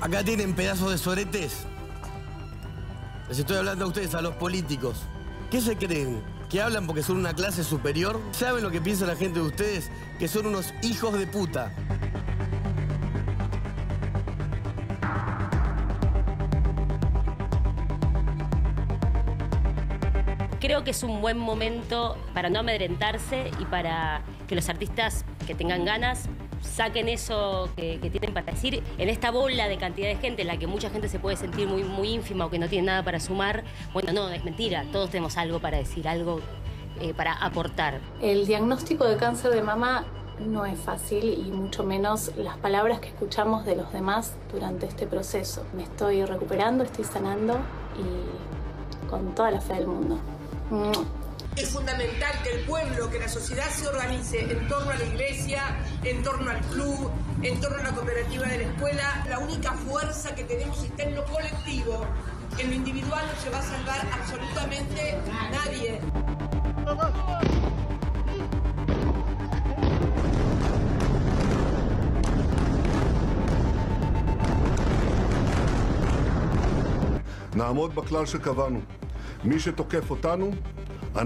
Acá tienen pedazos de soretes. Les estoy hablando a ustedes, a los políticos. ¿Qué se creen? ¿Que hablan porque son una clase superior? ¿Saben lo que piensa la gente de ustedes? Que son unos hijos de puta. creo que es un buen momento para no amedrentarse y para que los artistas que tengan ganas saquen eso que, tienen para decir en esta bola de cantidad de gente en la que mucha gente se puede sentir muy, muy ínfima o que no tiene nada para sumar. Bueno, no, es mentira, todos tenemos algo para decir, algo eh, para aportar. El diagnóstico de cáncer de mama no es fácil y mucho menos las palabras que escuchamos de los demás durante este proceso. Me estoy recuperando, estoy sanando y con toda la fe del mundo. Es fundamental que el pueblo, que la sociedad se organice en torno a la iglesia, en torno al club, en torno a la cooperativa de la escuela. La única fuerza que tenemos está en lo colectivo. En lo individual no se va a salvar absolutamente nadie. מי שתוקף estás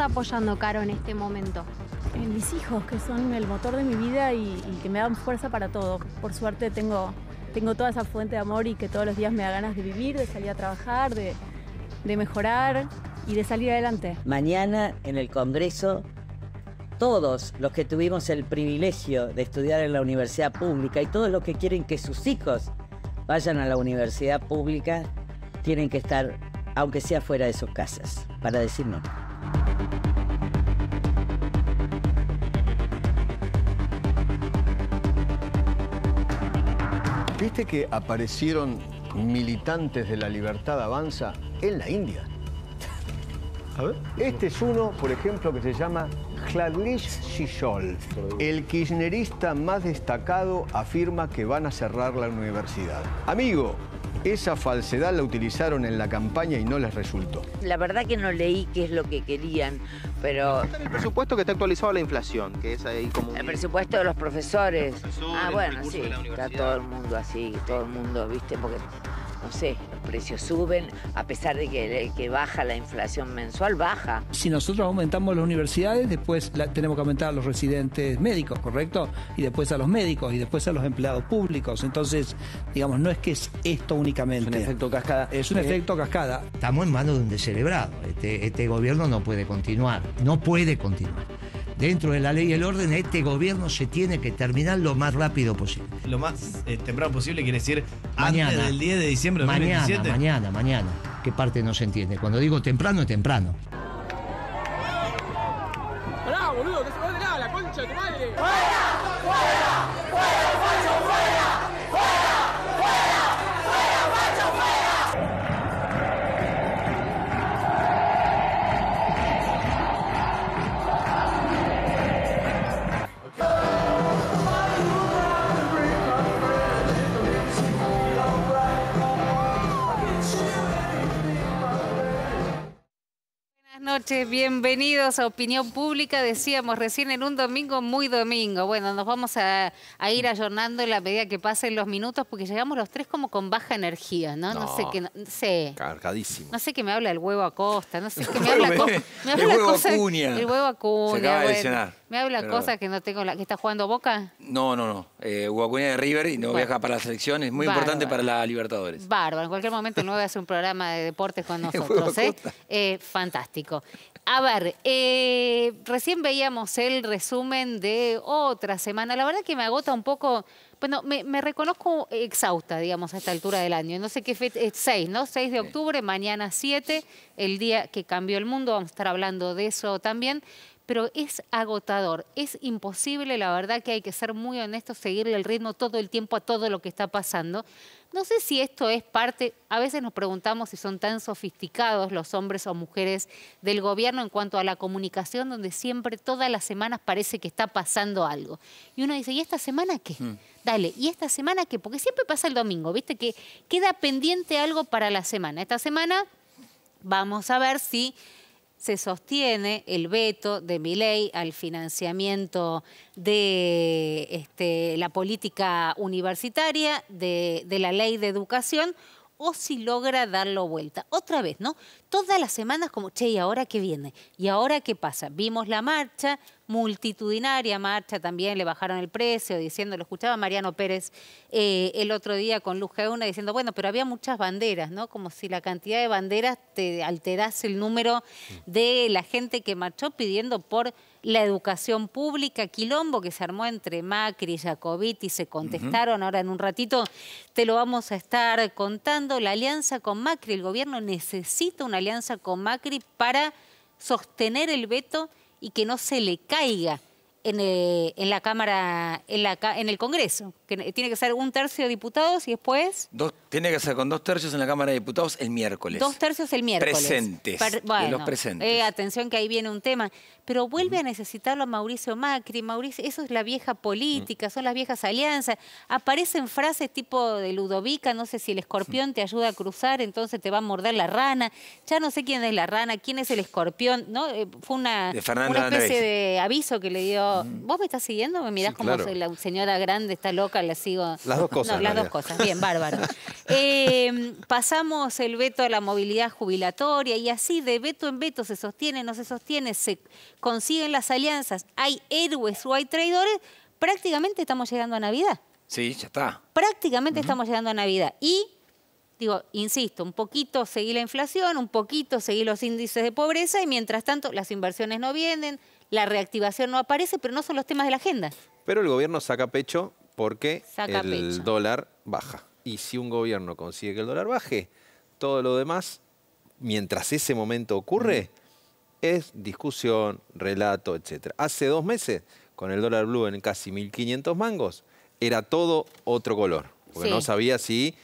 apoyando, Caro, en este momento? En eh, mis hijos, que son el motor de mi vida y, y, que me dan fuerza para todo. Por suerte tengo, tengo toda esa fuente de amor y que todos los días me da ganas de vivir, de salir a trabajar, de, de mejorar y de salir adelante. Mañana en el Congreso todos los que tuvimos el privilegio de estudiar en la universidad pública y todos los que quieren que sus hijos vayan a la universidad pública, tienen que estar, aunque sea fuera de sus casas, para decir ¿Viste que aparecieron militantes de la libertad avanza en la India? Este es uno, por ejemplo, que se llama Jagdish Shishol, el kirchnerista más destacado, afirma que van a cerrar la universidad. Amigo, esa falsedad la utilizaron en la campaña y no les resultó. La verdad que no leí qué es lo que querían, pero... El presupuesto que está actualizado a la inflación, que es ahí como... El presupuesto de Los profesores ah, bueno, sí, está todo el mundo así, todo el mundo, viste, porque no sé, los precios suben, a pesar de que, baja la inflación mensual, baja. Si nosotros aumentamos las universidades, después tenemos que aumentar a los residentes médicos, ¿correcto? Y después a los médicos y después a los empleados públicos. Entonces, digamos, no es que es esto únicamente. Es un efecto cascada. Es un eh, efecto cascada. Estamos en manos de un descerebrado. este, este gobierno no puede continuar. No puede continuar dentro de la ley y el orden, este gobierno se tiene que terminar lo más rápido posible. Lo más eh, temprano posible quiere decir mañana, antes del 10 de diciembre de mañana, Mañana, mañana, ¿Qué parte no se entiende? Cuando digo temprano, es temprano. ¡Bravo, boludo! ¡Que se de la concha de tu madre! bienvenidos a Opinión Pública. Decíamos recién en un domingo muy domingo. Bueno, nos vamos a, ir ayornando en la medida que pasen los minutos porque llegamos los tres como con baja energía, ¿no? No, sé qué. sé. Cargadísimo. No sé qué me habla el huevo a costa, no sé qué me habla. el, huevo cosa, Acuña. El huevo Acuña. Se acaba ¿Me habla cosas cosa que no tengo la que está jugando Boca? No, no, no. Eh, de River y no viaja para la selección. muy importante para la Libertadores. Bárbaro. En cualquier momento no voy a hacer un programa de deportes con nosotros. ¿eh? Eh, fantástico. A ver, eh, recién veíamos el resumen de otra semana. La verdad que me agota un poco. Bueno, me, me reconozco exhausta, digamos, a esta altura del año. No sé qué fecha, es 6, ¿no? 6 de octubre, mañana 7, el día que cambió el mundo. Vamos a estar hablando de eso también pero es agotador, es imposible, la verdad que hay que ser muy honestos, seguirle el ritmo todo el tiempo a todo lo que está pasando. No sé si esto es parte, a veces nos preguntamos si son tan sofisticados los hombres o mujeres del gobierno en cuanto a la comunicación, donde siempre todas las semanas parece que está pasando algo. Y uno dice, ¿y esta semana qué? Mm. Dale, ¿y esta semana qué? Porque siempre pasa el domingo, ¿viste? Que queda pendiente algo para la semana. Esta semana vamos a ver si se sostiene el veto de mi ley al financiamiento de este, la política universitaria, de la ley de educación, o si logra darlo vuelta. Otra vez, ¿no? Todas las semanas como, che, ¿y ahora qué viene? ¿Y ahora qué pasa? Vimos la marcha, multitudinaria marcha también, le bajaron el precio, diciendo, lo escuchaba Mariano Pérez eh, el otro día con Luz una, diciendo, bueno, pero había muchas banderas, ¿no? Como si la cantidad de banderas te alterase el número de la gente que marchó pidiendo por la educación pública, quilombo que se armó entre Macri y Jacobiti, se contestaron, ahora en un ratito te lo vamos a estar contando, la alianza con Macri, el gobierno necesita una alianza con Macri para sostener el veto y que no se le caiga eh, en, la Cámara, en, la, en el Congreso, tiene que ser un tercio de diputados y después... tiene que ser con dos tercios en la Cámara de Diputados el miércoles. Dos tercios el miércoles. Presentes, los presentes. Eh, atención que ahí viene un tema. Pero vuelve a necesitarlo Mauricio Macri. Mauricio, eso es la vieja política, son las viejas alianzas. Aparecen frases tipo de Ludovica, no sé si el escorpión te ayuda a cruzar, entonces te va a morder la rana. Ya no sé quién es la rana, quién es el escorpión. ¿no? Eh, fue una, una especie de aviso que le dio vos me estás siguiendo, me mirás como la señora grande, está loca, la sigo. Las dos cosas. las dos cosas, bien, bárbaro. Em, pasamos el veto a la movilidad jubilatoria y así de veto en veto se sostiene, no se sostiene, se consiguen las alianzas, hay héroes o hay traidores, prácticamente estamos llegando a Navidad. Sí, ya está. Prácticamente estamos llegando a Navidad. Y digo, insisto, un poquito seguir la inflación, un poquito seguir los índices de pobreza y mientras tanto las inversiones no vienen, la reactivación no aparece, pero no son los temas de la agenda. Pero el gobierno saca pecho porque el dólar baja. Y si un gobierno consigue que el dólar baje, todo lo demás, mientras ese momento ocurre, es discusión, relato, etc. Hace dos meses, con el dólar blue en casi 1.500 mangos, era todo otro color, porque no sabía si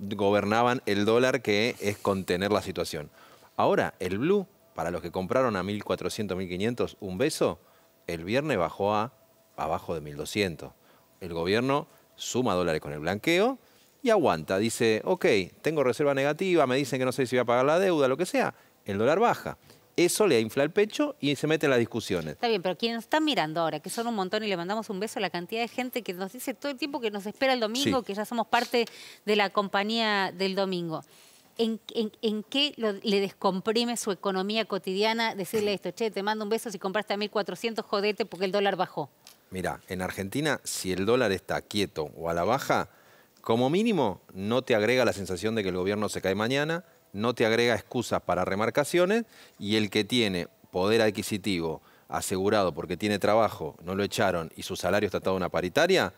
gobernaban el dólar, que es contener la situación. Ahora, el blue, para los que compraron a 1.400, 1.500, un beso, el viernes bajó a abajo de 1.200. El gobierno suma dólares con el blanqueo y aguanta. Dice, ok, tengo reserva negativa, me dicen que no sé si voy a pagar la deuda, lo que sea. El dólar baja. Eso le infla el pecho y se mete en las discusiones. Está bien, pero quienes nos están mirando ahora, que son un montón y le mandamos un beso a la cantidad de gente que nos dice todo el tiempo que nos espera el domingo, que ya somos parte de la compañía del domingo. ¿En, qué le descomprime su economía cotidiana decirle esto, che, te mando un beso si compraste a 1.400, jodete porque el dólar bajó? Mira, en Argentina, si el dólar está quieto o a la baja, como mínimo no te agrega la sensación de que el gobierno se cae mañana, no te agrega excusas para remarcaciones y el que tiene poder adquisitivo asegurado porque tiene trabajo, no lo echaron y su salario está atado una paritaria,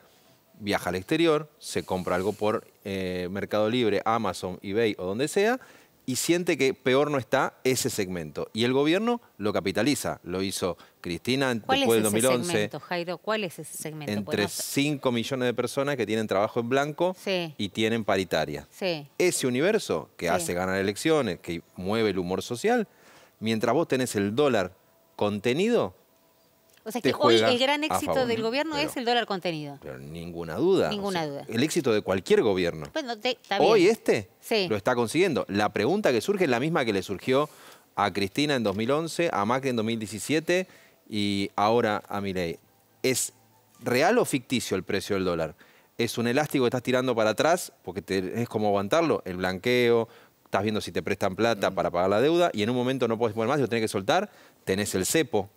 viaja al exterior, se compra algo por eh, Mercado Libre, Amazon, eBay o donde sea y siente que peor no está ese segmento. Y el gobierno lo capitaliza, lo hizo Cristina, después del 2011. Jairo? ¿Cuál es ese segmento? Entre 5 millones de personas que tienen trabajo en blanco y tienen paritaria. Ese universo que hace ganar elecciones, que mueve el humor social, mientras vos tenés el dólar contenido. O sea que hoy el gran éxito del gobierno es el dólar contenido. Pero ninguna duda. Ninguna duda. El éxito de cualquier gobierno. Pues hoy este lo está consiguiendo. La pregunta que surge es la misma que le surgió a Cristina en 2011, a Macri en 2017 y ahora a mi ley. ¿Es real o ficticio el precio del dólar? ¿Es un elástico que estás tirando para atrás porque te, es como aguantarlo? El blanqueo, estás viendo si te prestan plata mm. para pagar la deuda y en un momento no puedes poner más y lo tenés que soltar, tenés el cepo.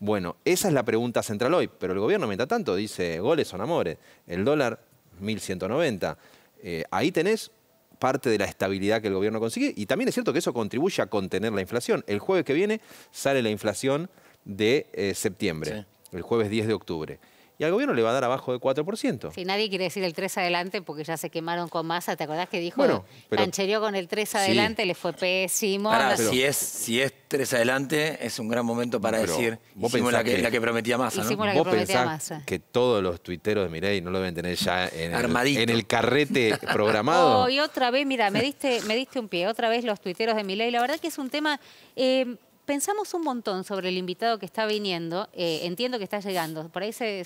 Bueno, esa es la pregunta central hoy, pero el gobierno mientras tanto dice goles son amores, el dólar 1190. Eh, ahí tenés parte de la estabilidad que el gobierno consigue y también es cierto que eso contribuye a contener la inflación. El jueves que viene sale la inflación de eh, septiembre, el jueves 10 de octubre. Y al gobierno le va a dar abajo de 4%. Si nadie quiere decir el 3 adelante porque ya se quemaron con masa. ¿Te acordás que dijo? Bueno, pero, con el 3 adelante, le fue pésimo. si, es, si es 3 adelante, es un gran momento para decir, vos hicimos la que, prometía masa, ¿no? que todos los tuiteros de ley no lo deben tener ya en, el, carrete programado? oh, y otra vez, mira, me diste, me diste un pie. Otra vez los tuiteros de ley. La verdad que es un tema... Eh, pensamos un montón sobre el invitado que está viniendo. Eh, entiendo que está llegando. Por ahí se,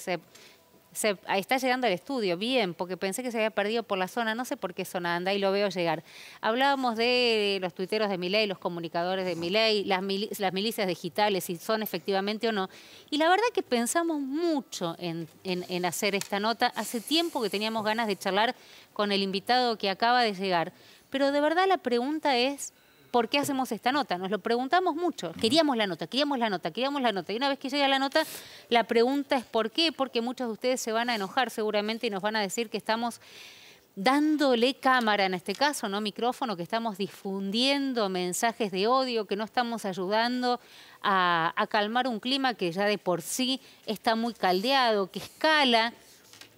está llegando al estudio. Bien, porque pensé que se había perdido por la zona. No sé por qué zona anda y lo veo llegar. Hablábamos de los tuiteros de Miley, los comunicadores de Miley, las, las milicias digitales, si son efectivamente o no. Y la verdad que pensamos mucho en hacer esta nota. Hace tiempo que teníamos ganas de charlar con el invitado que acaba de llegar. Pero de verdad la pregunta es por qué hacemos esta nota. Nos lo preguntamos mucho. Queríamos la nota, queríamos la nota, queríamos la nota. Y una vez que llega la nota, la pregunta es por qué, porque muchos de ustedes se van a enojar seguramente y nos van a decir que estamos dándole cámara, en este caso, no micrófono, que estamos difundiendo mensajes de odio, que no estamos ayudando a, a calmar un clima que ya de por sí está muy caldeado, que escala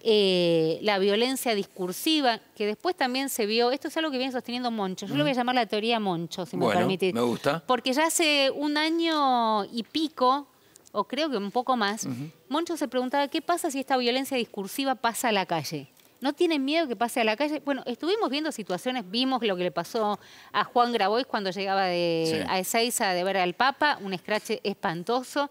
eh, la violencia discursiva, que después también se vio, esto es algo que viene sosteniendo Moncho, yo lo voy a llamar la teoría Moncho, si me permitís Me gusta. Porque ya hace un año y pico, o creo que un poco más, Moncho se preguntaba qué pasa si esta violencia discursiva pasa a la calle. ¿No tienen miedo que pase a la calle? Bueno, estuvimos viendo situaciones, vimos lo que le pasó a Juan Grabois cuando llegaba de, a Ezeiza de ver al Papa, un escrache espantoso.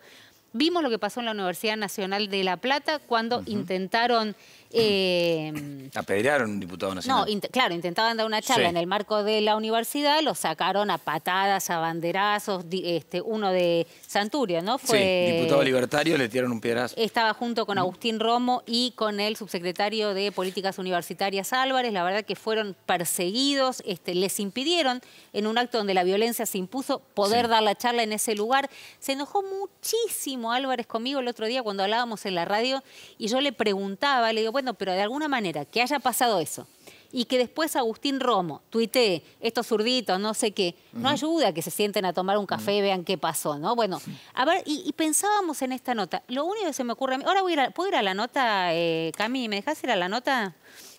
Vimos lo que pasó en la Universidad Nacional de La Plata cuando intentaron eh, Apedrearon un diputado nacional. No, claro, intentaban dar una charla en el marco de la universidad, lo sacaron a patadas, a banderazos, este, uno de Santuria, ¿no? Fue, sí, diputado libertario, le tiraron un piedrazo. Estaba junto con mm. Agustín Romo y con el subsecretario de Políticas Universitarias Álvarez, la verdad que fueron perseguidos, este, les impidieron en un acto donde la violencia se impuso poder dar la charla en ese lugar. Se enojó muchísimo Álvarez conmigo el otro día cuando hablábamos en la radio y yo le preguntaba, le digo, bueno, pero de alguna manera que haya pasado eso y que después Agustín Romo tuitee estos zurditos, no sé qué, no ayuda a que se sienten a tomar un café y vean qué pasó, ¿no? Bueno, a ver, y, pensábamos en esta nota. Lo único que se me ocurre a mí, ahora voy a ir a, ¿puedo ir a la nota, eh, Cami? ¿Me dejas ir a la nota?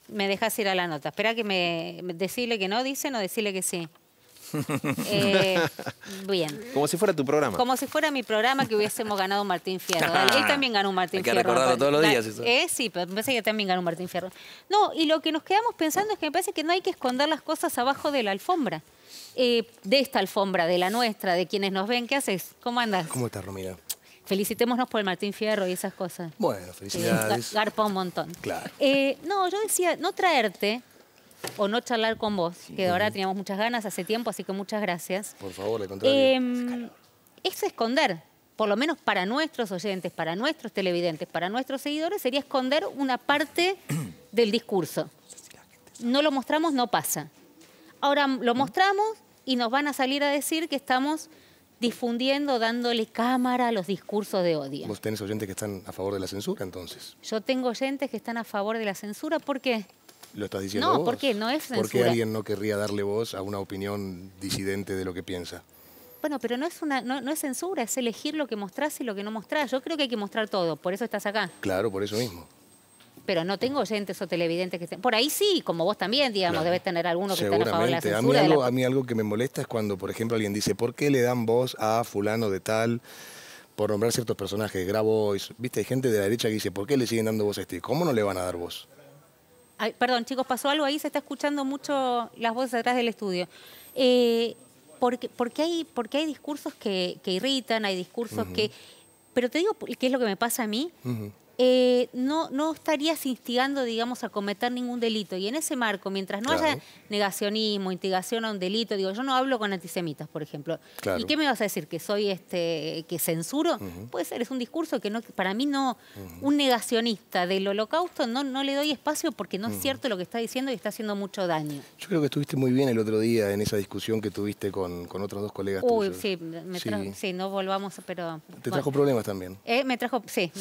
Me dejas ir a la nota. Espera que me, me decirle que no dice, no decirle que sí. Eh, bien. Como si fuera tu programa. Como si fuera mi programa que hubiésemos ganado Martín Fierro. Él también ganó un Martín que Fierro. todos los días. Eh, sí, pero me parece que también ganó Martín Fierro. No, y lo que nos quedamos pensando es que me parece que no hay que esconder las cosas abajo de la alfombra. Eh, de esta alfombra, de la nuestra, de quienes nos ven. ¿Qué haces? ¿Cómo andas? ¿Cómo estás, Romina? Felicitémonos por el Martín Fierro y esas cosas. Bueno, felicidades. garpa un montón. Claro. no, yo decía, no traerte o no charlar con vos, que ahora teníamos muchas ganas hace tiempo, así que muchas gracias. Por favor, al contrario. Em, es esconder, por lo menos para nuestros oyentes, para nuestros televidentes, para nuestros seguidores, sería esconder una parte del discurso. No lo mostramos, no pasa. Ahora lo mm. mostramos y nos van a salir a decir que estamos difundiendo, dándole cámara a los discursos de odio. ¿Vos tenés oyentes que están a favor de la censura entonces? Yo tengo oyentes que están a favor de la censura, porque... ¿Lo estás diciendo No, ¿por qué? No es censura. ¿Por qué alguien no querría darle voz a una opinión disidente de lo que piensa? Bueno, pero no es, una, no, es censura, es elegir lo que mostrás y lo que no mostrás. Yo creo que hay que mostrar todo, por eso estás acá. Claro, por eso mismo pero no tengo oyentes o televidentes que estén. Por ahí sí, como vos también, digamos, debes tener algunos que a A mí, algo, a mí algo que me molesta es cuando, por ejemplo, alguien dice, ¿por qué le dan voz a fulano de tal? Por nombrar ciertos personajes, grabois? viste, hay gente de la derecha que dice, ¿por qué le siguen dando voz a este? ¿Cómo no le van a dar voz? perdón, chicos, pasó algo ahí, se está escuchando mucho las voces atrás del estudio. porque, eh, porque, hay, porque hay discursos que, irritan, hay discursos que... Pero te digo qué es lo que me pasa a mí. Eh, no, no estarías instigando, digamos, a cometer ningún delito. Y en ese marco, mientras no haya negacionismo, instigación a un delito, digo, yo no hablo con antisemitas, por ejemplo. ¿Y qué me vas a decir? ¿Que soy este, que censuro? Puede ser, es un discurso que no, para mí no, un negacionista del holocausto no, no le doy espacio porque no es cierto lo que está diciendo y está haciendo mucho daño. Yo creo que estuviste muy bien el otro día en esa discusión que tuviste con, con otros dos colegas. Uy, sí, sí. no volvamos, pero. Te trajo problemas también. Eh, me trajo, sí,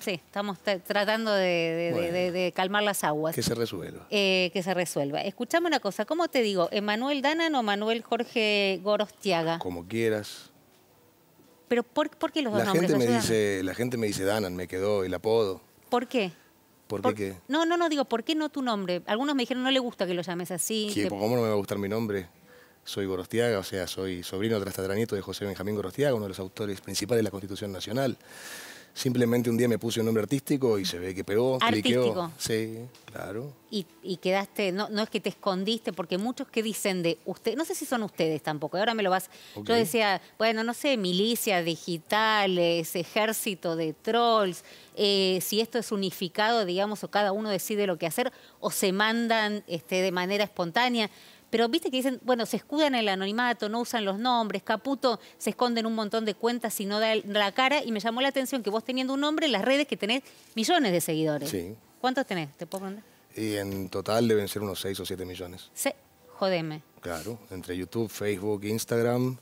sí Estamos tratando de, calmar las aguas. Que se resuelva. Eh, que se resuelva. Escuchame una cosa, ¿cómo te digo? ¿Emanuel Danan o Manuel Jorge Gorostiaga? Como quieras. ¿Pero por, qué los dos nombres? me dice, la gente me dice Danan, me quedó el apodo. ¿Por qué? ¿Por, No, no, no, digo, ¿por qué no tu nombre? Algunos me dijeron, no le gusta que lo llames así. Que... ¿Cómo no me va a gustar mi nombre? Soy Gorostiaga, o sea, soy sobrino trastadranieto de José Benjamín Gorostiaga, uno de los autores principales de la Constitución Nacional. Simplemente un día me puse un nombre artístico y se ve que pegó, artístico. Sí, claro. Y, quedaste, no, no es que te escondiste, porque muchos que dicen de usted, no sé si son ustedes tampoco, ahora me lo vas. Yo decía, bueno, no sé, milicias digitales, ejército de trolls, eh, si esto es unificado, digamos, o cada uno decide lo que hacer, o se mandan este, de manera espontánea pero viste que dicen, bueno, se escudan el anonimato, no usan los nombres, Caputo se esconden un montón de cuentas y no da la cara, y me llamó la atención que vos teniendo un nombre en las redes que tenés millones de seguidores. Sí. ¿Cuántos tenés? ¿Te puedo preguntar? Y en total deben ser unos 6 o 7 millones. Sí, Jodeme. Claro, entre YouTube, Facebook, Instagram,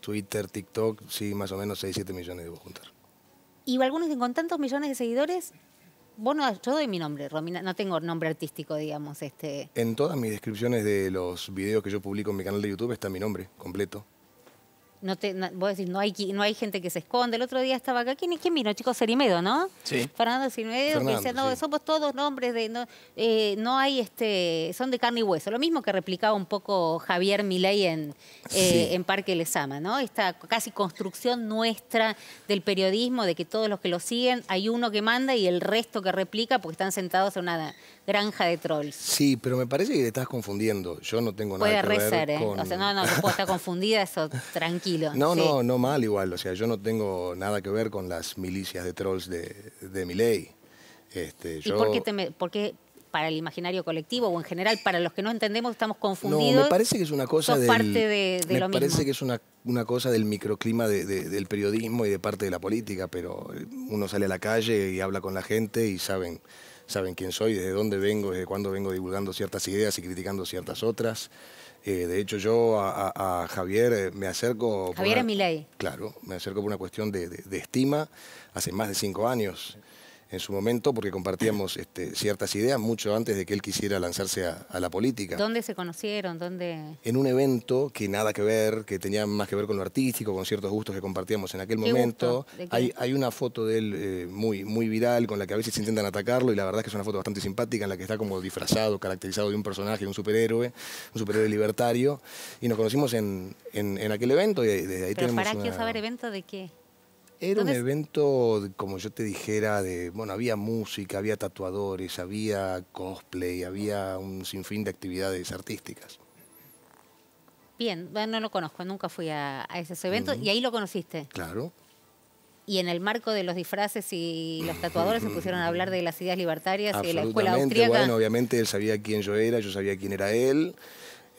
Twitter, TikTok, sí, más o menos 6, 7 millones vos juntar. Y algunos dicen, con tantos millones de seguidores, bueno, yo doy mi nombre, Romina, no tengo nombre artístico, digamos. Este... En todas mis descripciones de los videos que yo publico en mi canal de YouTube está mi nombre completo no te, hay, no hay gente que se esconde. El otro día estaba acá, ¿quién, quién vino? Chicos, Cerimedo, ¿no? Sí. Fernando Cerimedo, que decía, no, somos todos nombres de, no, eh, no, hay, este, son de carne y hueso. Lo mismo que replicaba un poco Javier Milei en, eh, en Parque Lesama, ¿no? Esta casi construcción nuestra del periodismo, de que todos los que lo siguen, hay uno que manda y el resto que replica porque están sentados en una granja de trolls. Sí, pero me parece que te estás confundiendo. Yo no tengo nada que ver ¿eh? O sea, no, no, puedo estar confundida, eso, tranquilo. No, no, no mal igual. O sea, yo no tengo nada que ver con las milicias de trolls de, mi ley. Este, ¿Y por, qué para el imaginario colectivo o en general para los que no entendemos estamos confundidos? No, me parece que es una cosa del, parece que es una, una, cosa del microclima del periodismo y de parte de la política, pero uno sale a la calle y habla con la gente y saben saben quién soy, desde dónde vengo, desde cuándo vengo divulgando ciertas ideas y criticando ciertas otras. Eh, de hecho, yo a, Javier eh, me acerco... Javier mi ley. Claro, me acerco por una cuestión de estima hace más de cinco años en su momento porque compartíamos este, ciertas ideas mucho antes de que él quisiera lanzarse a, la política. ¿Dónde se conocieron? ¿Dónde? En un evento que nada que ver, que tenía más que ver con lo artístico, con ciertos gustos que compartíamos en aquel momento. Hay, hay una foto de él eh, muy, muy viral con la que a veces intentan atacarlo y la verdad es que es una foto bastante simpática en la que está como disfrazado, caracterizado de un personaje, un superhéroe, un superhéroe libertario. Y nos conocimos en, aquel evento y ahí tenemos para que saber evento de qué? Era un evento, como yo te dijera, de, bueno, había música, había tatuadores, había cosplay, había un sinfín de actividades artísticas. Bien, no lo conozco, nunca fui a, a esos eventos y ahí lo conociste. Claro. Y en el marco de los disfraces y los tatuadores se pusieron a hablar de las ideas libertarias y de la escuela austríaca. Bueno, obviamente él sabía quién yo era, yo sabía quién era él.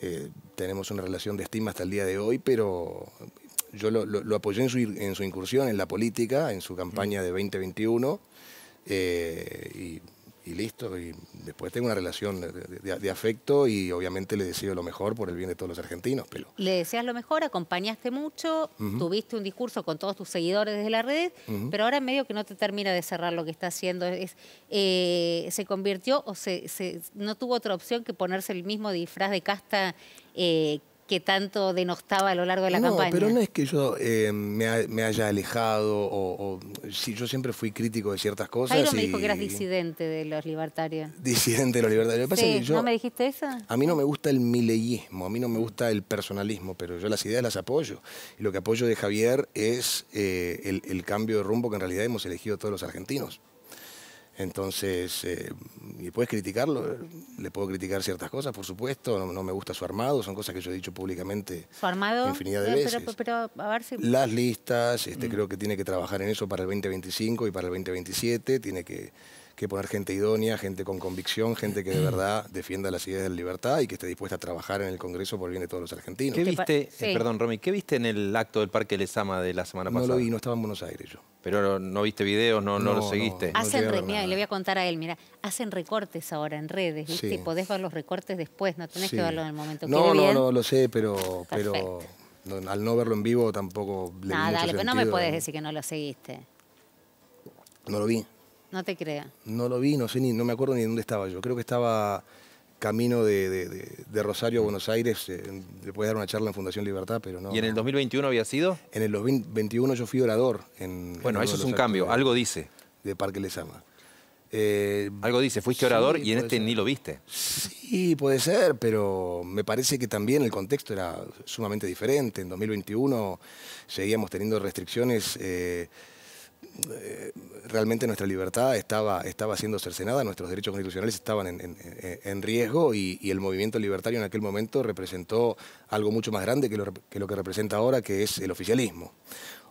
Eh, tenemos una relación de estima hasta el día de hoy, pero yo lo, apoyé en su, en su, incursión en la política, en su campaña de 2021, eh, y, listo. Y después tengo una relación de, afecto y obviamente le deseo lo mejor por el bien de todos los argentinos. Pero... Le deseas lo mejor, acompañaste mucho, tuviste un discurso con todos tus seguidores desde la red, pero ahora medio que no te termina de cerrar lo que está haciendo. Es, eh, se convirtió o se, no tuvo otra opción que ponerse el mismo disfraz de casta. Eh, que tanto denostaba a lo largo de la campaña. No, pero no es que yo eh, me, haya alejado o, si yo siempre fui crítico de ciertas cosas. Jairo y... me dijo que eras disidente de los libertarios. Disidente de los libertarios. sí, ¿No me dijiste eso? A mí no me gusta el mileyismo, a mí no me gusta el personalismo, pero yo las ideas las apoyo. Y lo que apoyo de Javier es eh, el cambio de rumbo que en realidad hemos elegido todos los argentinos. Entonces, eh, ¿y puedes criticarlo? Eh, le puedo criticar ciertas cosas, por supuesto. No, me gusta su armado, son cosas que yo he dicho públicamente. Infinidad de veces. Las listas, este, mm. creo que tiene que trabajar en eso para el 2025 y para el 2027. Tiene que que poner gente idónea, gente con convicción, gente que de mm. verdad defienda las ideas de la libertad y que esté dispuesta a trabajar en el Congreso por bien de todos los argentinos. ¿Qué viste, eh, perdón, Romy, qué viste en el acto del Parque Lezama de la semana pasada? No lo vi, no estaba en Buenos Aires yo. Pero no viste videos, no, no, lo seguiste. hacen le voy a contar a él, mira, hacen recortes ahora en redes, ¿viste? Podés ver los recortes después, no tenés que verlo en el momento. No, no, no, lo sé, pero, pero al no verlo en vivo tampoco le Nada, no me podés decir que no lo seguiste. No lo vi. No te crea. No lo vi, no sé ni, no me acuerdo ni dónde estaba yo. Creo que estaba camino de, Rosario a Buenos Aires. Eh, le puede dar una charla en Fundación Libertad, pero no. ¿Y en el 2021 había sido? En el 2021 yo fui orador. En, bueno, eso es un cambio, algo dice. De Parque Lesama. Eh, algo dice, fuiste orador y en este ni lo viste. Sí, puede ser, pero me parece que también el contexto era sumamente diferente. En 2021 seguíamos teniendo restricciones eh, realmente nuestra libertad estaba, estaba siendo cercenada, nuestros derechos constitucionales estaban en, riesgo y, el movimiento libertario en aquel momento representó algo mucho más grande que lo, que lo que representa ahora, que es el oficialismo.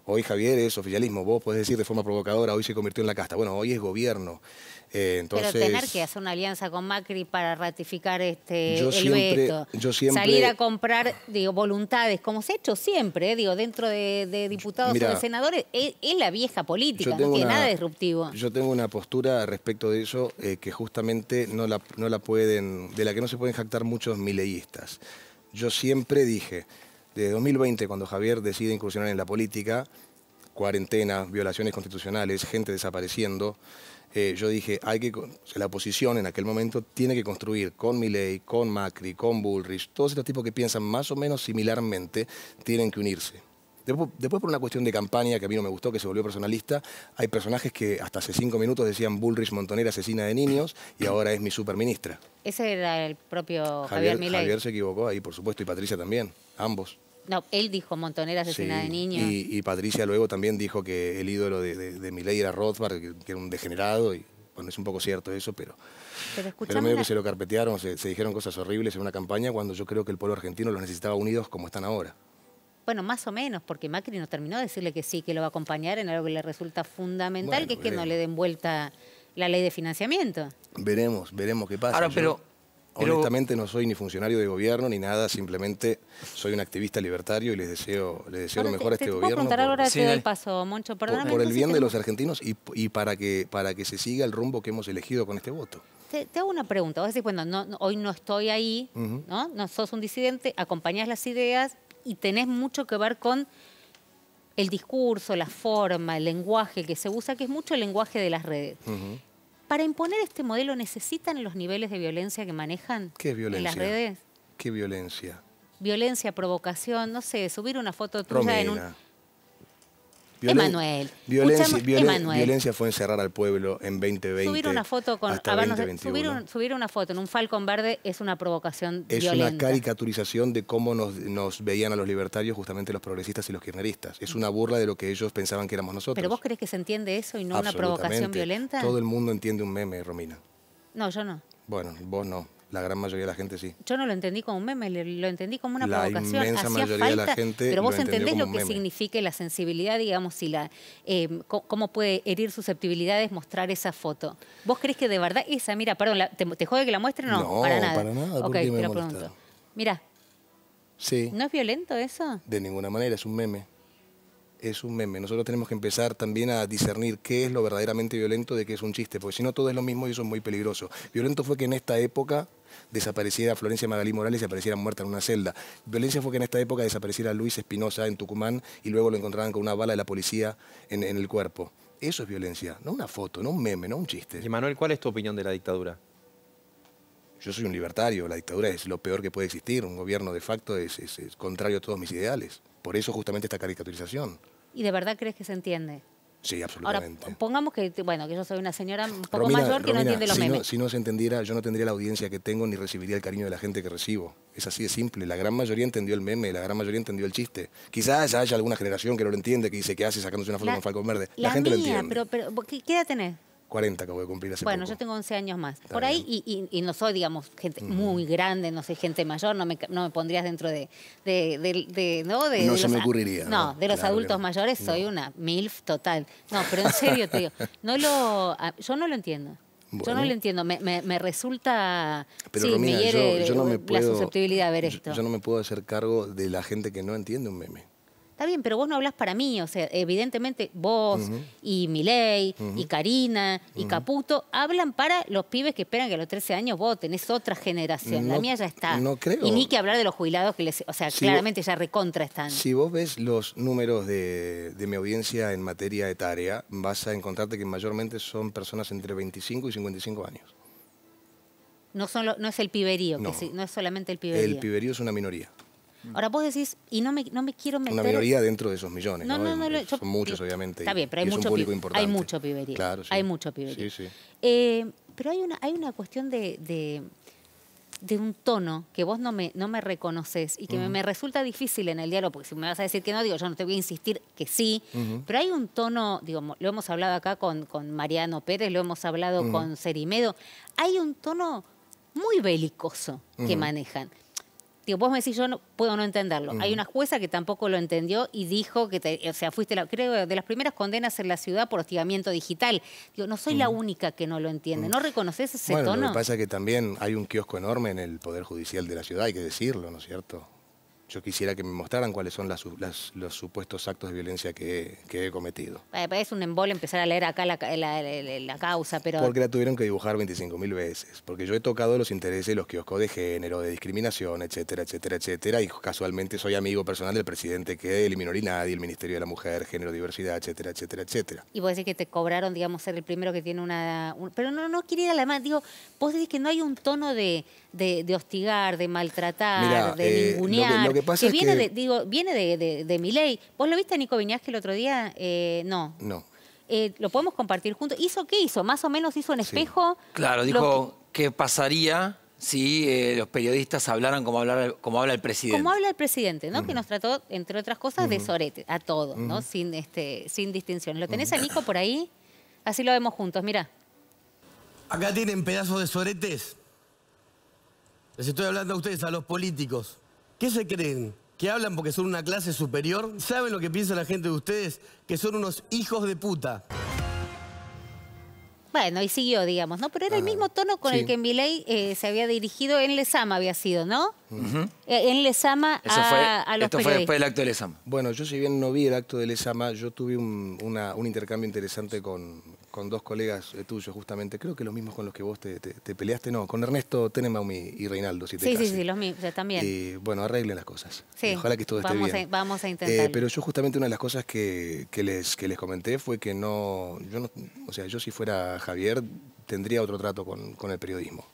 Hoy Javier es oficialismo, vos podés decir de forma provocadora, hoy se convirtió en la casta. Bueno, hoy es gobierno. Eh, Pero tener que hacer una alianza con Macri para ratificar este, el veto, salir a comprar digo, voluntades, como se ha hecho siempre, digo, dentro de, diputados o de senadores, es, la vieja política, no tiene nada disruptivo. Yo tengo una postura respecto de eso eh, que justamente no la, no la pueden, de la que no se pueden jactar muchos mileístas. Yo siempre dije, desde 2020, cuando Javier decide incursionar en la política, cuarentena, violaciones constitucionales, gente desapareciendo, eh, yo dije, hay que, la oposición en aquel momento tiene que construir con Milley, con Macri, con Bullrich, todos estos tipos que piensan más o menos similarmente, tienen que unirse. Después, por una cuestión de campaña que a mí no me gustó, que se volvió personalista, hay personajes que hasta hace cinco minutos decían Bullrich Montonera asesina de niños y ahora es mi superministra. Ese era el propio Javier, Javier Javier se equivocó ahí, por supuesto, y Patricia también, ambos. No, él dijo Montonera asesina de niños. Y, Patricia luego también dijo que el ídolo de, de, era Rothbard, que, era un degenerado. Y, bueno, es un poco cierto eso, pero, pero, pero medio que se lo carpetearon, se, dijeron cosas horribles en una campaña cuando yo creo que el pueblo argentino los necesitaba unidos como están ahora. Bueno, más o menos, porque Macri nos terminó de decirle que sí, que lo va a acompañar en algo que le resulta fundamental, que es que no le den vuelta la ley de financiamiento. Veremos, veremos qué pasa. Ahora, pero Honestamente no soy ni funcionario de gobierno ni nada, simplemente soy un activista libertario y les deseo, les deseo lo mejor a este gobierno. por, ahora el paso, Moncho, Por, el bien de los argentinos y, para, que, para que se siga el rumbo que hemos elegido con este voto. Te, hago una pregunta, vos decís, bueno, hoy no estoy ahí, ¿no? sos un disidente, acompañás las ideas y tenés mucho que ver con el discurso, la forma, el lenguaje que se usa, que es mucho el lenguaje de las redes. Para imponer este modelo, ¿necesitan los niveles de violencia que manejan ¿Qué violencia? en las redes? ¿Qué violencia? Violencia, provocación, no sé, subir una foto tuya en un Violen Emanuel. Violencia, violencia fue encerrar al pueblo en 2020. Subir una foto con hasta subir, una foto en un falcón verde es una provocación es violenta. Es una caricaturización de cómo nos, veían a los libertarios justamente los progresistas y los kirchneristas. Es una burla de lo que ellos pensaban que éramos nosotros. ¿Pero vos crees que se entiende eso y no una provocación violenta? Todo el mundo entiende un meme, Romina. No, yo no. Bueno, vos no. La gran mayoría de la gente sí. Yo no lo entendí como un meme, lo entendí como una provocación. La inmensa mayoría de la gente. Pero vos entendés lo que significa la sensibilidad, digamos, y la em, cómo puede herir susceptibilidades mostrar esa foto. ¿Vos crees que de verdad esa, mira, perdón, te, jode que la muestre? No, no para nada. Para nada. Ok, te lo pregunto. Mira. Sí. ¿No es violento eso? De ninguna manera, es un meme es un meme. Nosotros tenemos que empezar también a discernir qué es lo verdaderamente violento de qué es un chiste, porque si no todo es lo mismo y eso es muy peligroso. Violento fue que en esta época desapareciera Florencia Magalí Morales y apareciera muerta en una celda. Violencia fue que en esta época desapareciera Luis Espinosa en Tucumán y luego lo encontraran con una bala de la policía en, el cuerpo. Eso es violencia, no una foto, no un meme, no un chiste. Y Manuel, ¿cuál es tu opinión de la dictadura? Yo soy un libertario, la dictadura es lo peor que puede existir, un gobierno de facto es, es contrario a todos mis ideales. Por eso justamente esta caricaturización y de verdad crees que se entiende. Sí, absolutamente. Ahora, pongamos que, bueno, que yo soy una señora un poco mayor que no entiende los memes. si no se entendiera, yo no tendría la audiencia que tengo ni recibiría el cariño de la gente que recibo. Es así de simple. La gran mayoría entendió el meme, la gran mayoría entendió el chiste. Quizás haya alguna generación que no lo entiende, que dice que hace sacándose una foto con Falcón Verde. La, gente lo entiende. Pero, pero ¿qué, edad tenés? 40 voy a cumplir hace Bueno, yo tengo 11 años más. por ahí, y, y, no soy, digamos, gente muy grande, no soy gente mayor, no me, no me pondrías dentro de... de, de, no, de, no se me ocurriría. No, de los adultos mayores soy una MILF total. No, pero en serio, te digo, no lo, yo no lo entiendo. Yo no lo entiendo, me, me, resulta... Pero sí, me la susceptibilidad de ver esto. yo no me puedo hacer cargo de la gente que no entiende un meme. Está bien, pero vos no hablas para mí. O sea, evidentemente vos y Milei y Karina y Caputo hablan para los pibes que esperan que a los 13 años voten. Es otra generación. la mía ya está. No creo. Y ni que hablar de los jubilados que les... O sea, claramente ya recontra están. Si vos ves los números de, mi audiencia en materia etaria, vas a encontrarte que mayormente son personas entre 25 y 55 años. No, son no es el piberío, que no es solamente el piberío. El piberío es una minoría. Mm. Ahora vos decís, y no me, no me quiero meter... Una minoría dentro de esos millones, ¿no? no, no, Son muchos, obviamente. Está bien, pero hay, mucho, público hay mucho pibería. Hay mucho pibería. Eh, pero hay una, hay una cuestión de, un tono que vos no me, no me reconoces y que me, resulta difícil en el diálogo, porque si me vas a decir que no, digo, yo no te voy a insistir que sí, pero hay un tono, digo, lo hemos hablado acá con, con Mariano Pérez, lo hemos hablado con Serimedo, hay un tono muy belicoso que manejan vos me decís, yo puedo no entenderlo. Hay mm. una jueza que tampoco lo entendió y dijo que, o sea, fuiste, creo, de las primeras condenas en la ciudad por hostigamiento digital. Digo, no soy la mm. única que no lo entiende. Mm. ¿No reconoces ese bueno, tono? Lo que pasa es que también hay un kiosco enorme en el Poder Judicial de la ciudad, hay que decirlo, ¿no es cierto? yo quisiera que me mostraran cuáles son las, los supuestos actos de violencia que, he cometido. Eh, es un embole empezar a leer acá la, la, causa, pero... Porque la tuvieron que dibujar 25.000 veces, porque yo he tocado los intereses de los kioscos de género, de discriminación, etcétera, etcétera, etcétera, y casualmente soy amigo personal del presidente que eliminó el nadie, el Ministerio de la Mujer, Género, Diversidad, etcétera, etcétera, etcétera. Y vos decís que te cobraron, digamos, ser el primero que tiene una... pero no, no quiere ir a más, digo, vos decís que no hay un tono de de, hostigar, de maltratar, de eh, Lo que, viene digo, viene de, mi ley. ¿Vos lo viste a Nico Viñas que el otro día? Eh, no. No. Eh, lo podemos compartir juntos. ¿Hizo qué hizo? Más o menos hizo un espejo. Claro, dijo qué pasaría si eh, los periodistas hablaran como, hablar, como habla el presidente. Como habla el presidente, ¿no? Que nos trató, entre otras cosas, de sorete a todos, ¿no? Sin, este, sin distinción. ¿Lo tenés a Nico por ahí? Así lo vemos juntos, Mira. Acá tienen pedazos de soretes les estoy hablando a ustedes, a los políticos. ¿Qué se creen? ¿Que hablan porque son una clase superior? ¿Saben lo que piensa la gente de ustedes? Que son unos hijos de puta. Bueno, y siguió, digamos, ¿no? Pero era el mismo tono con el que en eh, se había dirigido en Lesama, había sido, ¿no? Eh, en Lesama a, a los Esto fue después del acto de Lesama. Bueno, yo si bien no vi el acto de Lesama, yo tuve un intercambio interesante con con dos colegas eh, tuyos, justamente, creo que los mismos con los que vos te, peleaste, no, con Ernesto Tenenbaum y, Reinaldo, si te Sí, sí, sí, los mismos, también. Y bueno, arreglen las cosas. Sí, ojalá que todo esté vamos bien. A, vamos a eh, intentar. pero yo justamente una de las cosas que, les, que les comenté fue que no, yo no, o sea, yo si fuera Javier tendría otro trato con el periodismo.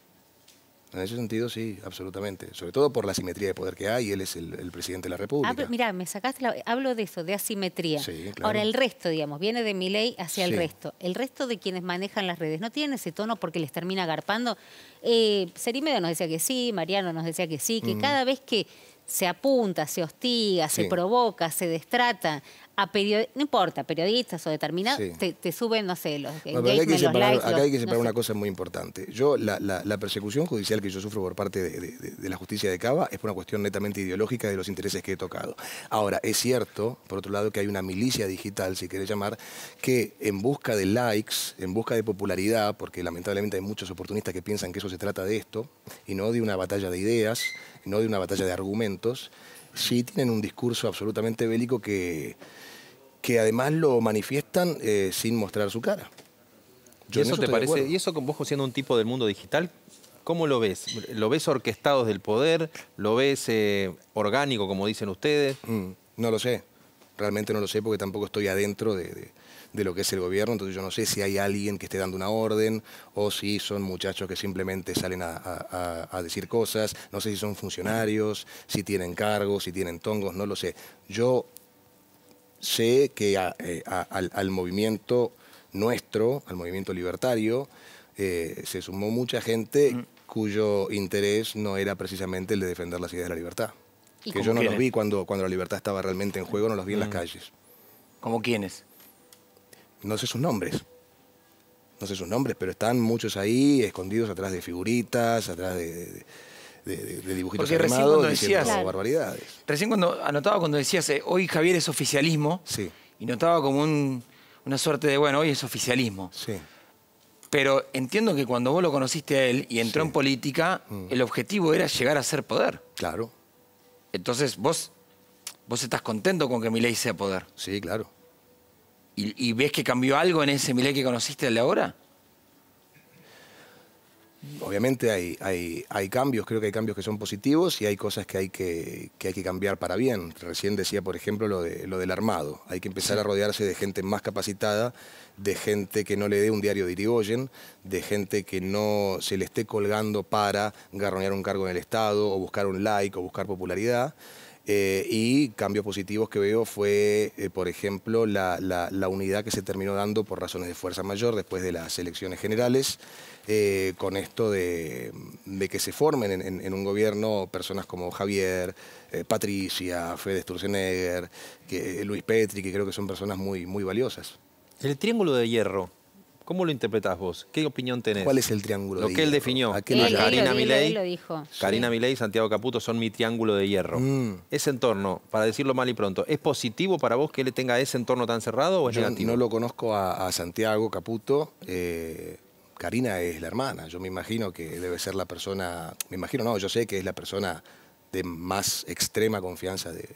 En ese sentido, sí, absolutamente. Sobre todo por la asimetría de poder que hay, él es el, presidente de la ah, República. mira me sacaste la, Hablo de eso, de asimetría. Ahora, el resto, digamos, viene de mi ley hacia el resto. El resto de quienes manejan las redes, ¿no tienen ese tono porque les termina agarpando? Eh, nos decía que sí, Mariano nos decía que sí, que cada vez que se apunta, se hostiga, se provoca, se destrata no importa, periodistas o determinados, te, suben, no sé, los hay que separar, acá hay que separar una cosa muy importante. Yo, la, persecución judicial que yo sufro por parte de, la justicia de Cava es por una cuestión netamente ideológica de los intereses que he tocado. Ahora, es cierto, por otro lado, que hay una milicia digital, si querés llamar, que en busca de likes, en busca de popularidad, porque lamentablemente hay muchos oportunistas que piensan que eso se trata de esto, y no de una batalla de ideas, no de una batalla de argumentos, sí tienen un discurso absolutamente bélico que, que además lo manifiestan eh, sin mostrar su cara. ¿Y eso, te parece? ¿Y eso vos siendo un tipo del mundo digital? ¿Cómo lo ves? ¿Lo ves orquestado del poder? ¿Lo ves eh, orgánico, como dicen ustedes? Mm, no lo sé. Realmente no lo sé porque tampoco estoy adentro de de lo que es el gobierno, entonces yo no sé si hay alguien que esté dando una orden o si son muchachos que simplemente salen a, decir cosas, no sé si son funcionarios, si tienen cargos, si tienen tongos, no lo sé. Yo sé que eh, al, movimiento nuestro, al movimiento libertario, eh, se sumó mucha gente mm. cuyo interés no era precisamente el de defender las ideas de la libertad. Que yo no los vi cuando, cuando la libertad estaba realmente en juego, no los vi en las mm. calles. ¿Como quiénes? No sé sus nombres. No sé sus nombres, pero están muchos ahí, escondidos atrás de figuritas, atrás de, de de, de, dibujitos decías, barbaridades. Recién cuando anotaba cuando decías, eh, hoy Javier es oficialismo, sí. y notaba como una suerte de, bueno, hoy es oficialismo. Sí. Pero entiendo que cuando vos lo conociste a él y entró en política, mm. el objetivo era llegar a ser poder. Claro. Entonces vos, vos estás contento con que mi ley sea poder. Sí, claro. ¿Y, ves que cambió algo en ese Milei que conociste al de ahora? Obviamente hay, cambios, creo que hay cambios que son positivos y hay cosas que hay que, hay que cambiar para bien. Recién decía, por ejemplo, lo, de, lo del armado. Hay que empezar a rodearse de gente más capacitada, de gente que no le dé un diario de Irigoyen, de gente que no se le esté colgando para garronear un cargo en el Estado o buscar un like o buscar popularidad. Eh, y cambios positivos que veo fue, eh, por ejemplo, la, unidad que se terminó dando por razones de fuerza mayor después de las elecciones generales, eh, con esto de, que se formen en, un gobierno personas como Javier, Patricia, Fede Sturzenegger, Luis Petri, que creo que son personas muy, muy valiosas. El Triángulo de Hierro, ¿Cómo lo interpretás vos? ¿Qué opinión tenés? ¿Cuál es el triángulo? Lo que él definió. ¿A qué él, Karina Milei, Karina Milei, Santiago Caputo son mi triángulo de hierro. Mm. Ese entorno, para decirlo mal y pronto, ¿es positivo para vos que él tenga ese entorno tan cerrado o es No lo conozco a, Santiago Caputo. Eh, Karina es la hermana. Yo me imagino que debe ser la persona. Me imagino, no, yo sé que es la persona de más extrema confianza de,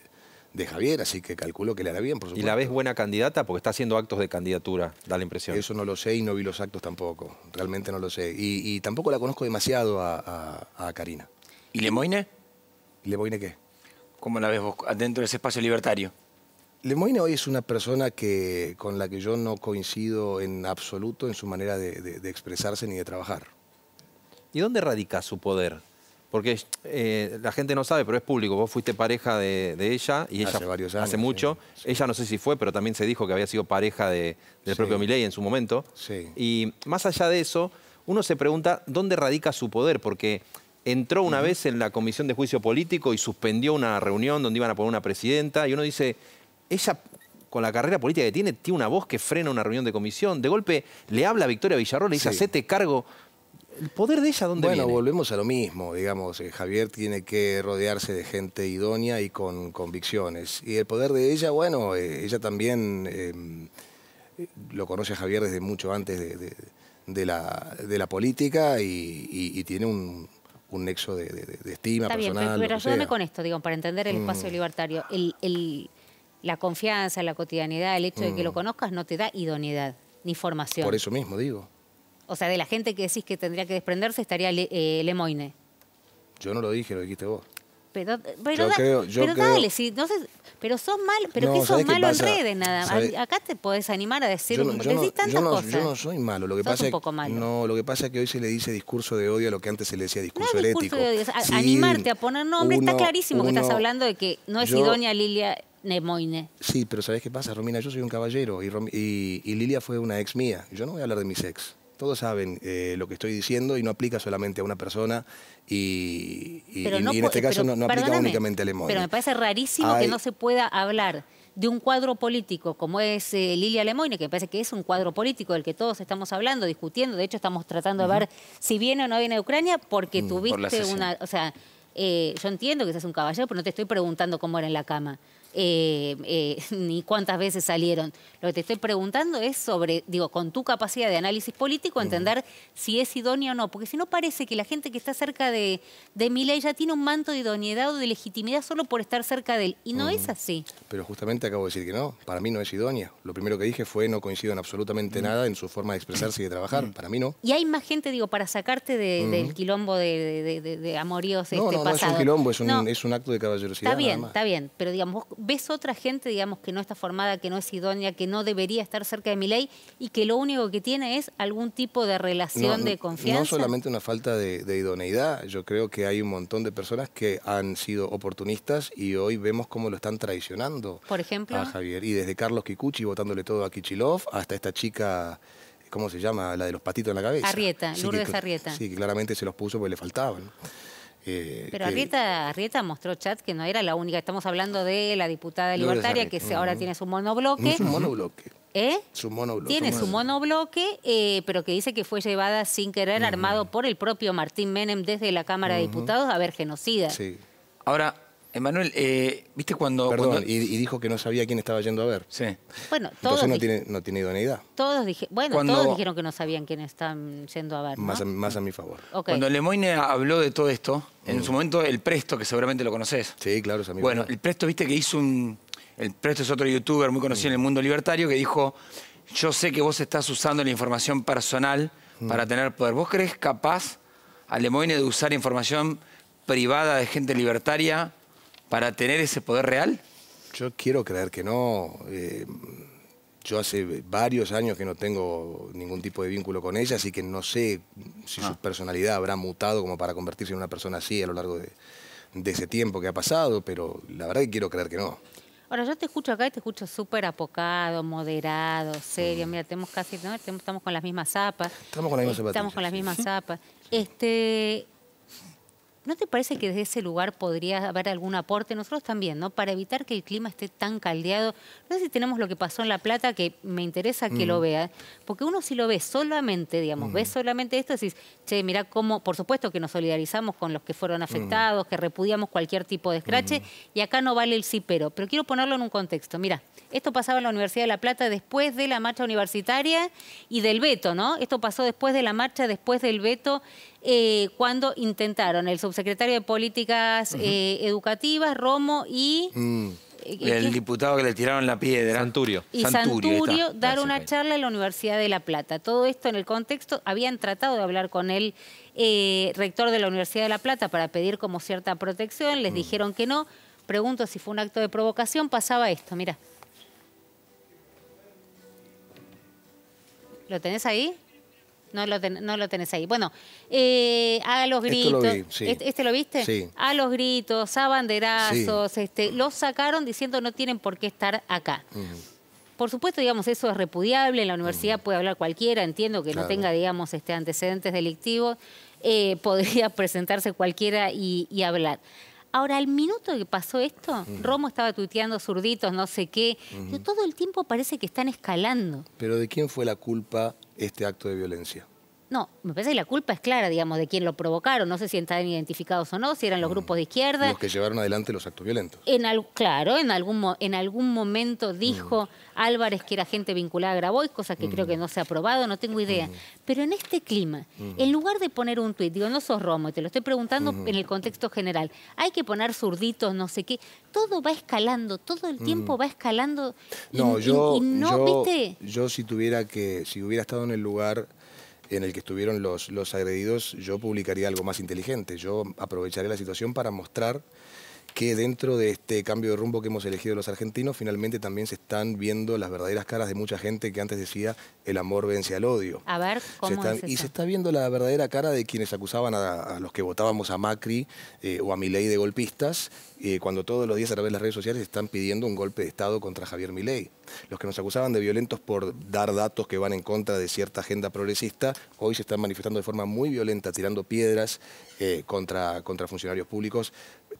de Javier, así que calculo que le hará bien, por supuesto. ¿Y la ves buena candidata? Porque está haciendo actos de candidatura, da la impresión. Eso no lo sé y no vi los actos tampoco, realmente no lo sé. Y, tampoco la conozco demasiado a, Karina. ¿Y Lemoine? ¿Lemoine qué? ¿Cómo la ves vos dentro de ese espacio libertario? Lemoine hoy es una persona que, con la que yo no coincido en absoluto en su manera de expresarse ni de trabajar. ¿Y dónde radica su poder? porque eh, la gente no sabe, pero es público. Vos fuiste pareja de, ella y hace ella hace mucho. Ella no sé si fue, pero también se dijo que había sido pareja del propio Milei en su momento. Y más allá de eso, uno se pregunta dónde radica su poder, porque entró una vez en la comisión de juicio político y suspendió una reunión donde iban a poner una presidenta y uno dice, ella con la carrera política que tiene, tiene una voz que frena una reunión de comisión. De golpe le habla a Victoria Villarro, le dice, hacete cargo ¿El poder de ella dónde bueno, Bueno, volvemos a lo mismo, digamos. Eh, Javier tiene que rodearse de gente idónea y con convicciones. Y el poder de ella, bueno, eh, ella también eh, lo conoce a Javier desde mucho antes de, la, política y, tiene un, nexo de, estima Está personal. Bien, pero, ayúdame con esto, digo, para entender el espacio mm. libertario. la confianza, la cotidianidad, el hecho de que mm. lo conozcas no te da idoneidad ni formación. Por eso mismo digo. O sea, de la gente que decís que tendría que desprenderse estaría eh, Lemoine. Yo no lo dije, lo dijiste vos. Pero, dale, pero sos mal, pero que sos malo en redes nada Acá te podés animar a decir, yo no, Yo no soy malo, lo que pasa no, lo que pasa es que hoy se le dice discurso de odio a lo que antes se le decía discurso elético. animarte a poner nombre, está clarísimo que estás hablando de que no es idónea Lilia Nemoine. Sí, pero ¿sabés qué pasa, Romina? Yo soy un caballero y, y Lilia fue una ex mía. Yo no voy a hablar de mis ex todos saben eh, lo que estoy diciendo y no aplica solamente a una persona y, en este caso no, aplica únicamente a emoji. Pero me parece rarísimo que no se pueda hablar de un cuadro político como es eh, Lilia Lemoyne, que me parece que es un cuadro político del que todos estamos hablando, discutiendo, de hecho estamos tratando de ver si viene o no viene a Ucrania, porque mm. tuviste una... O sea, eh, yo entiendo que seas un caballero, pero no te estoy preguntando cómo era en la cama. Eh, eh, ni cuántas veces salieron. Lo que te estoy preguntando es sobre, digo, con tu capacidad de análisis político, entender si es idóneo o no, porque si no parece que la gente que está cerca de, de ya tiene un manto de idoneidad o de legitimidad solo por estar cerca de él, y no es así. Pero justamente acabo de decir que no, para mí no es idónea. Lo primero que dije fue no coincido en absolutamente nada en su forma de expresarse y de trabajar, para mí no. Y hay más gente, digo, para sacarte del quilombo de, de, de amoríos no, este, no, pasado. No, es un quilombo, es un, acto de caballerosidad. Está bien, está bien, pero digamos, ves otra gente, digamos, que no está formada, que no es idónea, que no debería estar cerca de mi ley y que lo único que tiene es algún tipo de relación de confianza. No solamente una falta de, idoneidad, yo creo que hay un montón de personas que han sido oportunistas y hoy vemos cómo lo están traicionando. Por ejemplo. A Javier. Y desde Carlos Kikuchi votándole todo a Kichilov hasta esta chica. ¿Cómo se llama? La de los patitos en la cabeza. Arrieta, Lourdes Arrieta. Sí, que claramente se los puso porque le faltaban. Eh, pero Arrieta, mostró chat que no era la única. Estamos hablando de la diputada libertaria que ahora tiene su monobloque. monobloque. ¿Eh? Su monobloque. Tiene su monobloque, eh, pero que dice que fue llevada sin querer, armado por el propio Martín Menem desde la Cámara de Diputados a ver genocida. Sí. Ahora, Emanuel, eh, ¿viste cuando...? Perdón, Y, dijo que no sabía quién estaba yendo a ver. Sí. Bueno, todos... Entonces no, tiene, idoneidad. Todos bueno, todos dijeron que no sabían quién están yendo a ver, Más, a, mi favor. Cuando Lemoyne habló de todo esto, en mm. su momento el Presto, que seguramente lo conoces. Sí, claro, es amigo. Bueno, el Presto, viste que hizo un... El Presto es otro youtuber muy conocido mm. en el mundo libertario que dijo, yo sé que vos estás usando la información personal mm. para tener poder. ¿Vos crees capaz a Lemoyne de usar información privada de gente libertaria para tener ese poder real? Yo quiero creer que no. Eh, yo hace varios años que no tengo ningún tipo de vínculo con ella, así que no sé si su ah. personalidad habrá mutado como para convertirse en una persona así a lo largo de, ese tiempo que ha pasado, pero la verdad que quiero creer que no. Ahora, yo te escucho acá y te escucho súper apocado, moderado, serio. Mm. Mira, tenemos casi, estamos con las mismas zapas. Estamos con las mismas zapas. Estamos con las mismas zapas. Este, ¿No te parece que desde ese lugar podría haber algún aporte, nosotros también, ¿no? para evitar que el clima esté tan caldeado? No sé si tenemos lo que pasó en La Plata, que me interesa que lo mm. vea, porque uno si lo ve solamente, digamos, ve mm. solamente esto, decís, che, mirá cómo, por supuesto que nos solidarizamos con los que fueron afectados, mm. que repudiamos cualquier tipo de escrache, y acá no vale el sí pero, pero quiero ponerlo en un contexto, mira, esto pasaba en la Universidad de La Plata después de la marcha universitaria y del veto, ¿no? Esto pasó después de la marcha, después del veto eh, cuando intentaron el subsecretario de Políticas eh, Educativas, Romo y... Mm. Eh, el diputado que le tiraron la piedra. Santurio. Y Santurio, dar una charla en la Universidad de La Plata. Todo esto en el contexto, habían tratado de hablar con el rector de la Universidad de La Plata para pedir como cierta protección, les mm. dijeron que no. Pregunto si fue un acto de provocación, pasaba esto, mira. ¿Lo tenés ahí? No lo, tenés ahí. Bueno, eh, a los gritos. este, lo viste? A los gritos, a banderazos, este, los sacaron diciendo no tienen por qué estar acá. Por supuesto, digamos, eso es repudiable, en la universidad puede hablar cualquiera, entiendo que no tenga, digamos, este, antecedentes delictivos, eh, podría presentarse cualquiera y hablar. Ahora, al minuto que pasó esto, mm. Romo estaba tuiteando zurditos, no sé qué. Todo el tiempo parece que están escalando. Pero ¿de quién fue la culpa este acto de violencia? No, me parece que la culpa es clara, digamos, de quién lo provocaron. No sé si estaban identificados o no, si eran los mm. grupos de izquierda. Los que llevaron adelante los actos violentos. En claro, en algún, en algún momento mm. dijo Álvarez que era gente vinculada a Grabois, cosa que creo mm. que no se ha probado, no tengo idea. Pero en este clima, en lugar de poner un tuit, digo, no sos Romo, te lo estoy preguntando en el contexto general, hay que poner zurditos, no sé qué. Todo va escalando, todo el tiempo va escalando. no, yo, yo, yo si tuviera que, si hubiera estado en el lugar en el que estuvieron los, agredidos, yo publicaría algo más inteligente. Yo aprovecharé la situación para mostrar que dentro de este cambio de rumbo que hemos elegido los argentinos, finalmente también se están viendo las verdaderas caras de mucha gente que antes decía el amor vence al odio. A ver, ¿cómo Y se está viendo la verdadera cara de quienes acusaban a, los que votábamos a Macri eh, o a Milei de golpistas, eh, cuando todos los días a través de las redes sociales están pidiendo un golpe de Estado contra Javier Milei. Los que nos acusaban de violentos por dar datos que van en contra de cierta agenda progresista, hoy se están manifestando de forma muy violenta, tirando piedras eh, contra, contra funcionarios públicos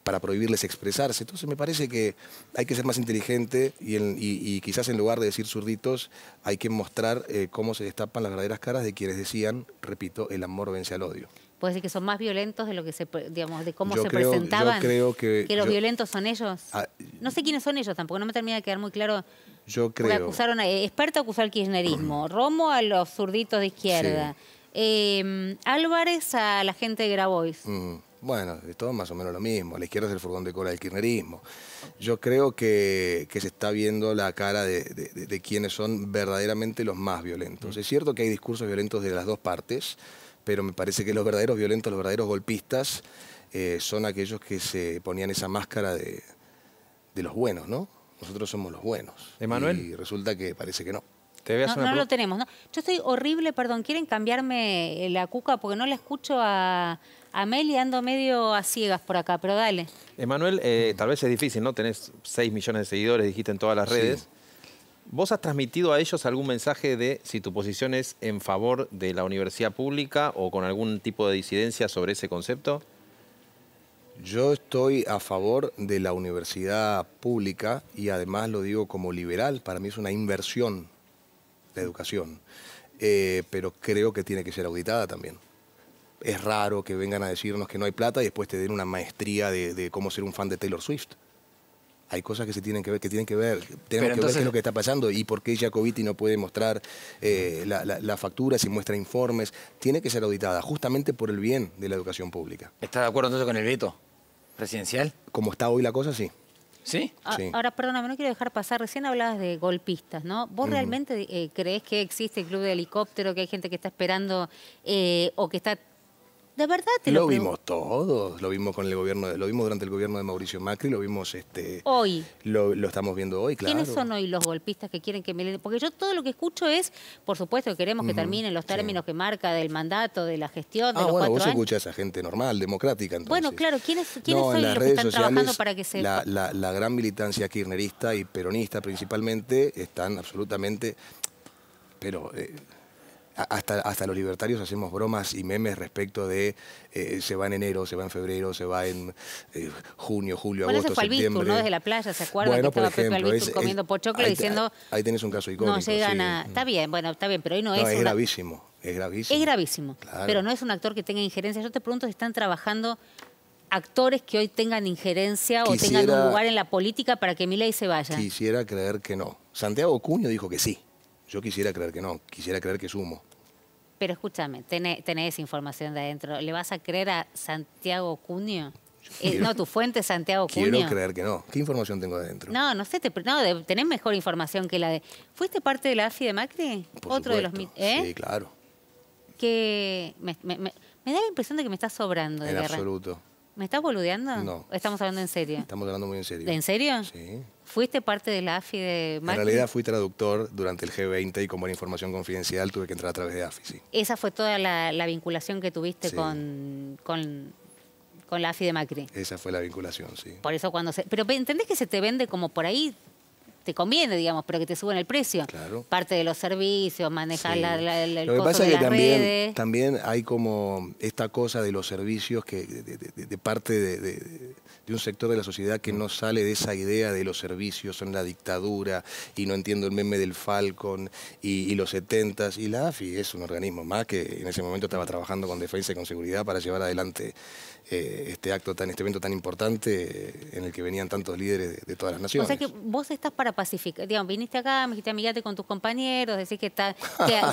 para prohibirles expresarse. Entonces me parece que hay que ser más inteligente y, quizás en lugar de decir zurditos, hay que mostrar eh, cómo se destapan las verdaderas caras de quienes decían, repito, el amor vence al odio puede decir que son más violentos de lo que se, digamos, de cómo se presentaban. Yo creo que, que los violentos son ellos. Ah, no sé quiénes son ellos tampoco, no me termina de quedar muy claro. Yo creo. acusaron a, eh, Experto acusó al kirchnerismo, Romo a los zurditos de izquierda, eh, Álvarez a la gente de Grabois. Mm. Bueno, es todo más o menos lo mismo. La izquierda es el furgón de cola del kirchnerismo. Yo creo que, se está viendo la cara de, quienes son verdaderamente los más violentos. Es cierto que hay discursos violentos de las dos partes, pero me parece que los verdaderos violentos, los verdaderos golpistas, eh, son aquellos que se ponían esa máscara de, los buenos, ¿no? Nosotros somos los buenos. ¿Emanuel? Y resulta que parece que no. no, no lo tenemos. Yo estoy horrible, perdón, quieren cambiarme la cuca porque no la escucho a Amelia ando medio a ciegas por acá, pero dale. Emanuel, eh, tal vez es difícil, ¿no? Tenés 6 millones de seguidores, dijiste en todas las redes. ¿Vos has transmitido a ellos algún mensaje de si tu posición es en favor de la universidad pública o con algún tipo de disidencia sobre ese concepto? Yo estoy a favor de la universidad pública y además lo digo como liberal, para mí es una inversión de educación, eh, pero creo que tiene que ser auditada también es raro que vengan a decirnos que no hay plata y después te den una maestría de, cómo ser un fan de Taylor Swift. Hay cosas que se tienen que ver, que tienen que ver. Tenemos que ver qué es lo que está pasando y por qué Jacobiti no puede mostrar eh, la, factura, si muestra informes. Tiene que ser auditada, justamente por el bien de la educación pública. ¿Está de acuerdo entonces con el veto presidencial? Como está hoy la cosa, sí. ¿Sí? Ah, sí. Ahora, perdóname, no quiero dejar pasar. Recién hablabas de golpistas, ¿no? ¿Vos realmente eh, crees que existe el club de helicóptero, que hay gente que está esperando eh, o que está de verdad lo, vimos todos, lo vimos con el gobierno, lo vimos durante el gobierno de Mauricio Macri, lo vimos este hoy. Lo, estamos viendo hoy, claro. ¿Quiénes son hoy los golpistas que quieren que me, Porque yo todo lo que escucho es, por supuesto, que queremos que terminen los términos que marca del mandato, de la gestión, de ah, bueno, vos escuchás a gente normal, democrática, entonces. Bueno, claro, ¿quiénes, quiénes son los que están trabajando para que se la, la, gran militancia kirchnerista y peronista principalmente están absolutamente pero eh, hasta, los libertarios hacemos bromas y memes respecto de eh, se va en enero, se va en febrero, se va en eh, junio, julio, bueno, agosto, ese fue ¿no? Desde la playa, ¿se acuerdan que estaba ejemplo, comiendo pochoclo ahí, diciendo... tenés un caso icónico. No Está bien, bueno, está bien, pero hoy no, no es... gravísimo, es gravísimo. Es gravísimo, pero no es un actor que tenga injerencia. Yo te pregunto si están trabajando actores que hoy tengan injerencia o tengan un lugar en la política para que Milei se vaya? Quisiera creer que no. Santiago Cuño dijo que sí. Yo quisiera creer que no. Quisiera creer que sumo. Pero escúchame, tenés, información de adentro. ¿Le vas a creer a Santiago Cunio? Eh, no, tu fuente es Santiago Cunio. Quiero creer que no. ¿Qué información tengo adentro? No, no sé, tenés mejor información que la de... ¿Fuiste parte de la AFI de Macri? Otro de los... ¿eh? Sí, claro. Que me, da la impresión de que me estás sobrando. De en absoluto. ¿Me estás boludeando? No. ¿Estamos hablando en serio? Estamos hablando muy en serio. ¿En serio? Sí fuiste parte de la AFI de Macri? En realidad fui traductor durante el G20 y como era información confidencial tuve que entrar a través de AFI, Esa fue toda la, vinculación que tuviste con, con, la AFI de Macri. Esa fue la vinculación, sí. Por eso cuando se... Pero entendés que se te vende como por ahí te conviene, digamos, pero que te suben el precio. Claro. Parte de los servicios, manejar la, el Lo que pasa es que también, hay como esta cosa de los servicios que de parte de, de un sector de la sociedad que no sale de esa idea de los servicios, son la dictadura y no entiendo el meme del Falcon y, los 70 Y la AFI es un organismo más que en ese momento estaba trabajando con defensa y con seguridad para llevar adelante eh, este acto tan, este evento tan importante eh, en el que venían tantos líderes de, todas las naciones. O sea que vos estás para pacificar, digamos, viniste acá, me dijiste amigate con tus compañeros, decís que está,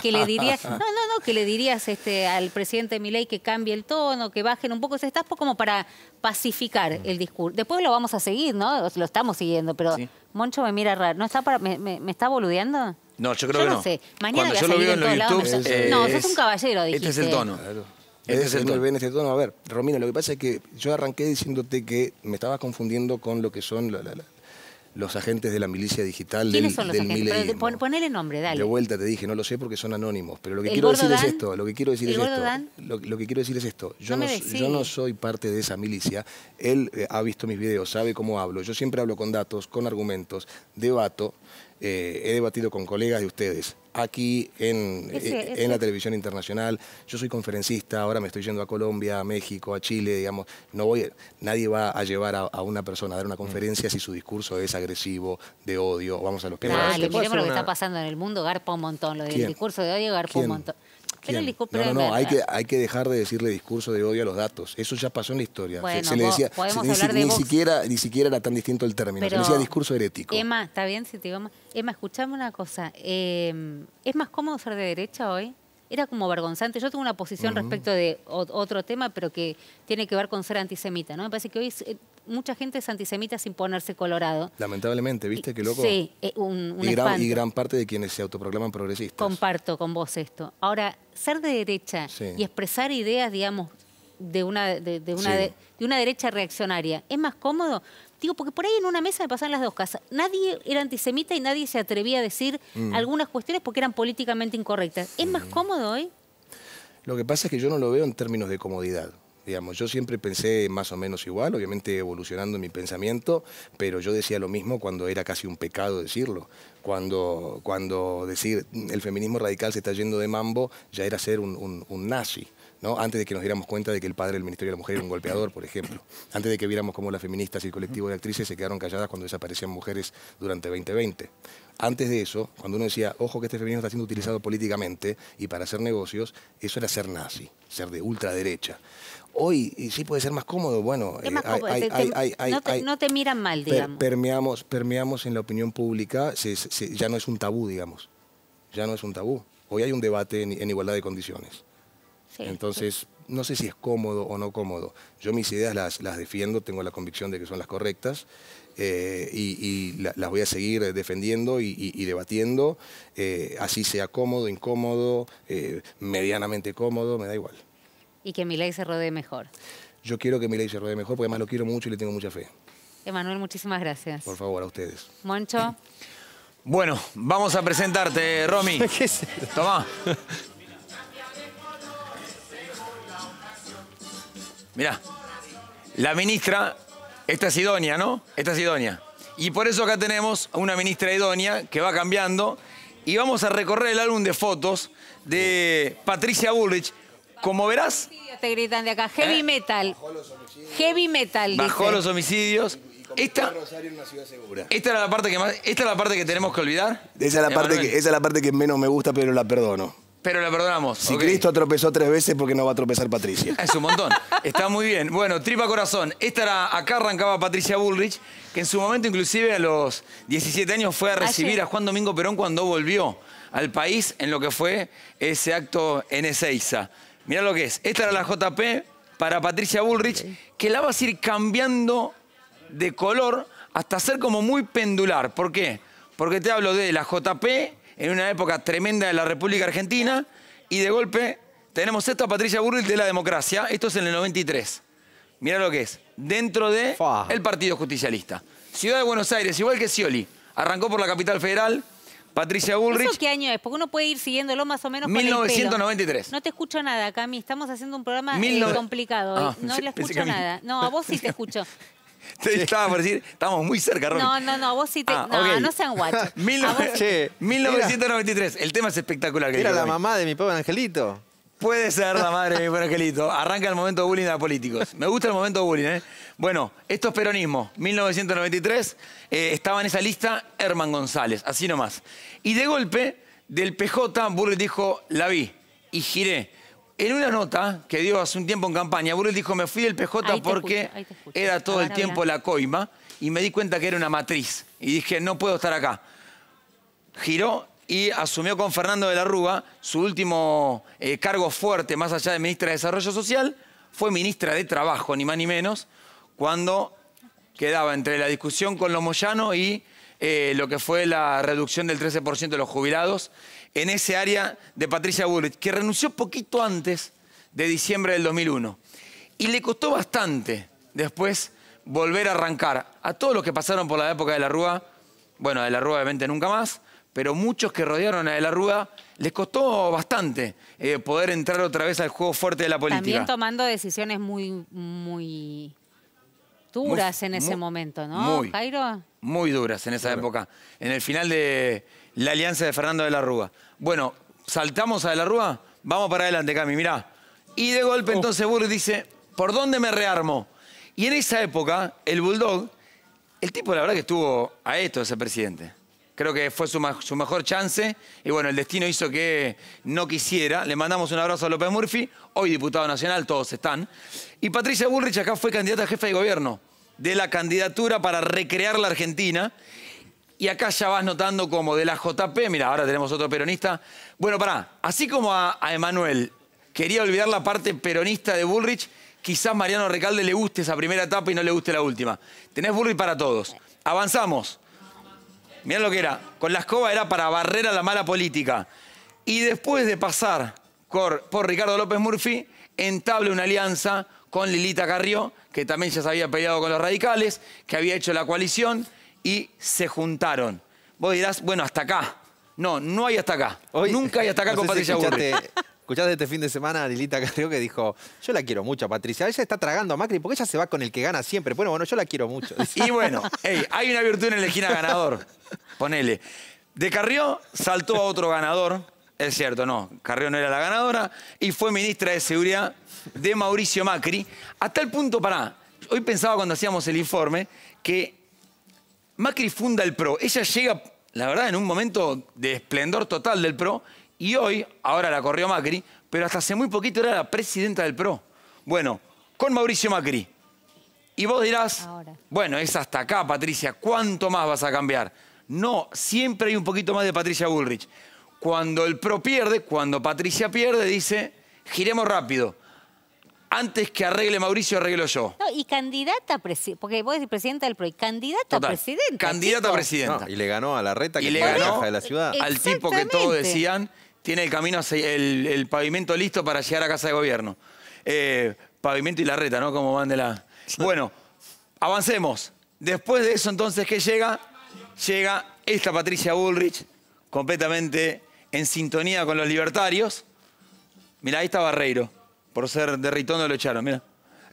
que, le dirías, no, no, no, que le dirías este, al presidente Milei que cambie el tono, que bajen un poco, o sea, estás como para pacificar mm. el discurso. Después lo vamos a seguir, ¿no? Lo estamos siguiendo, pero Moncho me mira raro, ¿no está para, me, me, está boludeando? No, yo creo que no. no. Sé. Mañana Cuando yo lo veo en los YouTube, eh, no, sos un caballero, dijiste. Este es el tono. Claro es el este A ver, Romina, lo que pasa es que yo arranqué diciéndote que me estabas confundiendo con lo que son los agentes de la milicia digital ¿Quiénes del, son los del nombre, dale. De vuelta te dije, no lo sé porque son anónimos, pero lo que quiero decir es esto, lo que quiero decir es esto. Lo, que quiero decir es esto, yo no, soy parte de esa milicia, él eh, ha visto mis videos, sabe cómo hablo, yo siempre hablo con datos, con argumentos, debato, eh, he debatido con colegas de ustedes, aquí eh, en, la televisión internacional. Yo soy conferencista, ahora me estoy yendo a Colombia, a México, a Chile, digamos. No voy, nadie va a llevar a, una persona a dar una mm. conferencia si su discurso es agresivo, de odio. Vamos a los que Dale, miremos lo que está pasando en el mundo, garpa un montón. Lo del discurso de odio, garpa un montón no, no, hay que, hay que dejar de decirle discurso de odio a los datos. Eso ya pasó en la historia. se, le decía, ni, siquiera, ni siquiera era tan distinto el término. se le decía discurso herético. Emma, está bien si te Emma, escuchame una cosa. Eh, ¿Es más cómodo ser de derecha hoy? era como vergonzante. Yo tengo una posición respecto de otro tema, pero que tiene que ver con ser antisemita, ¿no? Me parece que hoy eh, mucha gente es antisemita sin ponerse colorado. Lamentablemente, ¿viste qué loco? Sí, eh, un, y, gran, parte de quienes se autoproclaman progresistas. Comparto con vos esto. Ahora, ser de derecha y expresar ideas, digamos, de una, de una derecha reaccionaria, ¿es más cómodo? Digo, porque por ahí en una mesa me pasaban las dos casas. Nadie era antisemita y nadie se atrevía a decir mm. algunas cuestiones porque eran políticamente incorrectas. ¿Es más cómodo hoy? Lo que pasa es que yo no lo veo en términos de comodidad. Digamos, yo siempre pensé más o menos igual, obviamente evolucionando mi pensamiento, pero yo decía lo mismo cuando era casi un pecado decirlo. Cuando, cuando decir mm, el feminismo radical se está yendo de mambo ya era ser un nazi antes de que nos diéramos cuenta de que el padre del Ministerio de la Mujer era un golpeador, por ejemplo, antes de que viéramos cómo las feministas y el colectivo de actrices se quedaron calladas cuando desaparecían mujeres durante 2020. Antes de eso, cuando uno decía, ojo que este feminismo está siendo utilizado políticamente y para hacer negocios, eso era ser nazi, ser de ultraderecha. Hoy sí puede ser más cómodo, bueno, no te miran mal, digamos. permeamos, en la opinión pública, ya no es un tabú, digamos, ya no es un tabú. Hoy hay un debate en igualdad de condiciones. Entonces, no sé si es cómodo o no cómodo. Yo mis ideas las, defiendo, tengo la convicción de que son las correctas. Eh, y, las voy a seguir defendiendo y, debatiendo, eh, así sea cómodo, incómodo, eh, medianamente cómodo, me da igual. Y que mi ley se rodee mejor. Yo quiero que mi ley se rodee mejor, porque además lo quiero mucho y le tengo mucha fe. Emanuel, muchísimas gracias. Por favor, a ustedes. Moncho. Bueno, vamos a presentarte, Romy. Tomá. Mirá, la ministra, esta es idónea, ¿no? Esta es idónea. Y por eso acá tenemos a una ministra idónea que va cambiando y vamos a recorrer el álbum de fotos de Patricia Bullrich. Como verás... Te gritan de acá, heavy ¿Eh? metal. Heavy metal, Bajó los homicidios. esta, era la parte que más, esta es la parte que tenemos que olvidar. Esa la, eh, parte que, esa es la parte que menos me gusta, pero la perdono pero la perdonamos. Si Cristo tropezó tres veces, porque no va a tropezar Patricia? Es un montón. Está muy bien. Bueno, tripa corazón. Esta acá arrancaba Patricia Bullrich, que en su momento, inclusive a los 17 años, fue a recibir a Juan Domingo Perón cuando volvió al país en lo que fue ese acto en Ezeiza. Mirá lo que es. Esta era la JP para Patricia Bullrich, que la vas a ir cambiando de color hasta ser como muy pendular. ¿Por qué? Porque te hablo de la JP en una época tremenda de la República Argentina y de golpe tenemos esto a Patricia Bullrich de la democracia. Esto es en el 93. Mira lo que es. Dentro del el Partido Justicialista. Ciudad de Buenos Aires, igual que Scioli. Arrancó por la capital federal. Patricia Bullrich. ¿Eso qué año es? Porque uno puede ir siguiéndolo más o menos 1993. No te escucho nada, Cami. Estamos haciendo un programa eh, complicado. Ah, no le escucho nada. No, a vos sí te escucho. Te estaba por decir, estamos muy cerca, No, no, no, vos sí te. Ah, no, no sean guachos. 1993. el tema es espectacular. Que era la mamá de mi pobre angelito. Puede ser la madre de mi pobre angelito. Arranca el momento bullying de políticos. Me gusta el momento bullying, ¿eh? Bueno, esto es peronismo. 1993 eh, estaba en esa lista Herman González, así nomás. Y de golpe, del PJ, Burri dijo, la vi. Y giré. En una nota que dio hace un tiempo en campaña, Burrell dijo, me fui del PJ porque era todo el tiempo la coima y me di cuenta que era una matriz. Y dije, no puedo estar acá. Giró y asumió con Fernando de la Rúa su último eh, cargo fuerte, más allá de ministra de Desarrollo Social, fue ministra de Trabajo, ni más ni menos, cuando quedaba entre la discusión con los Moyano y eh, lo que fue la reducción del 13% de los jubilados en ese área de Patricia Bullrich, que renunció poquito antes de diciembre del 2001. Y le costó bastante después volver a arrancar. A todos los que pasaron por la época de la Rúa, bueno, de la Rúa obviamente nunca más, pero muchos que rodearon a la Rúa les costó bastante eh, poder entrar otra vez al juego fuerte de la política. También tomando decisiones muy, muy duras en ese momento, ¿no, Jairo? Muy duras en esa época. En el final de, la alianza de Fernando de la Rúa. Bueno, saltamos a de la Rúa, vamos para adelante, Cami, mirá. Y de golpe oh. entonces Burri dice, ¿por dónde me rearmo? Y en esa época, el Bulldog, el tipo la verdad que estuvo a esto de ser presidente. Creo que fue su, su, mejor chance y bueno, el destino hizo que no quisiera. Le mandamos un abrazo a López Murphy, hoy diputado nacional, todos están. Y Patricia Bullrich acá fue candidata a jefe de gobierno de la candidatura para recrear la Argentina y acá ya vas notando como de la JP, mira, ahora tenemos otro peronista. Bueno, pará, así como a, a Emanuel quería olvidar la parte peronista de Bullrich, quizás Mariano Recalde le guste esa primera etapa y no le guste la última. Tenés Bullrich para todos. Avanzamos. Mirá lo que era. Con la escoba era para barrer a la mala política. Y después de pasar por Ricardo López Murphy, entable una alianza con Lilita Carrió, que también ya se había peleado con los radicales, que había hecho la coalición y se juntaron. Vos dirás, bueno, hasta acá. No, no hay hasta acá. Nunca hay hasta acá con Patricia escuchaste, este fin de semana a Lilita Carrió que dijo, yo la quiero mucho a Patricia. Ella está tragando a Macri porque ella se va con el que gana siempre. Bueno, bueno, yo la quiero mucho. Y bueno, hay una virtud en la esquina ganador. Ponele. De Carrió saltó a otro ganador. Es cierto, no. Carrió no era la ganadora. Y fue ministra de Seguridad de Mauricio Macri. Hasta el punto, para. Hoy pensaba cuando hacíamos el informe que Macri funda el PRO. Ella llega, la verdad, en un momento de esplendor total del PRO y hoy, ahora la corrió Macri, pero hasta hace muy poquito era la presidenta del PRO. Bueno, con Mauricio Macri. Y vos dirás, bueno, es hasta acá, Patricia, ¿cuánto más vas a cambiar? No, siempre hay un poquito más de Patricia Bullrich. Cuando el PRO pierde, cuando Patricia pierde, dice, giremos rápido antes que arregle Mauricio, arreglo yo. y candidata presidenta, porque vos decís presidenta del PRO, candidata a presidenta. Candidata a presidenta. y le ganó a la reta que le ganó de la ciudad. Al tipo que todos decían, tiene el camino, el, pavimento listo para llegar a casa de gobierno. Eh, pavimento y la reta, ¿no? Como van de la... Bueno, avancemos. Después de eso, entonces, ¿qué llega? Llega esta Patricia Bullrich, completamente en sintonía con los libertarios. Mirá, ahí está Barreiro. Por ser de lo echaron, mira.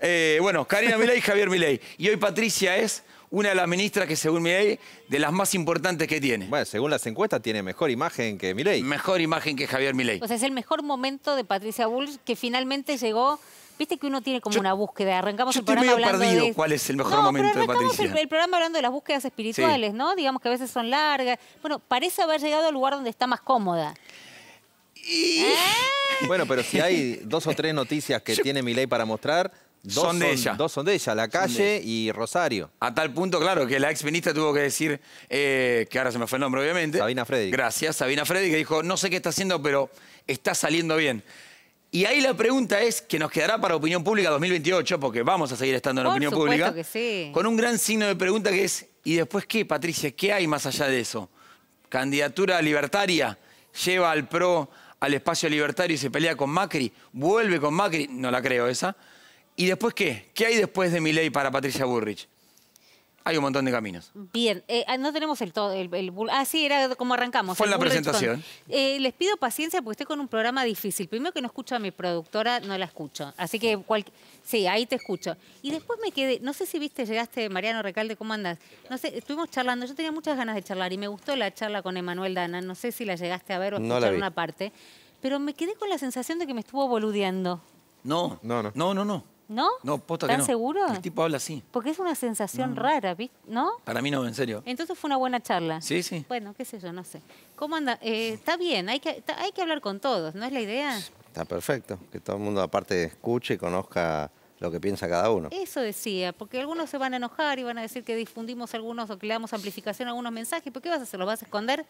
Eh, bueno, Karina Milei y Javier Milei. Y hoy Patricia es una de las ministras que según Milei, de las más importantes que tiene. Bueno, según las encuestas tiene mejor imagen que Milei. Mejor imagen que Javier Milei. sea, pues es el mejor momento de Patricia Bull que finalmente llegó Viste que uno tiene como una búsqueda. Arrancamos el programa estoy medio perdido cuál es el mejor momento de Patricia. El, programa hablando de las búsquedas espirituales, ¿no? Digamos que a veces son largas. Bueno, parece haber llegado al lugar donde está más cómoda. ¿Eh? Bueno, pero si hay dos o tres noticias que tiene mi ley para mostrar, dos son, de ella. Dos son de ella, La Calle y Rosario. A tal punto, claro, que la ex ministra tuvo que decir, eh, que ahora se me fue el nombre, obviamente. Sabina Freddy. Gracias, Sabina Freddy, que dijo, no sé qué está haciendo, pero está saliendo bien. Y ahí la pregunta es, que nos quedará para Opinión Pública 2028, porque vamos a seguir estando en Opinión Pública, que sí. con un gran signo de pregunta que es, ¿y después qué, Patricia? ¿Qué hay más allá de eso? ¿Candidatura libertaria lleva al PRO al espacio libertario y se pelea con Macri, vuelve con Macri, no la creo esa. ¿Y después qué? ¿Qué hay después de mi ley para Patricia Burrich? Hay un montón de caminos. Bien, eh, ah, no tenemos el todo. El, ah, sí, era como arrancamos. Fue la presentación. Eh, les pido paciencia porque estoy con un programa difícil. Primero que no escucho a mi productora, no la escucho. Así que cualquier Sí, ahí te escucho. Y después me quedé, no sé si viste, llegaste, Mariano Recalde, ¿cómo andas? No sé, estuvimos charlando, yo tenía muchas ganas de charlar y me gustó la charla con Emanuel Dana, no sé si la llegaste a ver o a escuchar una parte, pero me quedé con la sensación de que me estuvo boludeando. No, no, no. No, no, no. ¿No? No, ¿Estás seguro? El tipo habla así. Porque es una sensación rara, ¿viste? ¿No? Para mí no, en serio. Entonces fue una buena charla. Sí, sí. Bueno, qué sé yo, no sé. ¿Cómo anda? Eh, está bien, hay que, hay que hablar con todos, ¿no es la idea? Está perfecto, que todo el mundo aparte escuche y conozca lo que piensa cada uno. Eso decía, porque algunos se van a enojar y van a decir que difundimos algunos o que le damos amplificación a algunos mensajes, ¿por qué vas a hacerlo? lo vas a esconder?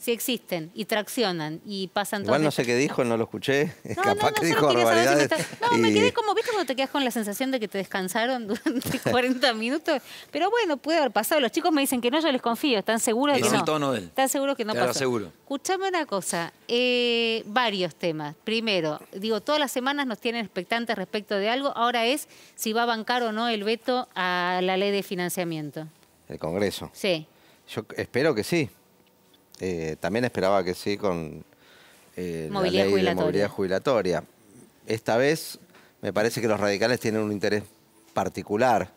si existen y traccionan y pasan todo. Igual no sé qué dijo, no lo escuché. No, Capaz no, no, que dijo Está... No, me quedé como, ¿viste cuando te quedas con la sensación de que te descansaron durante 40 minutos? Pero bueno, puede haber pasado. Los chicos me dicen que no, yo les confío. Están seguros de que no. Es el tono de él. Están seguros que no pasó. seguro. Escuchame una cosa. Eh, varios temas. Primero, digo, todas las semanas nos tienen expectantes respecto de algo. Ahora es si va a bancar o no el veto a la ley de financiamiento. El Congreso. Sí. Yo espero que sí. Eh, también esperaba que sí con eh, la ley de movilidad jubilatoria. Esta vez me parece que los radicales tienen un interés particular,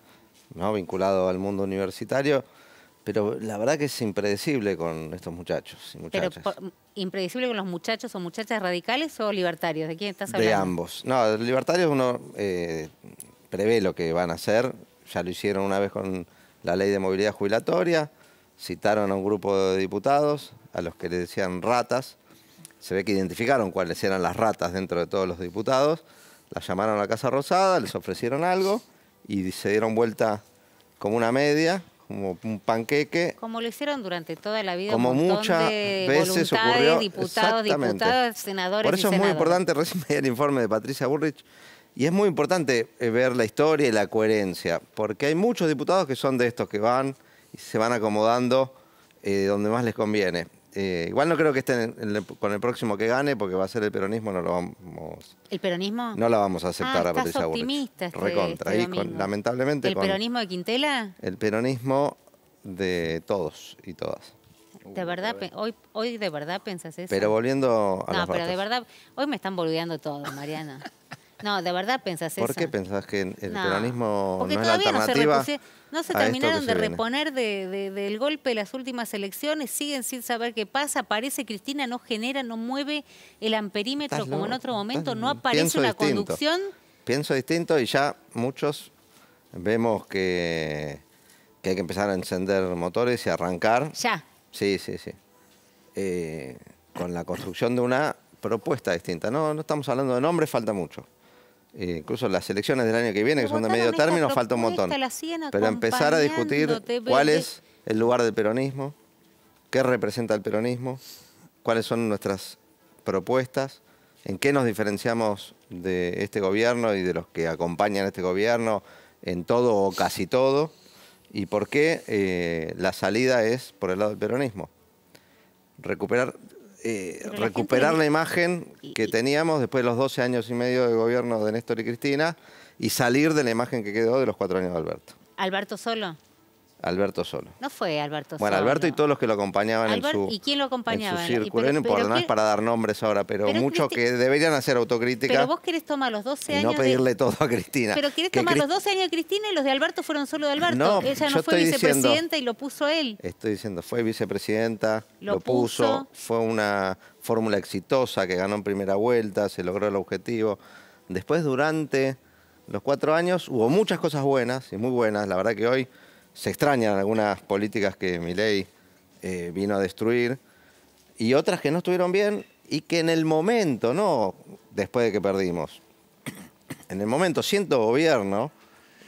¿no? vinculado al mundo universitario, pero la verdad que es impredecible con estos muchachos y muchachas. ¿Impredecible con los muchachos o muchachas radicales o libertarios? ¿De quién estás hablando? De ambos. No, los libertarios uno eh, prevé lo que van a hacer. Ya lo hicieron una vez con la ley de movilidad jubilatoria citaron a un grupo de diputados, a los que le decían ratas, se ve que identificaron cuáles eran las ratas dentro de todos los diputados, las llamaron a la Casa Rosada, les ofrecieron algo y se dieron vuelta como una media, como un panqueque. Como lo hicieron durante toda la vida. Como muchas veces ocurrió. Diputados, diputadas, senadores. Por eso es muy importante, recién el informe de Patricia Burrich, y es muy importante eh, ver la historia y la coherencia, porque hay muchos diputados que son de estos que van y se van acomodando eh, donde más les conviene. Eh, igual no creo que estén con el próximo que gane, porque va a ser el peronismo, no lo vamos... ¿El peronismo? No la vamos a aceptar ah, a Recontra, este lamentablemente... ¿El peronismo de Quintela? El peronismo de todos y todas. De verdad, hoy, hoy de verdad piensas eso. Pero volviendo a No, pero de verdad, hoy me están boludeando todo, Mariana. No, de verdad pensás eso. ¿Por qué pensás que el peronismo no es alternativa? No se, no se terminaron de reponer de, del golpe las últimas elecciones, siguen sin saber qué pasa. Parece Cristina no genera, no mueve el amperímetro como en otro momento, no aparece una conducción. Pienso distinto y ya muchos vemos que, hay que empezar a encender motores y arrancar. Ya. Sí, sí, sí. Eh, con la construcción de una propuesta distinta. No, no estamos hablando de nombres, falta mucho. Eh, incluso las elecciones del año que viene, que son de medio término, falta un montón. Pero empezar a discutir cuál es el lugar del peronismo, qué representa el peronismo, cuáles son nuestras propuestas, en qué nos diferenciamos de este gobierno y de los que acompañan este gobierno en todo o casi todo, y por qué eh, la salida es por el lado del peronismo. Recuperar eh, recuperar la, imagen que teníamos después de los 12 años y medio de gobierno de Néstor y Cristina y salir de la imagen que quedó de los cuatro años de Alberto. ¿Alberto solo? Alberto solo. No fue Alberto Solo. Bueno, Alberto y todos los que lo acompañaban en su ¿Y quién lo acompañaba? En su círculo. no es para dar nombres ahora, pero, muchos que deberían hacer autocrítica. Pero vos querés tomar los 12 años. Y no pedirle todo a Cristina. Pero querés tomar los 12 años de Cristina y los de Alberto fueron solo de Alberto. No, Ella no fue vicepresidenta y lo puso él. Estoy diciendo, fue vicepresidenta, lo, puso, fue una fórmula exitosa que ganó en primera vuelta, se logró el objetivo. Después, durante los cuatro años, hubo muchas cosas buenas y muy buenas. La verdad que hoy se extrañan algunas políticas que mi ley eh, vino a destruir y otras que no estuvieron bien y que en el momento, no después de que perdimos, en el momento siento gobierno,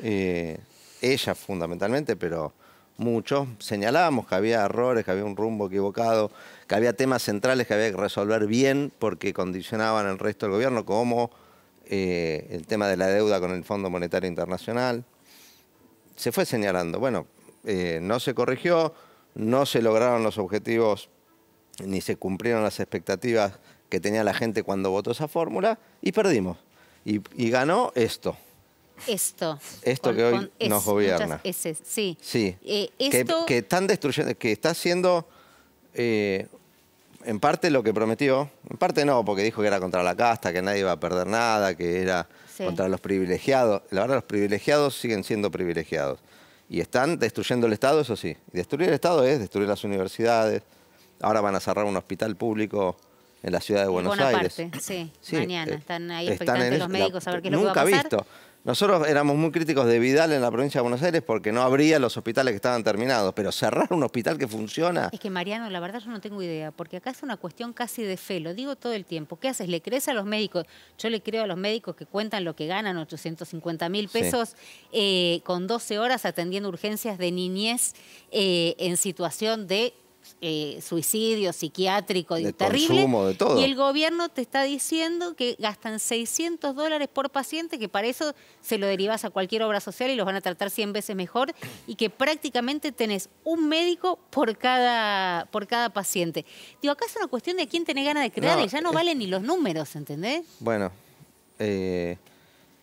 eh, ella fundamentalmente, pero muchos, señalábamos que había errores, que había un rumbo equivocado, que había temas centrales que había que resolver bien porque condicionaban el resto del gobierno, como eh, el tema de la deuda con el Fondo Monetario Internacional, se fue señalando. Bueno, eh, no se corrigió, no se lograron los objetivos ni se cumplieron las expectativas que tenía la gente cuando votó esa fórmula y perdimos. Y, ganó esto. Esto. Esto que hoy nos gobierna. sí. Sí. Eh, que, están destruyendo, que está siendo eh, en parte lo que prometió, en parte no, porque dijo que era contra la casta, que nadie iba a perder nada, que era contra los privilegiados. La verdad, los privilegiados siguen siendo privilegiados. Y están destruyendo el Estado, eso sí. destruir el Estado es destruir las universidades. Ahora van a cerrar un hospital público en la ciudad de Buenos Aires. Parte, sí, mañana. Eh, están ahí expectantes los médicos a ver qué es que va a pasar. Nunca visto. Nosotros éramos muy críticos de Vidal en la provincia de Buenos Aires porque no abría los hospitales que estaban terminados, pero cerrar un hospital que funciona. Es que Mariano, la verdad yo no tengo idea, porque acá es una cuestión casi de fe, lo digo todo el tiempo. ¿Qué haces? ¿Le crees a los médicos? Yo le creo a los médicos que cuentan lo que ganan, 850 mil pesos, eh, con 12 horas atendiendo urgencias de niñez eh, en situación de eh, suicidio psiquiátrico, terrible. Y el gobierno te está diciendo que gastan 600 dólares por paciente, que para eso se lo derivas a cualquier obra social y los van a tratar 100 veces mejor, y que prácticamente tenés un médico por cada, por cada paciente. Digo, acá es una cuestión de quién tenés ganas de crear, ya no valen ni los números, ¿entendés? Bueno, eh,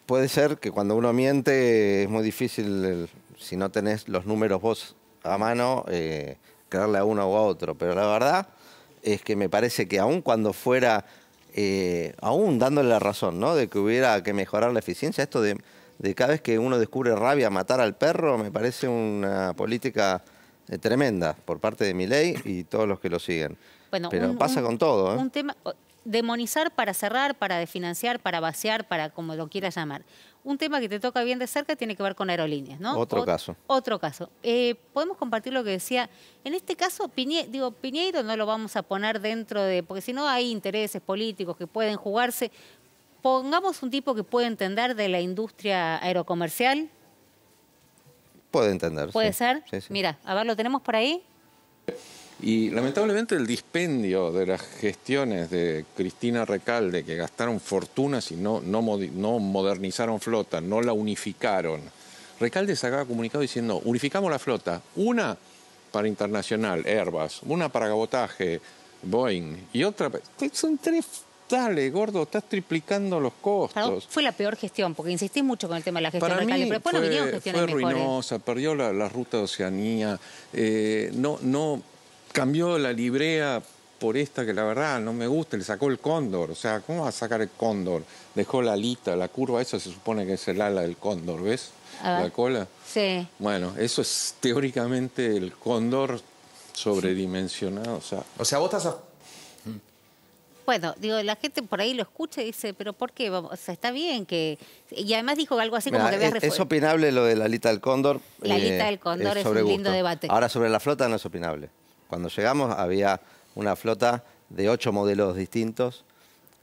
puede ser que cuando uno miente es muy difícil, si no tenés los números vos a mano, eh, creerle a uno o a otro, pero la verdad es que me parece que aún cuando fuera, eh, aún dándole la razón, ¿no? De que hubiera que mejorar la eficiencia, esto de, cada vez que uno descubre rabia matar al perro, me parece una política eh, tremenda por parte de mi ley y todos los que lo siguen. pero pasa con todo. ¿eh? Un tema, demonizar para cerrar, para desfinanciar, para vaciar, para como lo quieras llamar. Un tema que te toca bien de cerca tiene que ver con aerolíneas, ¿no? Otro caso. Otro caso. Eh, Podemos compartir lo que decía. En este caso, digo, Piñeiro no lo vamos a poner dentro de, porque si no hay intereses políticos que pueden jugarse. Pongamos un tipo que puede entender de la industria aerocomercial. Puede entender. Puede ser. Mira, a ver, lo tenemos por ahí. Y lamentablemente el dispendio de las gestiones de Cristina Recalde, que gastaron fortunas y no, no, modernizaron flota, no la unificaron. Recalde sacaba comunicado diciendo, unificamos la flota, una para internacional, Airbus, una para Gabotaje, Boeing, y otra... Son tres dale, gordo, estás triplicando los costos. Fue la peor gestión, porque insistí mucho con el tema de la gestión Recalde. pero fue, ruinosa, perdió la, ruta de Oceanía, eh, no, no, cambió la librea por esta que la verdad no me gusta, le sacó el cóndor, o sea, ¿cómo va a sacar el cóndor? Dejó la alita, la curva, eso se supone que es el ala del cóndor, ¿ves? La cola. Sí. Bueno, eso es teóricamente el cóndor sobredimensionado, o sea. vos estás Bueno, digo, la gente por ahí lo escucha y dice, pero ¿por qué? O sea, está bien que... Y además dijo algo así como que había es, es opinable lo de la alita del cóndor. La alita eh, del cóndor es, un lindo debate. Ahora, sobre la flota no es opinable. Cuando llegamos había una flota de ocho modelos distintos,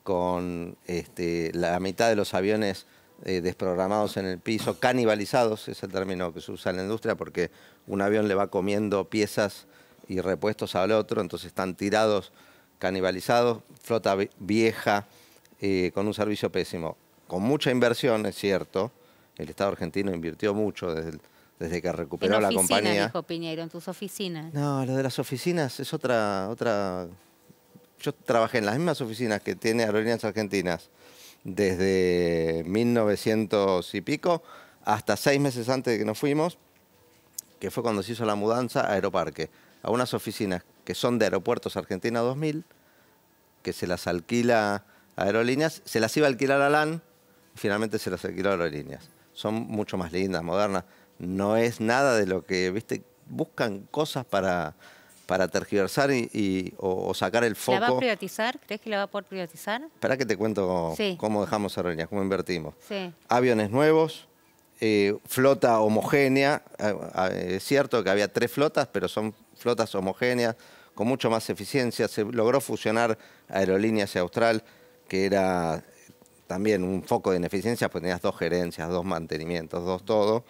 con este, la mitad de los aviones eh, desprogramados en el piso, canibalizados, es el término que se usa en la industria, porque un avión le va comiendo piezas y repuestos al otro, entonces están tirados, canibalizados, flota vieja, eh, con un servicio pésimo. Con mucha inversión, es cierto, el Estado argentino invirtió mucho desde el desde que recuperó la compañía. dijo Piñeiro, en tus oficinas. No, lo de las oficinas es otra, otra... Yo trabajé en las mismas oficinas que tiene Aerolíneas Argentinas desde 1900 y pico hasta seis meses antes de que nos fuimos, que fue cuando se hizo la mudanza a Aeroparque, a unas oficinas que son de Aeropuertos Argentina 2000, que se las alquila aerolíneas, se las iba a alquilar a LAN, finalmente se las alquiló aerolíneas. Son mucho más lindas, modernas no es nada de lo que, viste, buscan cosas para, para tergiversar y, o, sacar el foco. ¿La va a privatizar? ¿Crees que la va a poder privatizar? Espera que te cuento cómo dejamos Aerolíneas, cómo invertimos. Aviones nuevos, eh, flota homogénea. Eh, eh, es cierto que había tres flotas, pero son flotas homogéneas, con mucho más eficiencia. Se logró fusionar Aerolíneas y Austral, que era también un foco de ineficiencia, porque tenías dos gerencias, dos mantenimientos, dos todo.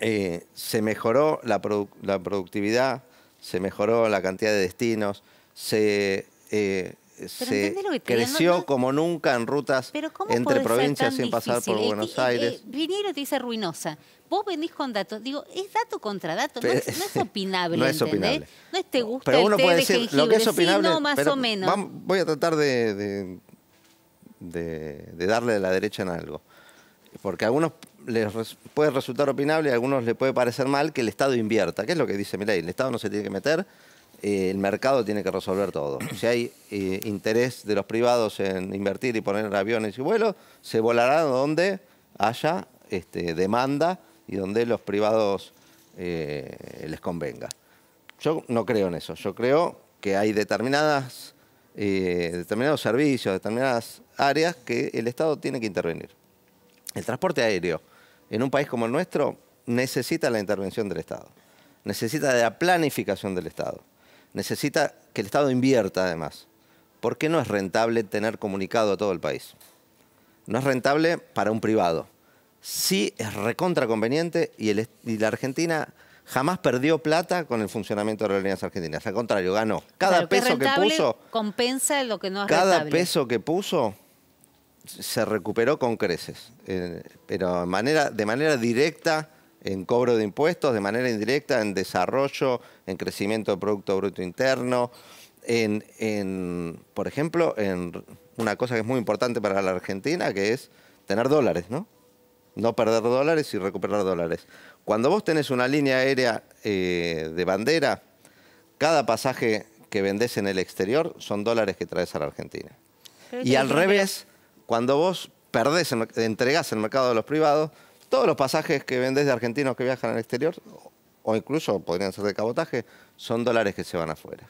Eh, se mejoró la, productividad, se mejoró la cantidad de destinos, se, eh, creció como nunca en rutas entre provincias sin pasar por Buenos Aires. Viniero te dice ruinosa. Vos venís con datos, digo, es dato contra dato, no es, opinable, no es opinable. ¿entendés? No es te gusta que es opinable, más o menos. voy a tratar de, de, de, de darle la derecha en algo. Porque algunos les puede resultar opinable, a algunos les puede parecer mal que el Estado invierta. ¿Qué es lo que dice Milei? El Estado no se tiene que meter, eh, el mercado tiene que resolver todo. Si hay eh, interés de los privados en invertir y poner aviones y vuelos, se volará donde haya este, demanda y donde los privados eh, les convenga. Yo no creo en eso. Yo creo que hay determinadas, determinados servicios, determinadas áreas que el Estado tiene que intervenir. El transporte aéreo en un país como el nuestro, necesita la intervención del Estado, necesita de la planificación del Estado, necesita que el Estado invierta además. Porque qué no es rentable tener comunicado a todo el país? No es rentable para un privado. Sí es recontra conveniente y, la Argentina jamás perdió plata con el funcionamiento de las líneas argentinas. Al contrario, ganó. Cada peso que, puso. Compensa lo que no es Cada peso que puso se recuperó con creces, eh, pero manera, de manera directa en cobro de impuestos, de manera indirecta en desarrollo, en crecimiento de Producto Bruto Interno, en, por ejemplo, en una cosa que es muy importante para la Argentina, que es tener dólares, ¿no? No perder dólares y recuperar dólares. Cuando vos tenés una línea aérea eh, de bandera, cada pasaje que vendés en el exterior son dólares que traes a la Argentina. y al revés, cuando vos perdés, entregás el mercado de los privados, todos los pasajes que vendés de argentinos que viajan al exterior, o incluso podrían ser de cabotaje, son dólares que se van afuera.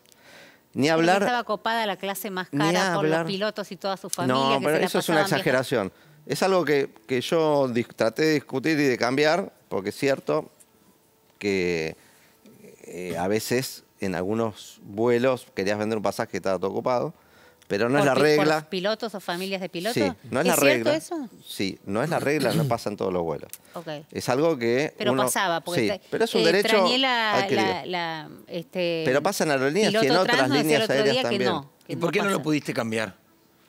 Ni hablar. Estaba copada la clase más cara por los pilotos y toda su familia. No, pero eso es una exageración. Es algo que, yo traté de discutir y de cambiar, porque es cierto que eh, a veces en algunos vuelos querías vender un pasaje que estaba todo ocupado pero no es la regla. Por pilotos o familias de pilotos? Sí, no es, la regla. eso? Sí, no es la regla, no pasan todos los vuelos. Okay. Es algo que. Pero pasaba, porque. Sí, pero es un eh, derecho. la, la, este, pero pasan aerolíneas y en otras líneas aéreas también. ¿Y por qué no, lo pudiste cambiar?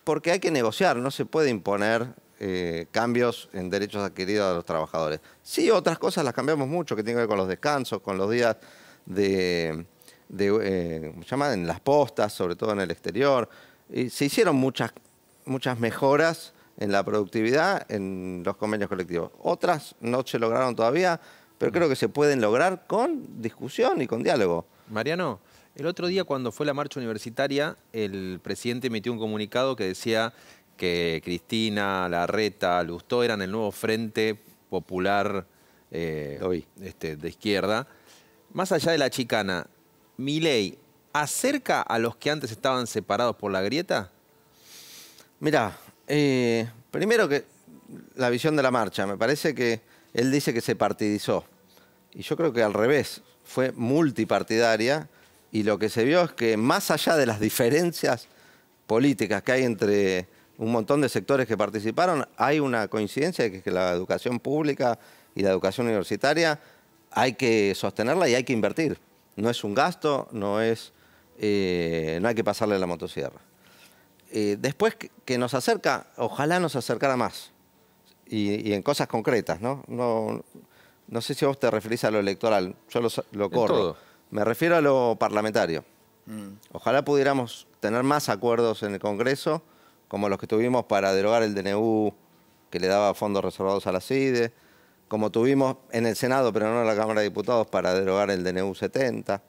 Porque hay que negociar, no se puede imponer eh, cambios en derechos adquiridos a los trabajadores. Sí, otras cosas las cambiamos mucho, que tienen que ver con los descansos, con los días de. Eh, ¿cómo En las postas, sobre todo en el exterior se hicieron muchas, muchas mejoras en la productividad en los convenios colectivos. Otras no se lograron todavía, pero creo que se pueden lograr con discusión y con diálogo. Mariano, el otro día cuando fue la marcha universitaria, el presidente emitió un comunicado que decía que Cristina, Larreta, Lustó eran el nuevo frente popular eh, este, de izquierda. Más allá de la chicana, mi ley acerca a los que antes estaban separados por la grieta? Mirá, eh, primero que la visión de la marcha, me parece que él dice que se partidizó. Y yo creo que al revés, fue multipartidaria y lo que se vio es que más allá de las diferencias políticas que hay entre un montón de sectores que participaron, hay una coincidencia que es que la educación pública y la educación universitaria hay que sostenerla y hay que invertir. No es un gasto, no es eh, no hay que pasarle la motosierra. Eh, después que, nos acerca, ojalá nos acercara más. Y, en cosas concretas, ¿no? ¿no? sé si vos te referís a lo electoral, yo lo, corro. Me refiero a lo parlamentario. Mm. Ojalá pudiéramos tener más acuerdos en el Congreso, como los que tuvimos para derogar el DNU que le daba fondos reservados a la CIDE, como tuvimos en el Senado, pero no en la Cámara de Diputados, para derogar el DNU 70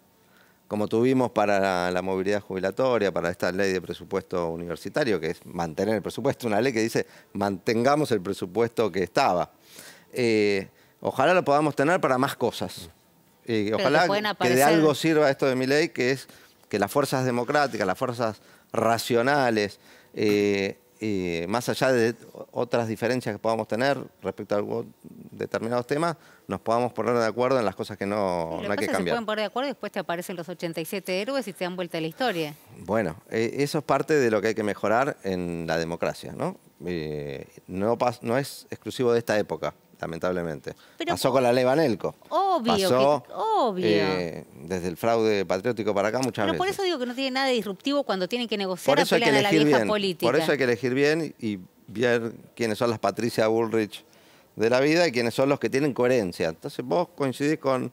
como tuvimos para la, movilidad jubilatoria, para esta ley de presupuesto universitario, que es mantener el presupuesto, una ley que dice mantengamos el presupuesto que estaba. Eh, ojalá lo podamos tener para más cosas. Mm. Eh, ojalá que, de algo sirva esto de mi ley, que es que las fuerzas democráticas, las fuerzas racionales, eh, y eh, más allá de otras diferencias que podamos tener respecto a determinados temas, nos podamos poner de acuerdo en las cosas que no, no hay que cambiar. Se pueden poner de acuerdo y después te aparecen los 87 héroes y te dan vuelta a la historia. Bueno, eh, eso es parte de lo que hay que mejorar en la democracia, no, eh, no es exclusivo de esta época lamentablemente. Pasó con la ley Banelco. Obvio, Pasó, obvio. Eh, desde el fraude patriótico para acá muchas veces. Pero por eso digo que no tiene nada disruptivo cuando tienen que negociar a la vieja política. Por eso hay que elegir bien y ver quiénes son las Patricia Bullrich de la vida y quiénes son los que tienen coherencia. Entonces vos coincidís con,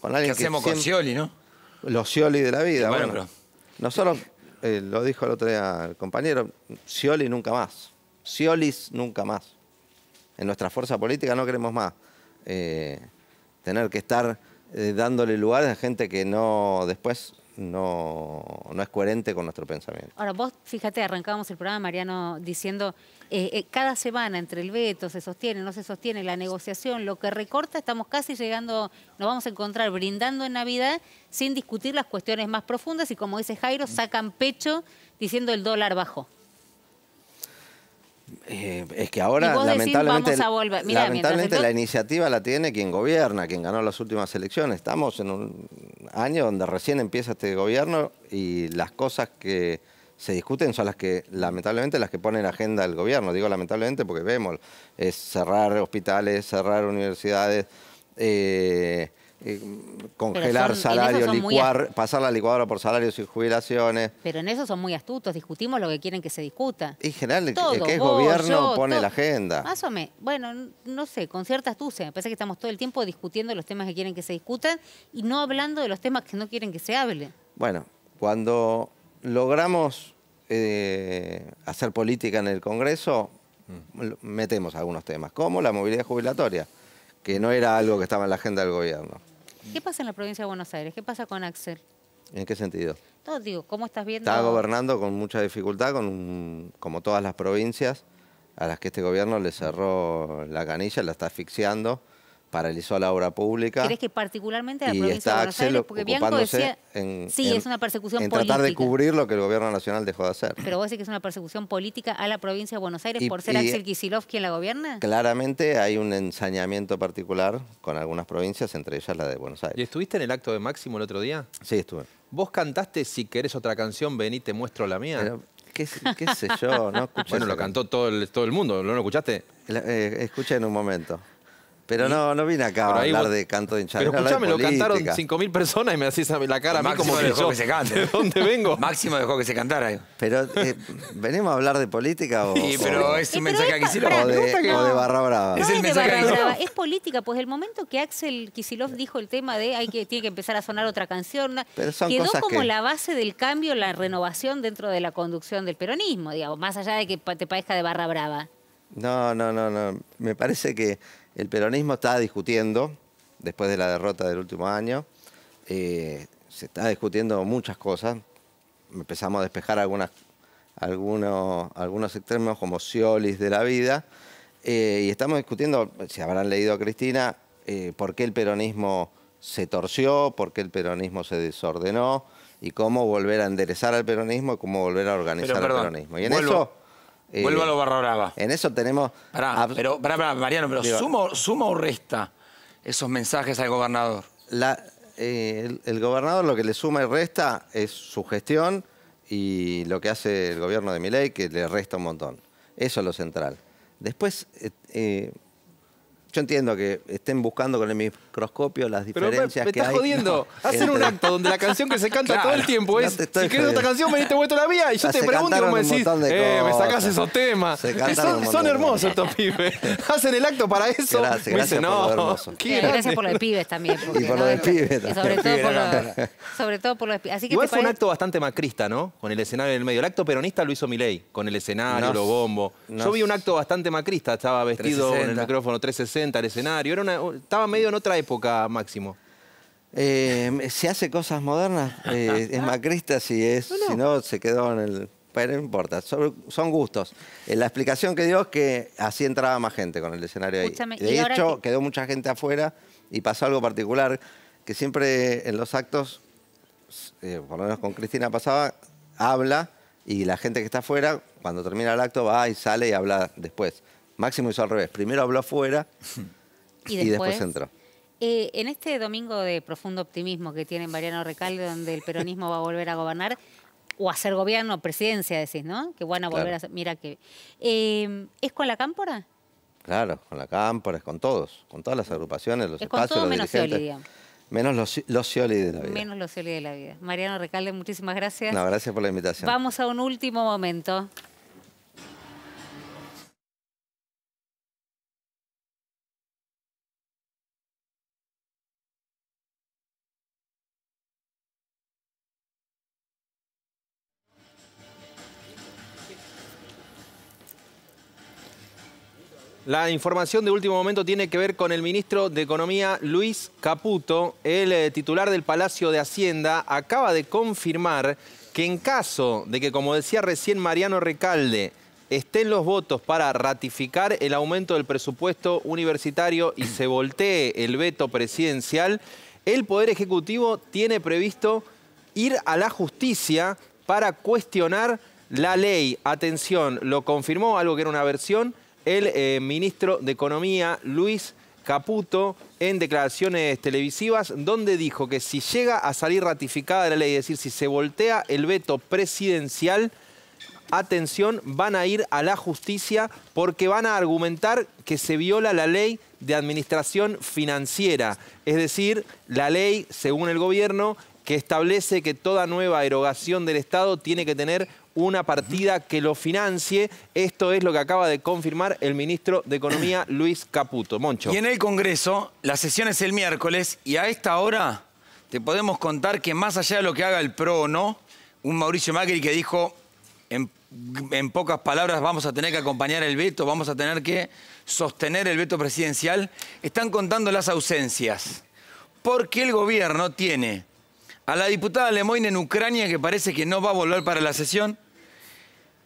con alguien ¿Qué que hacemos con Scioli, no? Los Scioli de la vida. Bueno, Nosotros, eh, lo dijo el otro día el compañero, Scioli nunca más. Sciolis nunca más en nuestra fuerza política no queremos más eh, tener que estar eh, dándole lugar a gente que no después no, es coherente con nuestro pensamiento. Ahora, vos fíjate, arrancábamos el programa, Mariano, diciendo eh, cada semana entre el veto se sostiene, no se sostiene la negociación, lo que recorta, estamos casi llegando, nos vamos a encontrar brindando en Navidad sin discutir las cuestiones más profundas y como dice Jairo, sacan pecho diciendo el dólar bajó. Eh, es que ahora, lamentablemente, la iniciativa la tiene quien gobierna, quien ganó las últimas elecciones. Estamos en un año donde recién empieza este gobierno y las cosas que se discuten son las que, lamentablemente, las que pone en agenda el gobierno. Digo lamentablemente porque vemos, es cerrar hospitales, cerrar universidades. Eh, eh, congelar salarios, licuar, pasar la licuadora por salarios y jubilaciones. Pero en eso son muy astutos, discutimos lo que quieren que se discuta. Y en general, ¿qué el que es gobierno pone la agenda. Más o menos, bueno, no sé, con cierta astucia. Me parece que estamos todo el tiempo discutiendo los temas que quieren que se discutan y no hablando de los temas que no quieren que se hable. Bueno, cuando logramos eh, hacer política en el Congreso, mm. metemos algunos temas, como la movilidad jubilatoria que no era algo que estaba en la agenda del gobierno. ¿Qué pasa en la provincia de Buenos Aires? ¿Qué pasa con Axel? ¿En qué sentido? Todo digo, ¿cómo estás viendo? Está gobernando con mucha dificultad, con como todas las provincias, a las que este gobierno le cerró la canilla, la está asfixiando paralizó la obra pública. ¿Crees que particularmente la provincia de Buenos Aires? Porque Bianco decía, sí, es una persecución tratar de cubrir lo que el gobierno nacional dejó de hacer. Pero vos decís que es una persecución política a la provincia de Buenos Aires por ser Axel Kicillof quien la gobierna? Claramente hay un ensañamiento particular con algunas provincias, entre ellas la de Buenos Aires. ¿Y estuviste en el acto de Máximo el otro día? Sí, estuve. ¿Vos cantaste Si querés otra canción, vení, te muestro la mía? ¿qué, sé yo? No bueno, lo cantó todo el, todo el mundo, ¿no lo escuchaste? Eh, escuché en un momento. Pero no, no vine acá a hablar de canto de hinchada. Pero escúchame, lo cantaron 5.000 personas y me hacías la cara a mí como que dejó yo, que se cante. ¿De dónde vengo? Máximo dejó que se cantara. Pero, ¿venemos eh, ¿venimos a hablar de política o, Sí, pero es un mensaje a que o, de, Barra Brava? No Es de barra brava, es política, pues el momento que Axel Kisilov dijo el tema de hay que tiene que empezar a sonar otra canción, quedó como la base del cambio, la renovación dentro de la conducción del peronismo, digamos, más allá de que te parezca de barra brava. No, no, no, no. Me parece que el peronismo está discutiendo, después de la derrota del último año, eh, se está discutiendo muchas cosas. Empezamos a despejar algunas, algunos, algunos extremos como Ciolis de la vida. Eh, y estamos discutiendo, si habrán leído a Cristina, eh, por qué el peronismo se torció, por qué el peronismo se desordenó y cómo volver a enderezar al peronismo y cómo volver a organizar al peronismo. Y en eso eh, Vuelvo a lo barra brava. En eso tenemos... pero, Mariano, pero ¿suma o resta esos mensajes al gobernador? Eh, el, gobernador lo que le suma y resta es su gestión y lo que hace el gobierno de Milei, que le resta un montón. Eso es lo central. Después, eh, yo entiendo que estén buscando con el microscopio las diferencias me, que estás jodiendo. Hacen un acto donde la canción que se canta todo el tiempo es. si querés otra canción, veniste vuelto la vía Y yo ah, te pregunto cómo decís, eh, me sacás esos temas. son, hermosos estos pibes. Hacen el acto para eso. Gracias, me dicen, no. Por Gracias por los pibes también. Y por los pibes también. Sobre todo por los pibes. Igual fue un acto bastante macrista, ¿no? Con el escenario en el medio. El acto peronista lo hizo Milei, con el escenario, lo bombo. Yo vi un acto bastante macrista. Estaba vestido con el micrófono 360 el escenario. Era oh, estaba medio en otra época, Máximo. Eh, se hace cosas modernas. Eh, es macrista si es, no, si no se quedó en el. Pero no importa, son, gustos. Eh, la explicación que dio es que así entraba más gente con el escenario ahí. De hecho, quedó mucha gente afuera y pasó algo particular que siempre en los actos, por lo menos con Cristina pasaba, habla y la gente que está afuera, cuando termina el acto, va y sale y habla después. Máximo hizo al revés. Primero habló afuera y después, entró. Eh, en este domingo de profundo optimismo que tiene Mariano Recalde, donde el peronismo va a volver a gobernar, o a hacer gobierno, presidencia, decís, ¿no? Que van a volver a... Mira que... Eh, ¿Es con la cámpora? Claro, con la cámpora, es con todos, con todas las agrupaciones, los espacios, los menos dirigentes. menos los, los de la vida. Menos los Cioli de la vida. Mariano Recalde, muchísimas gracias. No, gracias por la invitación. Vamos a un último momento. La información de último momento tiene que ver con el ministro de Economía, Luis Caputo. El eh, titular del Palacio de Hacienda acaba de confirmar que en caso de que, como decía recién Mariano Recalde, estén los votos para ratificar el aumento del presupuesto universitario y se voltee el veto presidencial, el Poder Ejecutivo tiene previsto ir a la justicia para cuestionar la ley. Atención, lo confirmó algo que era una versión el eh, ministro de Economía, Luis Caputo, en declaraciones televisivas, donde dijo que si llega a salir ratificada la ley, es decir, si se voltea el veto presidencial, atención, van a ir a la justicia porque van a argumentar que se viola la ley de administración financiera, es decir, la ley, según el gobierno, que establece que toda nueva erogación del Estado tiene que tener una partida que lo financie. Esto es lo que acaba de confirmar el ministro de Economía, Luis Caputo. Moncho. Y en el Congreso, la sesión es el miércoles y a esta hora te podemos contar que más allá de lo que haga el PRO o no, un Mauricio Macri que dijo, en, pocas palabras, vamos a tener que acompañar el veto, vamos a tener que sostener el veto presidencial, están contando las ausencias. Porque el gobierno tiene a la diputada Lemoyne en Ucrania, que parece que no va a volver para la sesión,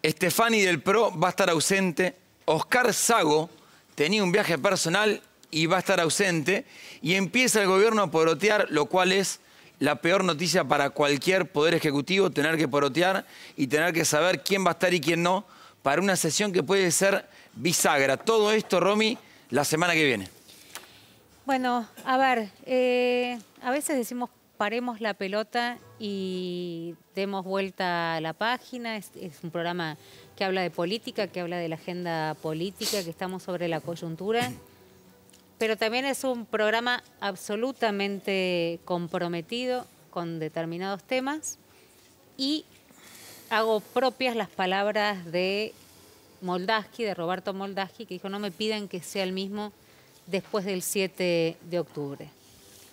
Estefani del Pro va a estar ausente. Oscar Sago tenía un viaje personal y va a estar ausente. Y empieza el gobierno a porotear, lo cual es la peor noticia para cualquier poder ejecutivo, tener que porotear y tener que saber quién va a estar y quién no para una sesión que puede ser bisagra. Todo esto, Romy, la semana que viene. Bueno, a ver, eh, a veces decimos paremos la pelota y demos vuelta a la página. Es, un programa que habla de política, que habla de la agenda política, que estamos sobre la coyuntura. Pero también es un programa absolutamente comprometido con determinados temas y hago propias las palabras de Moldaski, de Roberto Moldaski, que dijo, no me pidan que sea el mismo después del 7 de octubre.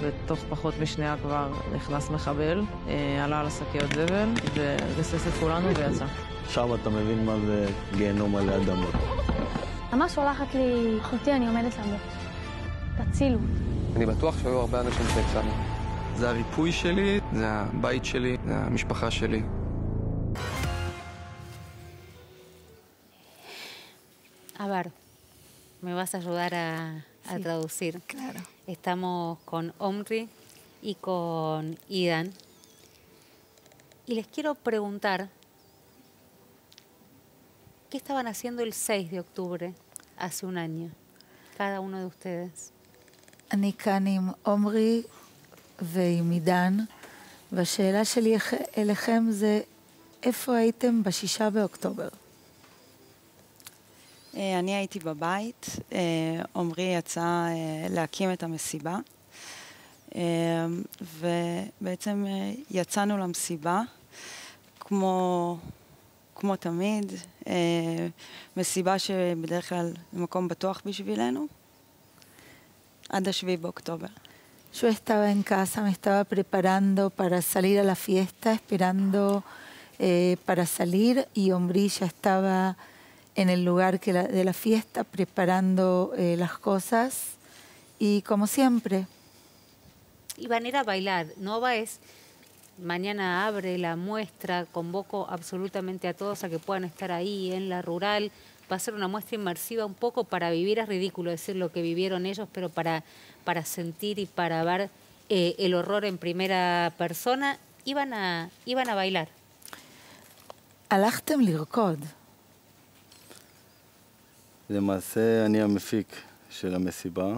ותוך פחות משנייה כבר נכנס מחבל, אה, עלה על השקיות זבל וגסס את כולנו ויצא. עכשיו אתה מבין מה זה גיהנום עלי אדמות. ממש שולחת לי, אחותי, אני עומדת למות. תצילו אני בטוח שהיו הרבה אנשים שהצלנו. זה הריפוי שלי, זה הבית שלי, זה המשפחה שלי. אבל, מבאס אשודר a כן. a, Estamos con Omri y con Idan. Y les quiero preguntar, ¿qué estaban haciendo el 6 de octubre hace un año, cada uno de ustedes? אני כאן עם אה, אני הייתי בבית, אה, עמרי יצא אה, להקים את המסיבה, ובעצם יצאנו למסיבה, כמו, כמו תמיד, מסיבה שבדרך כלל זה מקום בטוח בשבילנו, עד השביעי באוקטובר. Yo estaba en casa, me estaba preparando para salir a la fiesta, esperando eh, para salir y ya estaba en el lugar que de la fiesta, preparando eh, las cosas y como siempre. Iban a ir a bailar. Nova es, mañana abre la muestra, convoco absolutamente a todos a que puedan estar ahí en la rural. Va a ser una muestra inmersiva un poco para vivir, es ridículo decir lo que vivieron ellos, pero para, para sentir y para ver eh, el horror en primera persona. Iban a, iban a bailar. למעשה אני המפיק של המסיבה,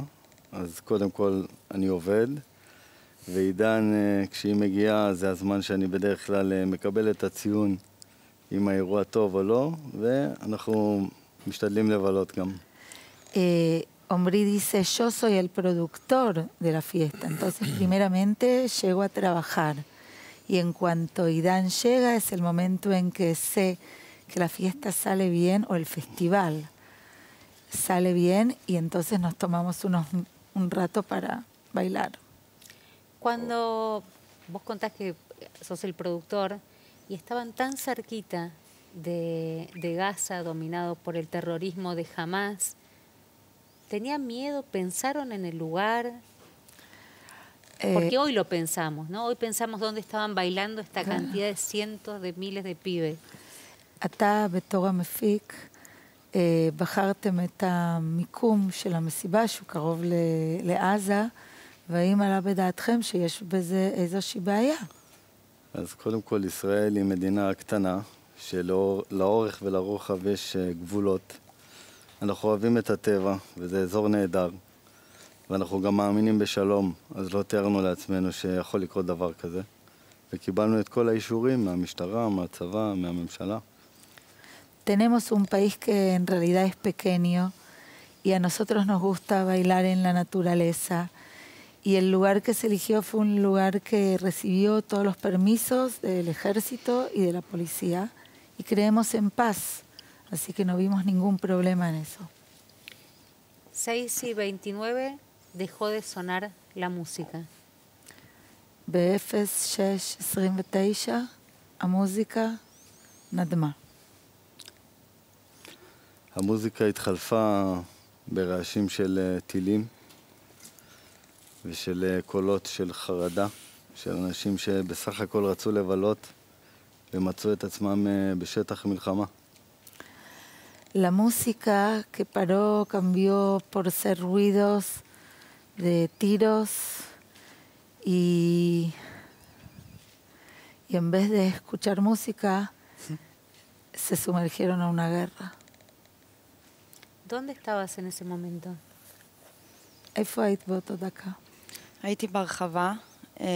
אז קודם כל אני עובד, ועידן, כשהיא מגיעה, זה הזמן שאני בדרך כלל מקבל את הציון אם האירוע טוב או לא, ואנחנו משתדלים לבלות גם. Omri dice, yo soy el productor de la fiesta, entonces primeramente llego a trabajar y en cuanto Idan llega es el momento en que sé que la fiesta sale bien o el festival. sale bien y entonces nos tomamos unos, un rato para bailar. Cuando vos contás que sos el productor y estaban tan cerquita de, Gaza, dominado por el terrorismo de Hamas, ¿tenían miedo? ¿Pensaron en el lugar? Eh, Porque hoy lo pensamos, ¿no? Hoy pensamos dónde estaban bailando esta ah. cantidad de cientos de miles de pibes. אה, בחרתם את המיקום של המסיבה, שהוא קרוב ל- לעזה, והאם עלה בדעתכם שיש בזה איזושהי בעיה? אז קודם כל, ישראל היא מדינה קטנה, שלאורך ולרוחב יש אה, גבולות. אנחנו אוהבים את הטבע, וזה אזור נהדר, ואנחנו גם מאמינים בשלום, אז לא תיארנו לעצמנו שיכול לקרות דבר כזה. וקיבלנו את כל האישורים מהמשטרה, מהצבא, מהממשלה. tenemos un país que en realidad es pequeño y a nosotros nos gusta bailar en la naturaleza. Y el lugar que se eligió fue un lugar que recibió todos los permisos del ejército y de la policía y creemos en paz, así que no vimos ningún problema en eso. 6 y 29 dejó de sonar la música. BFS 6 29, música nadma. המוזיקה התחלפה ברעשים של טילים ושל קולות של חרדה, של אנשים שבסך הכל רצו לבלות ומצאו את עצמם בשטח מלחמה. La música que paró cambió por ser ruidos de tiros y, y en vez de escuchar música sí. se sumergieron a una guerra. דונדה estabas en ese momento? איפה היית באותה דקה? הייתי ברחבה אה,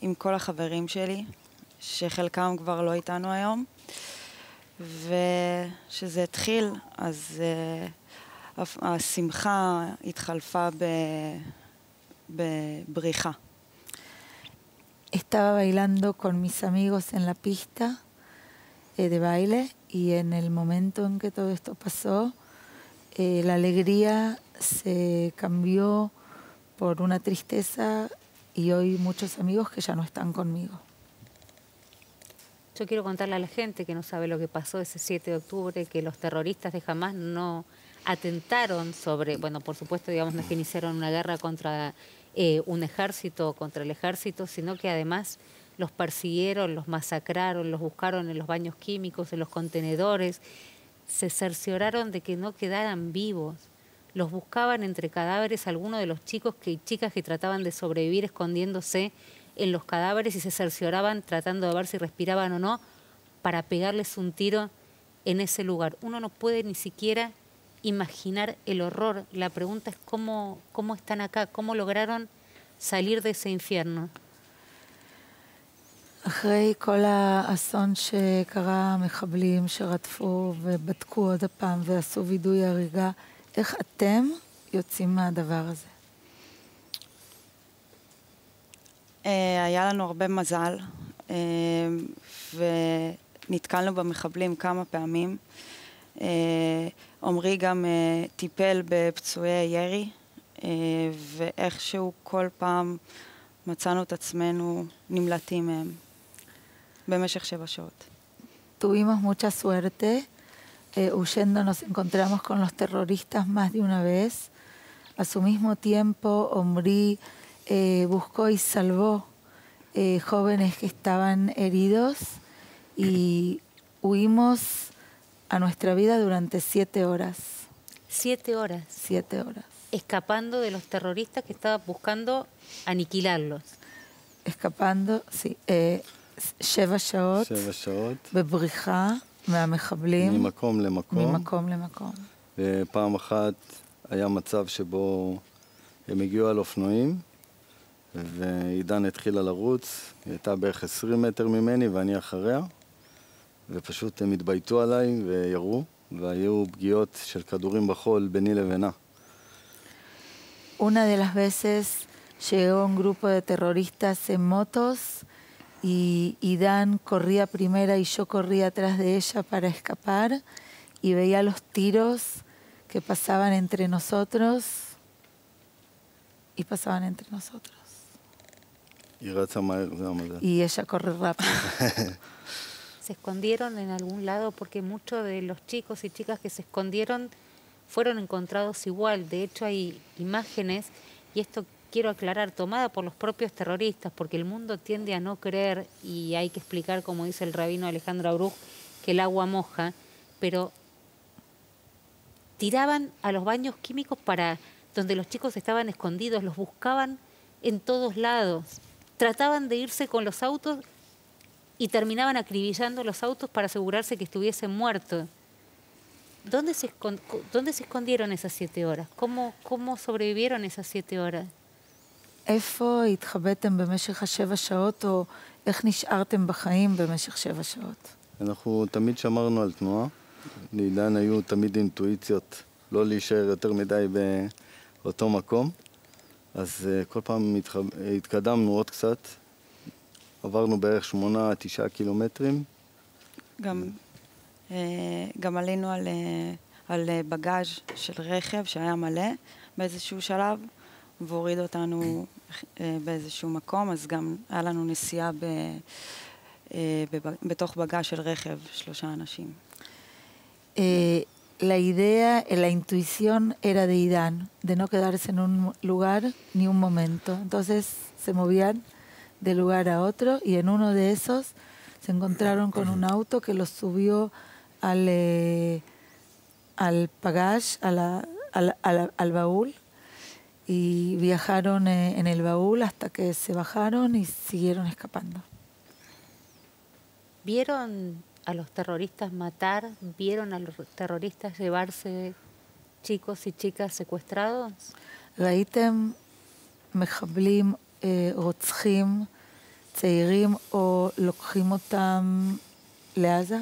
עם כל החברים שלי, שחלקם כבר לא איתנו היום, וכשזה התחיל, אז אה, השמחה התחלפה ב, בבריחה. Estaba bailando con mis amigos en la pista eh, de baile y en el momento en que todo esto pasó, Eh, la alegría se cambió por una tristeza y hoy muchos amigos que ya no están conmigo. Yo quiero contarle a la gente que no sabe lo que pasó ese 7 de octubre, que los terroristas de jamás no atentaron sobre, bueno, por supuesto, digamos, no es que iniciaron una guerra contra eh, un ejército, o contra el ejército, sino que además los persiguieron, los masacraron, los buscaron en los baños químicos, en los contenedores, se cercioraron de que no quedaran vivos. Los buscaban entre cadáveres algunos de los chicos que, y chicas que trataban de sobrevivir escondiéndose en los cadáveres y se cercioraban tratando de ver si respiraban o no para pegarles un tiro en ese lugar. Uno no puede ni siquiera imaginar el horror. La pregunta es cómo, cómo están acá, cómo lograron salir de ese infierno. אחרי כל האסון שקרה, המחבלים שרדפו ובדקו עוד הפעם ועשו וידוי הריגה, איך אתם יוצאים מהדבר הזה? אה, היה לנו הרבה מזל, אה, ונתקלנו במחבלים כמה פעמים. אה, עמרי גם טיפל בפצועי ירי, ואיכשהו כל פעם מצאנו את עצמנו נמלטים מהם. Tuvimos mucha suerte. Eh, huyendo nos encontramos con los terroristas más de una vez. A su mismo tiempo, Omri eh, buscó y salvó eh, jóvenes que estaban heridos y huimos a nuestra vida durante siete horas. ¿Siete horas? Siete horas. Escapando de los terroristas que estaba buscando aniquilarlos. Escapando, sí. שבע שעות. שבע שעות. בבריחה מהמחבלים. ממקום למקום. ממקום למקום. פעם אחת היה מצב שבו הם הגיעו על אופנועים, ועידן התחילה לרוץ, היא הייתה בערך עשרים מטר ממני ואני אחריה, ופשוט הם התבייתו עליי וירו, והיו פגיעות של כדורים בחול ביני לבינה. אונה de las veces llegó un grupo de terroristas y, Dan corría primera y yo corría atrás de ella para escapar y veía los tiros que pasaban entre nosotros y pasaban entre nosotros. Y ella corre rápido. ¿Se escondieron en algún lado? Porque muchos de los chicos y chicas que se escondieron fueron encontrados igual. De hecho, hay imágenes, y esto quiero aclarar, tomada por los propios terroristas, porque el mundo tiende a no creer, y hay que explicar, como dice el rabino Alejandro Abruj, que el agua moja, pero tiraban a los baños químicos para donde los chicos estaban escondidos, los buscaban en todos lados, trataban de irse con los autos y terminaban acribillando los autos para asegurarse que estuviesen muertos. ¿Dónde se, ¿Dónde se escondieron esas siete horas? ¿Cómo, ¿Cómo sobrevivieron esas siete horas? איפה התחבאתם במשך השבע שעות, או איך נשארתם בחיים במשך שבע שעות? אנחנו תמיד שמרנו על תנועה. לעידן היו תמיד אינטואיציות לא להישאר יותר מדי באותו מקום. אז uh, כל פעם התח... התקדמנו עוד קצת. עברנו בערך שמונה, תשעה קילומטרים. גם, uh, גם עלינו על, uh, על בגאז' של רכב שהיה מלא באיזשהו שלב, והוריד אותנו La idea, la intuición era de Idan, de no quedarse en un lugar ni un momento. Entonces se movían de lugar a otro y en uno de esos se encontraron con un auto que los subió al, eh, al al baúl, y viajaron eh, en el baúl hasta que se bajaron y siguieron escapando. ¿Vieron a los terroristas matar? ¿Vieron a los terroristas llevarse chicos y chicas secuestrados? ראיתם eh, o רוצחים tseirim או לוקחים אותם que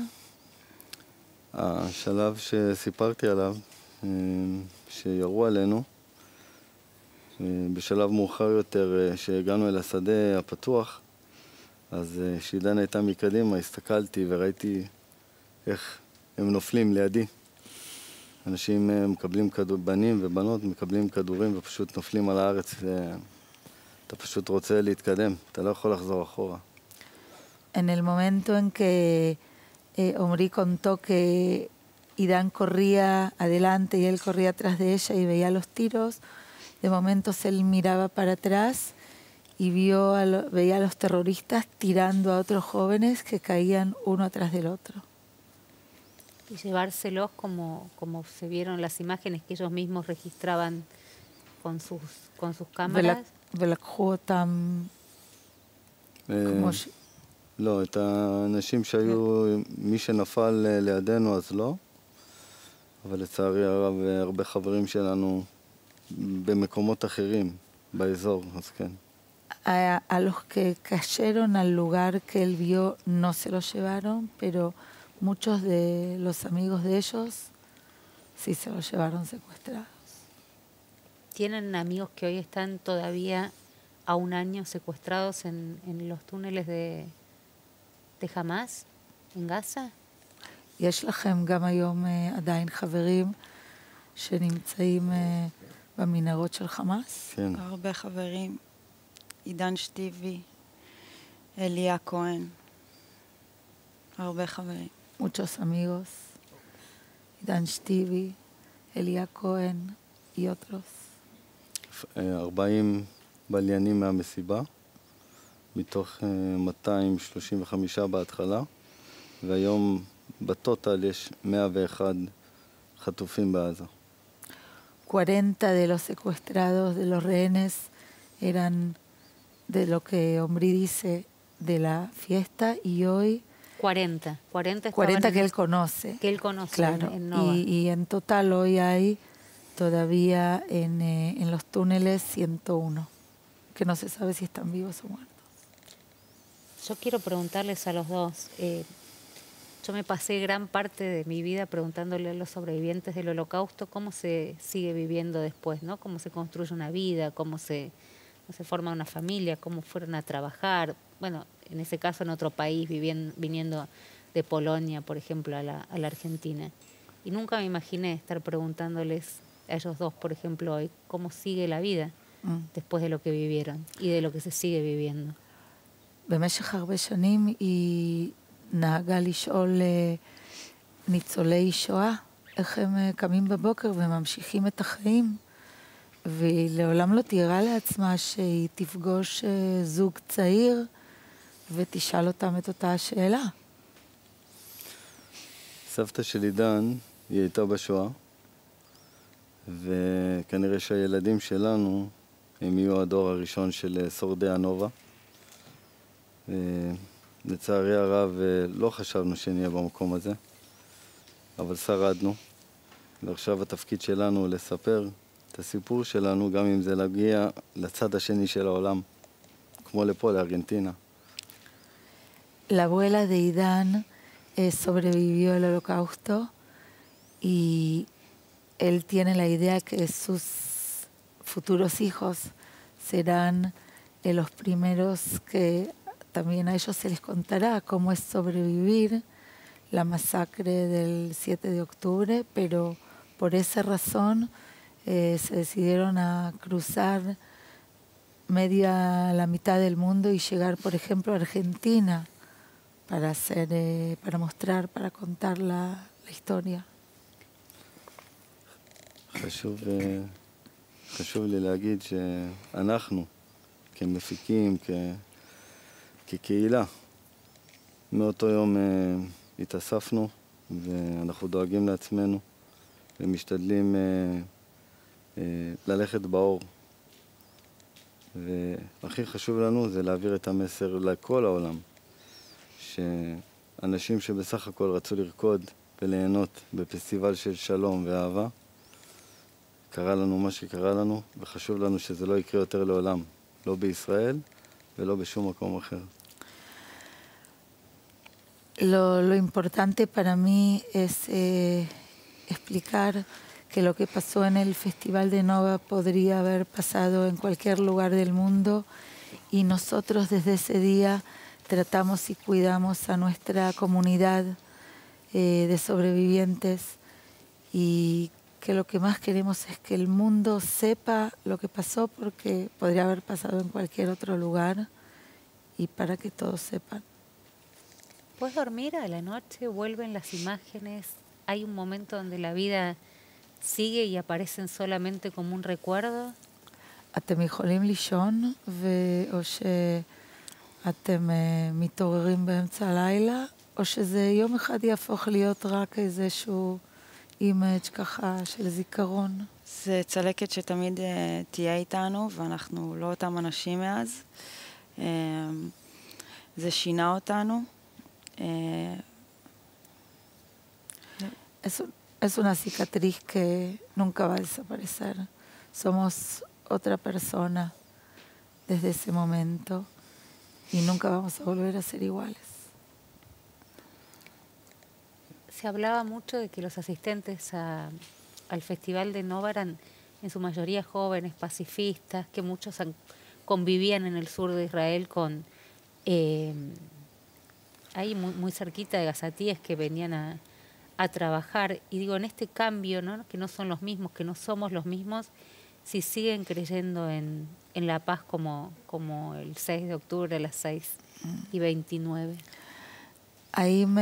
השלב שסיפרתי עליו, שירו עלינו, אה, בשלב מאוחר יותר, כשהגענו אה, אל השדה הפתוח, אז כשעידן אה, הייתה מקדימה, הסתכלתי וראיתי איך הם נופלים לידי. אנשים מקבלים כדור, בנים ובנות מקבלים כדורים ופשוט נופלים על הארץ. אתה פשוט רוצה להתקדם, אתה לא יכול לחזור אחורה. En el momento en que eh, Omri contó que Idan corría adelante y él corría atrás de ella y veía los tiros, De momentos él miraba para atrás y vio veía a los terroristas tirando a otros jóvenes que caían uno atrás del otro. Y llevárselos como, como se vieron las imágenes que ellos mismos registraban con sus, con sus cámaras. A, a, los que cayeron al lugar que él vio no se los llevaron, pero muchos de los amigos de ellos sí se los llevaron secuestrados. ¿Tienen amigos que hoy están todavía a un año secuestrados en, en los túneles de, de Hamas, en Gaza? יש eh, adain, במנהרות של חמאס? כן. הרבה חברים. עידן שטיבי, אליה כהן. הרבה חברים. מוצ'וס אמיגוס, עידן שטיבי, אליה כהן, יוטרוס. 40 אה, בליינים מהמסיבה, מתוך 235 אה, בהתחלה, והיום בטוטל יש 101 חטופים בעזה. 40 de los secuestrados, de los rehenes, eran de lo que Omri dice de la fiesta y hoy... 40, 40, 40 que él conoce. Que él conoce. Claro. Y, en total hoy hay todavía en, eh, los túneles 101, que no se sabe si están vivos o muertos. Yo quiero preguntarles a los dos, eh, yo me pasé gran parte de mi vida preguntándole a los sobrevivientes del holocausto cómo se sigue viviendo después, ¿no? Cómo se construye una vida, cómo se, se forma una familia, cómo fueron a trabajar. Bueno, en ese caso en otro país, viviendo, viniendo de Polonia, por ejemplo, a la, Argentina. Y nunca me imaginé estar preguntándoles a ellos dos, por ejemplo, hoy, cómo sigue la vida mm. después de lo que vivieron y de lo que se sigue viviendo. במשך נהגה לשאול אה, ניצולי שואה, איך הם אה, קמים בבוקר וממשיכים את החיים. והיא לעולם לא תיארה לעצמה שהיא תפגוש אה, זוג צעיר ותשאל אותם את אותה השאלה. סבתא של עידן, היא הייתה בשואה, וכנראה שהילדים שלנו, הם יהיו הדור הראשון של שורדי הנובה. לצערי הרב אה, לא חשבנו שנהיה במקום הזה, אבל שרדנו. ועכשיו התפקיד שלנו הוא לספר את הסיפור שלנו, גם אם זה להגיע לצד השני של העולם, כמו לפה, לארגנטינה. לאבואלה abuela de Idan eh, sobrevivió al holocausto y él tiene la idea que sus futuros hijos también a ellos se les contará cómo es sobrevivir la masacre del 7 de octubre, pero por esa razón eh, se decidieron a cruzar media la mitad del mundo y llegar, por ejemplo, a Argentina para hacer, eh, para mostrar, para contar la, la historia. כקהילה. מאותו יום אה, התאספנו, ואנחנו דואגים לעצמנו, ומשתדלים אה, אה, ללכת באור. והכי חשוב לנו זה להעביר את המסר לכל העולם, שאנשים שבסך הכל רצו לרקוד וליהנות בפסטיבל של שלום ואהבה, קרה לנו מה שקרה לנו, וחשוב לנו שזה לא יקרה יותר לעולם, לא בישראל ולא בשום מקום אחר. Lo, importante para mí es eh, explicar que lo que pasó en el Festival de Nova podría haber pasado en cualquier lugar del mundo y nosotros desde ese día tratamos y cuidamos a nuestra comunidad eh, de sobrevivientes y que lo que más queremos es que el mundo sepa lo que pasó porque podría haber pasado en cualquier otro lugar y para que todos sepan. Puedes dormir a la noche, vuelven las imágenes, hay un momento donde la vida sigue y aparecen solamente como un recuerdo. אתם יכולים לישון, ו... או שאתם uh, מתעוררים באמצע הלילה, או שזה יום אחד יהפוך להיות רק איזשהו אימג' ככה של זיכרון. זה צלקת שתמיד uh, תהיה איתנו, ואנחנו לא אותם אנשים מאז. Uh, זה שינה אותנו. Eh, es, es una cicatriz que nunca va a desaparecer. Somos otra persona desde ese momento y nunca vamos a volver a ser iguales. Se hablaba mucho de que los asistentes al Festival de Nova eran en su mayoría jóvenes, pacifistas, que muchos convivían en el sur de Israel con eh, ahí muy, cerquita de Gazatíes que venían a, a, trabajar. Y digo, en este cambio, ¿no? que no son los mismos, que no somos los mismos, si siguen creyendo en, en la paz como, como el 6 de octubre a las 6 y 29. האם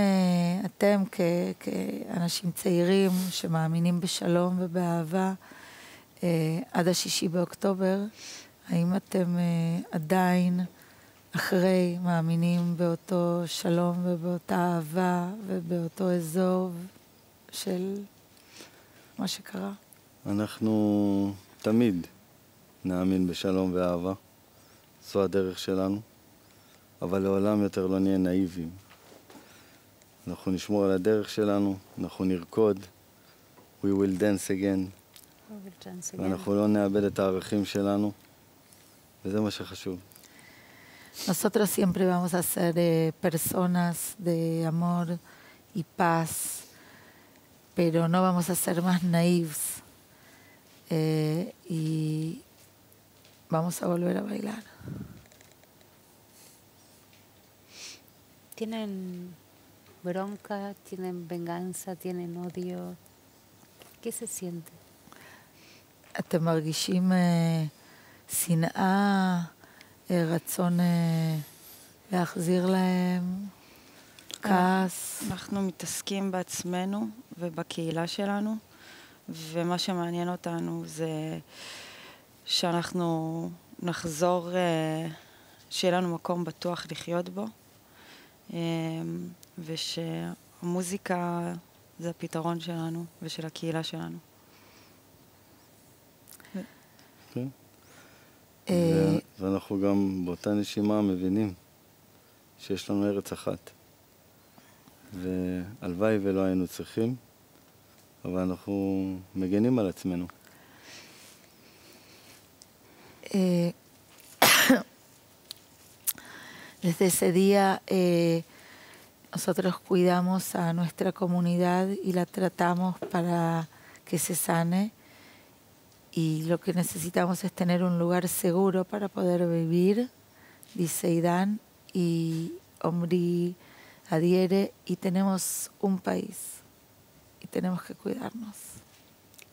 אתם כ, כאנשים צעירים שמאמינים בשלום ובאהבה עד השישי באוקטובר, האם אתם עדיין אחרי מאמינים באותו שלום ובאותה אהבה ובאותו אזור של מה שקרה? אנחנו תמיד נאמין בשלום ואהבה. זו הדרך שלנו, אבל לעולם יותר לא נהיה נאיבים. אנחנו נשמור על הדרך שלנו, אנחנו נרקוד, we will dance again, we will dance again. ואנחנו לא נאבד את הערכים שלנו, וזה מה שחשוב. Nosotros siempre vamos a ser eh, personas de amor y paz, pero no vamos a ser más naives eh, y vamos a volver a bailar. ¿Tienen bronca? ¿Tienen venganza? ¿Tienen odio? ¿Qué se siente? אתם sin sin. אה, רצון אה, להחזיר להם, כעס. אנחנו מתעסקים בעצמנו ובקהילה שלנו, ומה שמעניין אותנו זה שאנחנו נחזור, אה, שיהיה לנו מקום בטוח לחיות בו, ושהמוזיקה זה הפתרון שלנו ושל הקהילה שלנו. אה, ואנחנו גם באותה נשימה מבינים שיש לנו ארץ אחת. והלוואי ולא היינו צריכים, אבל אנחנו מגנים על עצמנו. אה, desde ese día eh, nosotros cuidamos a nuestra comunidad y la tratamos para que se sane. y lo que necesitamos es tener un lugar seguro para poder vivir, dice Idán, y Omri adhiere, y tenemos un país, y tenemos que cuidarnos.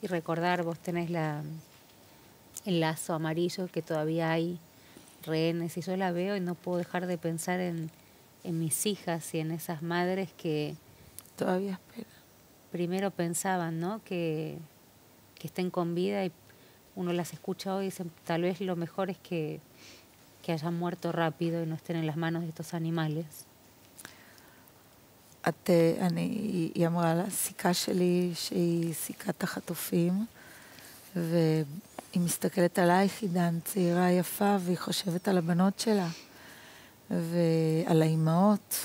Y recordar, vos tenés la, el lazo amarillo que todavía hay rehenes, y yo la veo y no puedo dejar de pensar en, mis hijas y en esas madres que... Todavía esperan. Primero pensaban, ¿no? Que, que estén con vida y uno las escucha hoy y dicen, tal vez lo mejor es que, que hayan muerto rápido y no estén en las manos de estos animales. את, אני, היא אמרה על הסיכה שלי שהיא סיכת החטופים, והיא מסתכלת עלייך, עידן, צעירה יפה, והיא חושבת על הבנות שלה, ועל האימהות,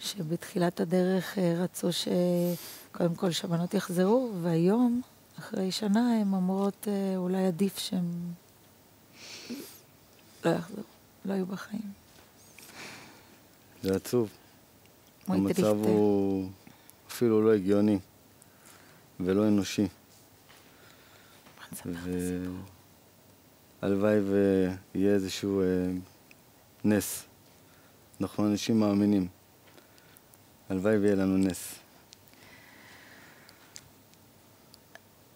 שבתחילת הדרך רצו שקודם כל שהבנות יחזרו, והיום אחרי שנה הן אומרות, אה, אולי עדיף שהן לא יחזרו, לא יהיו בחיים. זה עצוב. המצב הוא אפילו לא הגיוני ולא אנושי. והלוואי ויהיה איזשהו אה, נס. אנחנו אנשים מאמינים. הלוואי ויהיה לנו נס.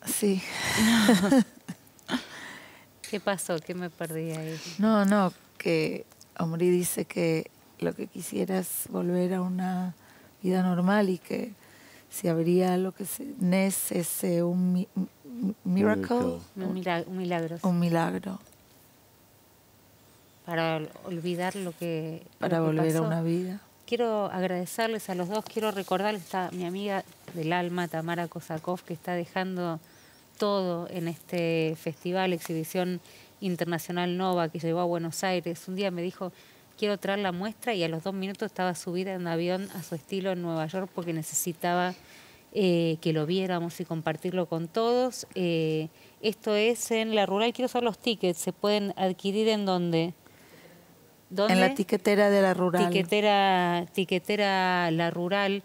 Sí. ¿Qué pasó? ¿Qué me perdí ahí? No, no, que Omri dice que lo que quisiera es volver a una vida normal y que si habría lo que se, NES es eh, un miracle. Un milagro. Un milagro. Un milagro. Para olvidar lo que. Para volver a una vida. Quiero agradecerles a los dos, quiero recordarles a mi amiga del alma, Tamara Kosakov, que está dejando todo en este festival, exhibición internacional Nova, que llegó a Buenos Aires. Un día me dijo, quiero traer la muestra y a los dos minutos estaba subida en avión a su estilo en Nueva York porque necesitaba eh, que lo viéramos y compartirlo con todos. Eh, esto es en la rural. Quiero saber los tickets. ¿Se pueden adquirir en dónde? ¿Dónde? En la tiquetera de la rural. Tiquetera, la rural.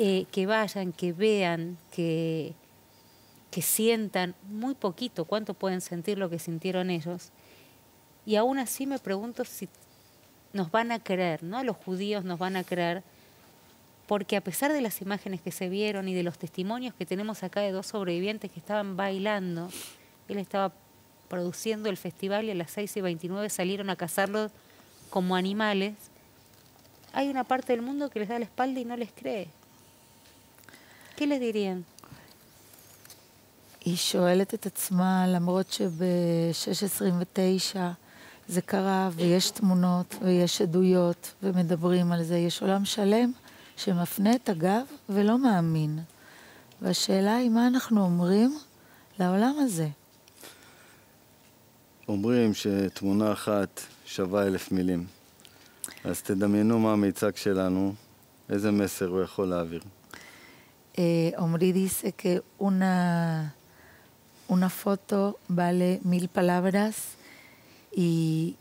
Eh, que vayan, que vean, que que sientan muy poquito, cuánto pueden sentir lo que sintieron ellos. Y aún así me pregunto si nos van a creer, ¿no? Los judíos nos van a creer, porque a pesar de las imágenes que se vieron y de los testimonios que tenemos acá de dos sobrevivientes que estaban bailando, él estaba produciendo el festival y a las 6 y 29 salieron a cazarlo como animales, hay una parte del mundo que les da la espalda y no les cree. ¿Qué les dirían? היא שואלת את עצמה, למרות שב-6.29 זה קרה, ויש תמונות, ויש עדויות, ומדברים על זה, יש עולם שלם שמפנה את הגב ולא מאמין. והשאלה היא, מה אנחנו אומרים לעולם הזה? אומרים שתמונה אחת שווה אלף מילים. אז תדמיינו מה המיצג שלנו, איזה מסר הוא יכול להעביר. Eh, Omri dice una foto vale mil palabras y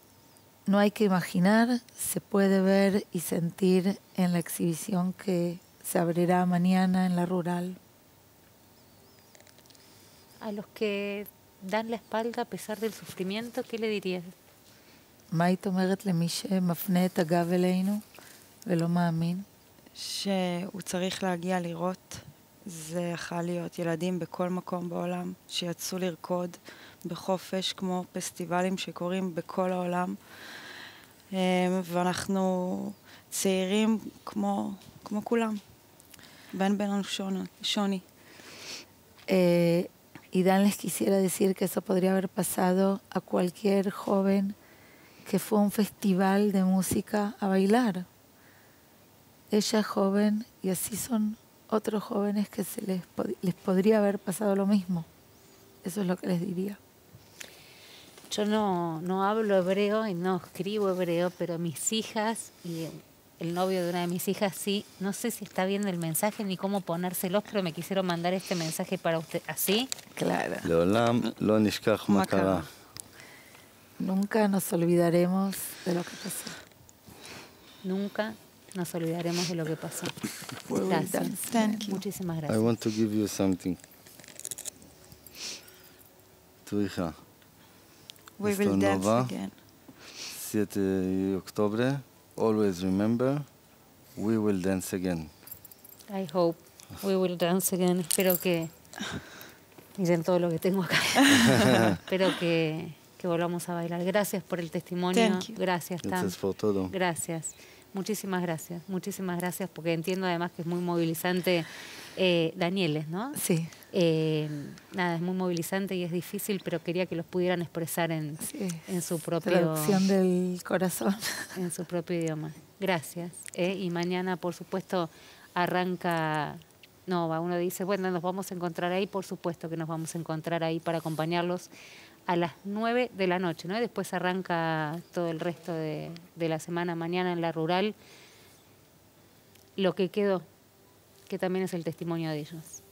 no hay que imaginar, se puede ver y sentir en la exhibición que se abrirá mañana en la rural. A los que dan la espalda a pesar del sufrimiento, ¿qué le dirías? זה יכל להיות ילדים בכל מקום בעולם שיצאו לרקוד בחופש, כמו פסטיבלים שקורים בכל העולם. ואנחנו צעירים כמו, כמו כולם. ven Shoni. Eh, y Dan les quisiera decir que eso podría haber pasado a cualquier joven que fue a un festival de música a bailar. Ella es joven y así son otros jóvenes que se les, les podría haber pasado lo mismo. Eso es lo que les diría. Yo no, hablo hebreo y no escribo hebreo, pero mis hijas y el novio de una de mis hijas sí, no sé si está viendo el mensaje ni cómo ponérselos, pero me quisieron mandar este mensaje para usted. ¿Así? Claro. Nunca nos olvidaremos de lo que pasó. Nunca nos olvidaremos de lo que pasó. Gracias. Muchísimas gracias. I want to give you something. Tu hija. We will dance Nova, again. 7 de octubre. Always remember, we will dance again. I hope we will dance again. Espero que miren todo lo que tengo acá. Espero que, volvamos a bailar. Gracias por el testimonio. Gracias, Tan. Gracias por todo. Gracias. Muchísimas gracias, muchísimas gracias, porque entiendo además que es muy movilizante, eh, Danieles, ¿no? Sí. Eh, nada, es muy movilizante y es difícil, pero quería que los pudieran expresar en, en su propio... del corazón. En su propio idioma. Gracias. Eh, y mañana, por supuesto, arranca Nova. Uno dice, bueno, nos vamos a encontrar ahí, por supuesto que nos vamos a encontrar ahí para acompañarlos a las 9 de la noche, ¿no? después arranca todo el resto de, la semana, mañana en la rural, lo que quedó, que también es el testimonio de ellos.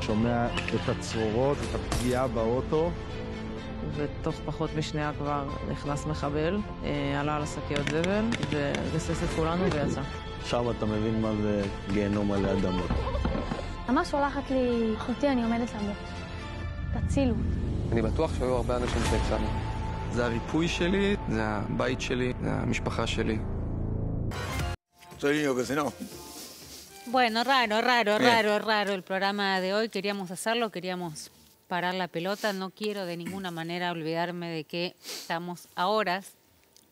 שומע את הצרורות, את הפגיעה באוטו. ותוך פחות משנייה כבר נכנס מחבל, אה, עלה על השקיות זבל וגסס את כולנו ויצא. שם אתה מבין מה זה גיהנום עלי אדמות. ממש שולחת לי אחותי, אני עומדת למות. תצילו אני בטוח שהיו הרבה אנשים שהצלנו. זה הריפוי שלי, זה הבית שלי, זה המשפחה שלי. Bueno, raro, raro, raro, raro el programa de hoy. Queríamos hacerlo, queríamos parar la pelota. No quiero de ninguna manera olvidarme de que estamos a horas,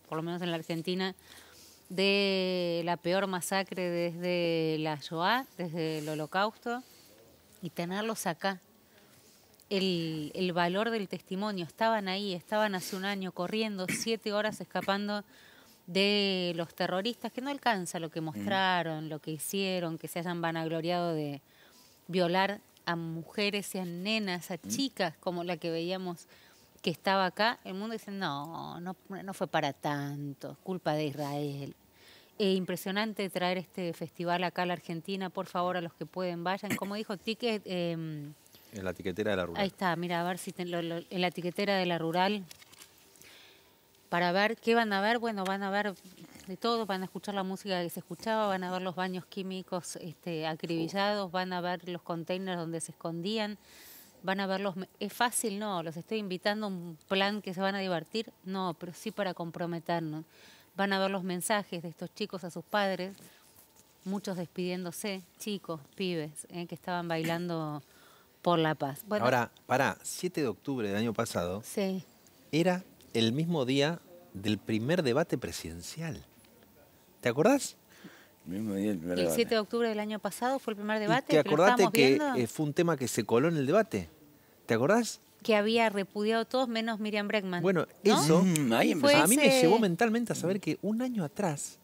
por lo menos en la Argentina, de la peor masacre desde la Shoah, desde el Holocausto, y tenerlos acá. El, el valor del testimonio. Estaban ahí, estaban hace un año corriendo, siete horas escapando de los terroristas, que no alcanza lo que mm. mostraron, lo que hicieron, que se hayan vanagloriado de violar a mujeres y a nenas, a mm. chicas como la que veíamos que estaba acá, el mundo dice, no, no, fue para tanto, culpa de Israel. impresionante traer este festival acá a la Argentina, por favor, a los que pueden vayan. Como dijo Ticket... Em, en la etiquetera de la rural. Ahí está, mira, a ver si en la etiquetera de la rural para ver qué van a ver. Bueno, van a ver de todo, van a escuchar la música que se escuchaba, van a ver los baños químicos este, acribillados, van a ver los containers donde se escondían, van a ver los... Es fácil, no, los estoy invitando a un plan que se van a divertir, no, pero sí para comprometernos. Van a ver los mensajes de estos chicos a sus padres, muchos despidiéndose, chicos, pibes, eh, que estaban bailando por la paz. Ahora, para 7 de octubre del año pasado, sí. era el mismo día del primer debate presidencial. ¿Te acordás? El, 7 de octubre del año pasado fue el primer debate. ¿Te acordaste que, eh, fue un tema que se coló en el debate? ¿Te acordás? que había repudiado todos menos Miriam Bregman. Bueno, eso mm, a mí me llevó mentalmente a saber que un año atrás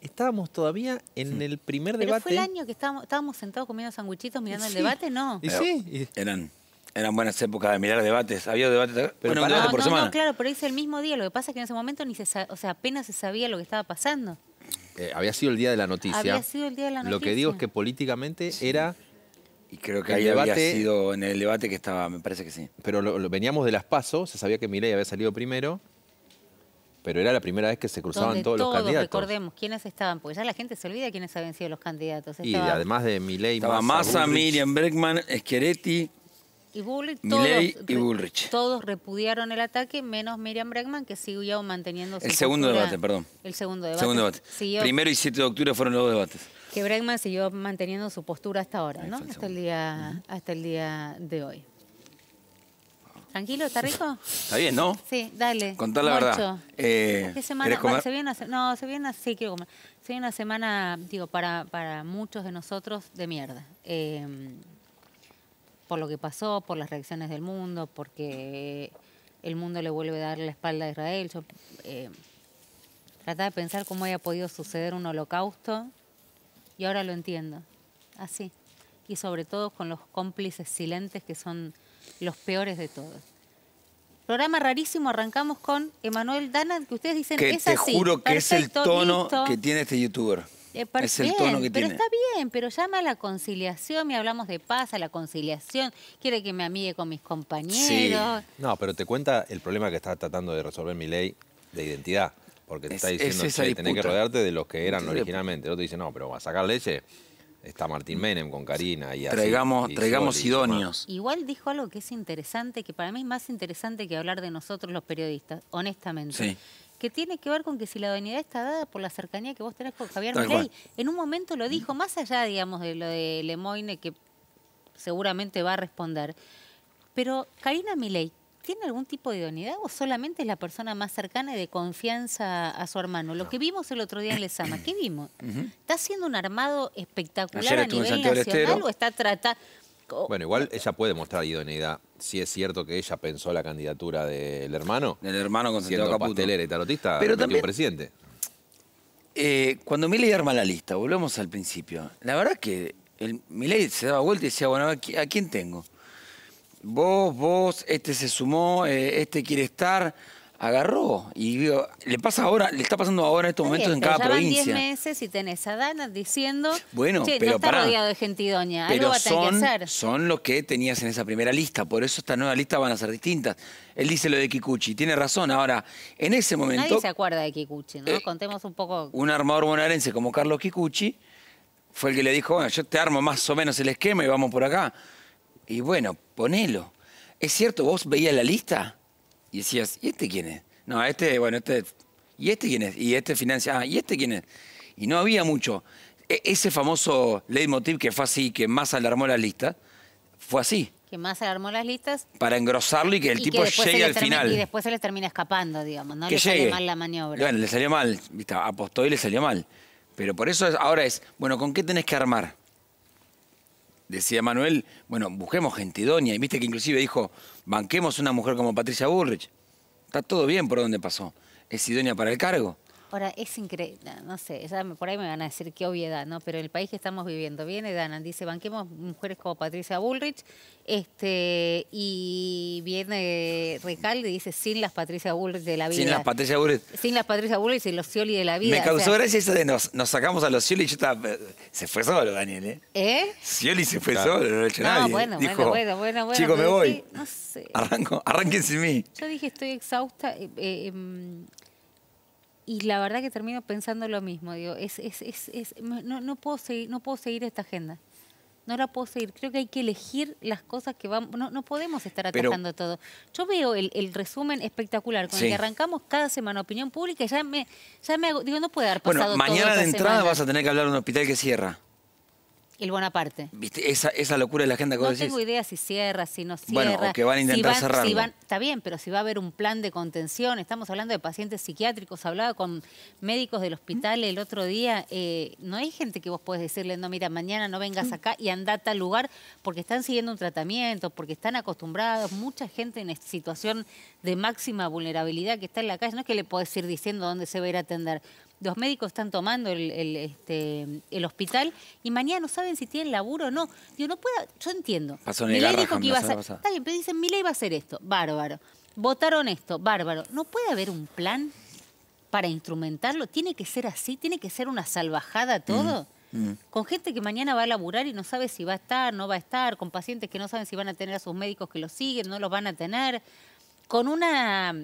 estábamos todavía en el primer debate. ¿Pero fue el año que estábamos, estábamos sentados comiendo sanguchitos mirando el debate? No. Y sí, eran eran buenas épocas de mirar debates. Había debates. Pero bueno, no, por no, semana. No, claro, pero hice el mismo día. Lo que pasa es que en ese momento ni se o sea, apenas se sabía lo que estaba pasando. Eh, había sido el día de la noticia. Había sido el día de la noticia. Lo que digo es que políticamente era. Y creo que ahí debate, había sido en el debate que estaba, me parece que sí. Pero lo, veníamos de las pasos, se sabía que Milei había salido primero. Pero era la primera vez que se cruzaban todos, los candidatos. recordemos quiénes estaban, porque ya la gente se olvida quiénes habían sido los candidatos. y además de Milei, Estaba Massa, Miriam Bergman, Schiaretti, y Bullrich, todos, repudiaron el ataque, menos Miriam Bregman, que siguió manteniendo su El segundo debate, perdón. El segundo debate. Segundo debate. Primero y 7 de octubre fueron los dos debates. Que Bregman siguió manteniendo su postura hasta ahora, ¿no? hasta el, día, hasta el día de hoy. ¿Tranquilo? ¿Está rico? Está bien, ¿no? Sí, dale. Contá la verdad. Eh, ¿Qué semana? Comer? Se viene no, se viene así, sí, quiero comer. Se viene una semana, digo, para, para muchos de nosotros de mierda. Eh, por lo que pasó, por las reacciones del mundo, porque el mundo le vuelve a dar la espalda a Israel. Yo eh, trataba de pensar cómo haya podido suceder un holocausto y ahora lo entiendo. Así. Y sobre todo con los cómplices silentes que son los peores de todos. Programa rarísimo, arrancamos con Emanuel Dana, que ustedes dicen que es te juro que es el tono que tiene este youtuber es el tono que pero está bien, pero llama a la conciliación, y hablamos de paz, a la conciliación, quiere que me amigue con mis compañeros. No, pero te cuenta el problema que está tratando de resolver mi ley de identidad, porque te está diciendo, que tenés que rodearte de los que eran originalmente. El otro dice, no, pero va a sacar leyes está Martín Menem con Karina y así, traigamos, idóneos. Igual dijo algo que es interesante, que para mí es más interesante que hablar de nosotros los periodistas, honestamente. Sí que tiene que ver con que si la unidad está dada por la cercanía que vos tenés con Javier Milei, en un momento lo dijo, más allá, digamos, de lo de Lemoine que seguramente va a responder, pero Karina Milei, ¿tiene algún tipo de unidad o solamente es la persona más cercana y de confianza a su hermano? Lo que vimos el otro día en Lesama, ¿qué vimos? ¿Está haciendo un armado espectacular a nivel nacional o está tratando... Bueno, igual ella puede mostrar idoneidad. Si es cierto que ella pensó la candidatura del hermano. Del hermano con siendo Santiago y tarotista, pero también, presidente. Eh, cuando Milei arma la lista, volvemos al principio. La verdad es que el, Milei se daba vuelta y decía, bueno, ¿a, quién tengo? Vos, vos, este se sumó, eh, este quiere estar agarró. Y le pasa ahora, le está pasando ahora en estos momentos en cada provincia. Van 10 meses y tenés a Dana diciendo, bueno, no está rodeado de idónea, algo va a tener son, que hacer. Son los que tenías en esa primera lista, por eso esta nueva lista van a ser distintas. Él dice lo de Kikuchi, tiene razón. Ahora, en ese momento... Nadie se acuerda de Kikuchi, ¿no? Eh, Contemos un poco... Un armador bonaerense como Carlos Kikuchi fue el que le dijo, bueno, yo te armo más o menos el esquema y vamos por acá. Y bueno, ponelo. Es cierto, vos veías la lista y decías, ¿y este quién es? No, este, bueno, este, ¿y este quién es? Y este financia, ah, ¿y este quién es? Y no había mucho. E, ese famoso leitmotiv que fue así, que más alarmó la lista, fue así. Que más alarmó las listas. Para engrosarlo y que el tipo llegue al final. Y después se le termina escapando, digamos, ¿no? le llegue. salió mal la maniobra. Bueno, le salió mal, ¿viste? apostó y le salió mal. Pero por eso ahora es, bueno, ¿con qué tenés que armar? decía Manuel, bueno, busquemos gente idónea. Y viste que inclusive dijo, banquemos una mujer como Patricia Burrich. Está todo bien por donde pasó. Es idónea para el cargo. Ahora, es increíble, no sé, por ahí me van a decir qué obviedad, ¿no? Pero el país que estamos viviendo, viene Danan, dice, banquemos mujeres como Patricia Bullrich, este, y viene Recalde y dice, sin las Patricia Bullrich de la vida. Sin las Patricia Bullrich. Sin las Patricia Bullrich y los Scioli de la vida. Me causó gracia eso de nos, nos, sacamos a los Scioli y yo estaba, eh, se fue solo, Daniel, ¿eh? ¿Eh? Scioli se fue solo, no lo hecho nadie. Bueno, bueno, bueno, bueno, Chicos, me voy. no sé. Arranco, arranquen sin mí. Yo dije, estoy exhausta. Eh, eh, em, y la verdad que termino pensando lo mismo, digo, es, es, es, no, no, puedo seguir, no puedo seguir esta agenda. No la puedo seguir. Creo que hay que elegir las cosas que vamos. No, no podemos estar atajando todo. Yo veo el, resumen espectacular con el que arrancamos cada semana opinión pública. Ya me, ya me digo, no puede haber pasado. Bueno, mañana de entrada vas a tener que hablar de un hospital que cierra. El Bonaparte. ¿Viste? Esa, locura de la agenda que decís. tengo idea si cierra, si no cierra. Bueno, o que van a intentar cerrar está bien, pero si va a haber un plan de contención. Estamos hablando de pacientes psiquiátricos. Hablaba con médicos del hospital el otro día. Eh, no hay gente que vos podés decirle, no, mira, mañana no vengas mm. acá y anda a tal lugar porque están siguiendo un tratamiento, porque están acostumbrados. Mucha gente en situación de máxima vulnerabilidad que está en la calle. No es que le podés ir diciendo dónde se va a ir a atender los médicos están tomando el, este, el, hospital y mañana no saben si tienen laburo o no. Yo no puedo, yo entiendo. Pasó en dijo que iba a ser está bien, pero dicen, ley va a hacer esto, bárbaro. Votaron esto, bárbaro. ¿No puede haber un plan para instrumentarlo? ¿Tiene que ser así? ¿Tiene que ser una salvajada mm, todo? Mm. Con gente que mañana va a laburar y no sabe si va a estar, no va a estar, con pacientes que no saben si van a tener a sus médicos que los siguen, no los van a tener, con una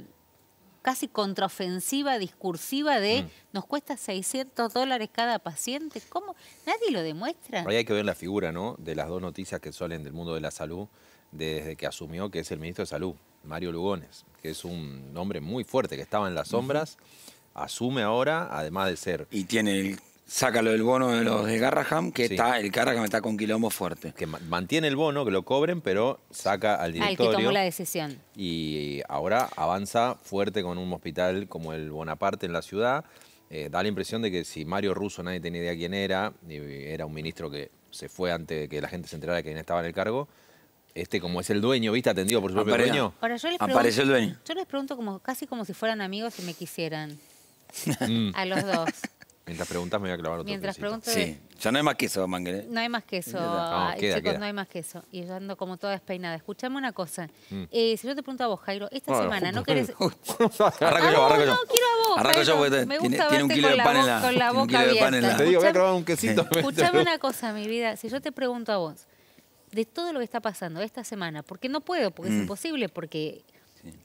casi contraofensiva discursiva de mm. nos cuesta 600 dólares cada paciente. ¿Cómo? Nadie lo demuestra. Ahí hay que ver la figura, ¿no? De las dos noticias que salen del mundo de la salud desde que asumió que es el ministro de Salud, Mario Lugones, que es un hombre muy fuerte que estaba en las sombras. Asume ahora, además de ser... Y tiene el sácalo del bono de los de Garraham, que está, el que me está con quilombo fuerte. Que mantiene el bono, que lo cobren, pero saca al directorio. Al que tomó la decisión. Y ahora avanza fuerte con un hospital como el Bonaparte en la ciudad. Eh, da la impresión de que si Mario Russo, nadie tenía idea quién era, era un ministro que se fue antes de que la gente se enterara de quién estaba en el cargo, este como es el dueño, ¿viste? Atendido por su propio dueño. Aparece el dueño. Yo les pregunto como, casi como si fueran amigos y me quisieran. Mm. a los dos. Mientras preguntas me voy a clavar otro Mientras preguntas Sí, eh, ya no hay más queso, manguera. No hay más queso, no, queda, chicos, no hay más queso. Y yo ando como toda despeinada. Escuchame una cosa. Mm. Eh, si yo te pregunto a vos, Jairo, esta semana, ¿no querés...? arranco yo, arranco ah, yo. No, quiero a vos, yo porque me gusta tiene, un kilo de pan en la... Con la boca Te digo, voy a clavar un quesito. Escuchame una cosa, mi vida. Si yo te pregunto a vos, de todo lo que está pasando esta semana, porque no puedo, porque es mm. imposible, porque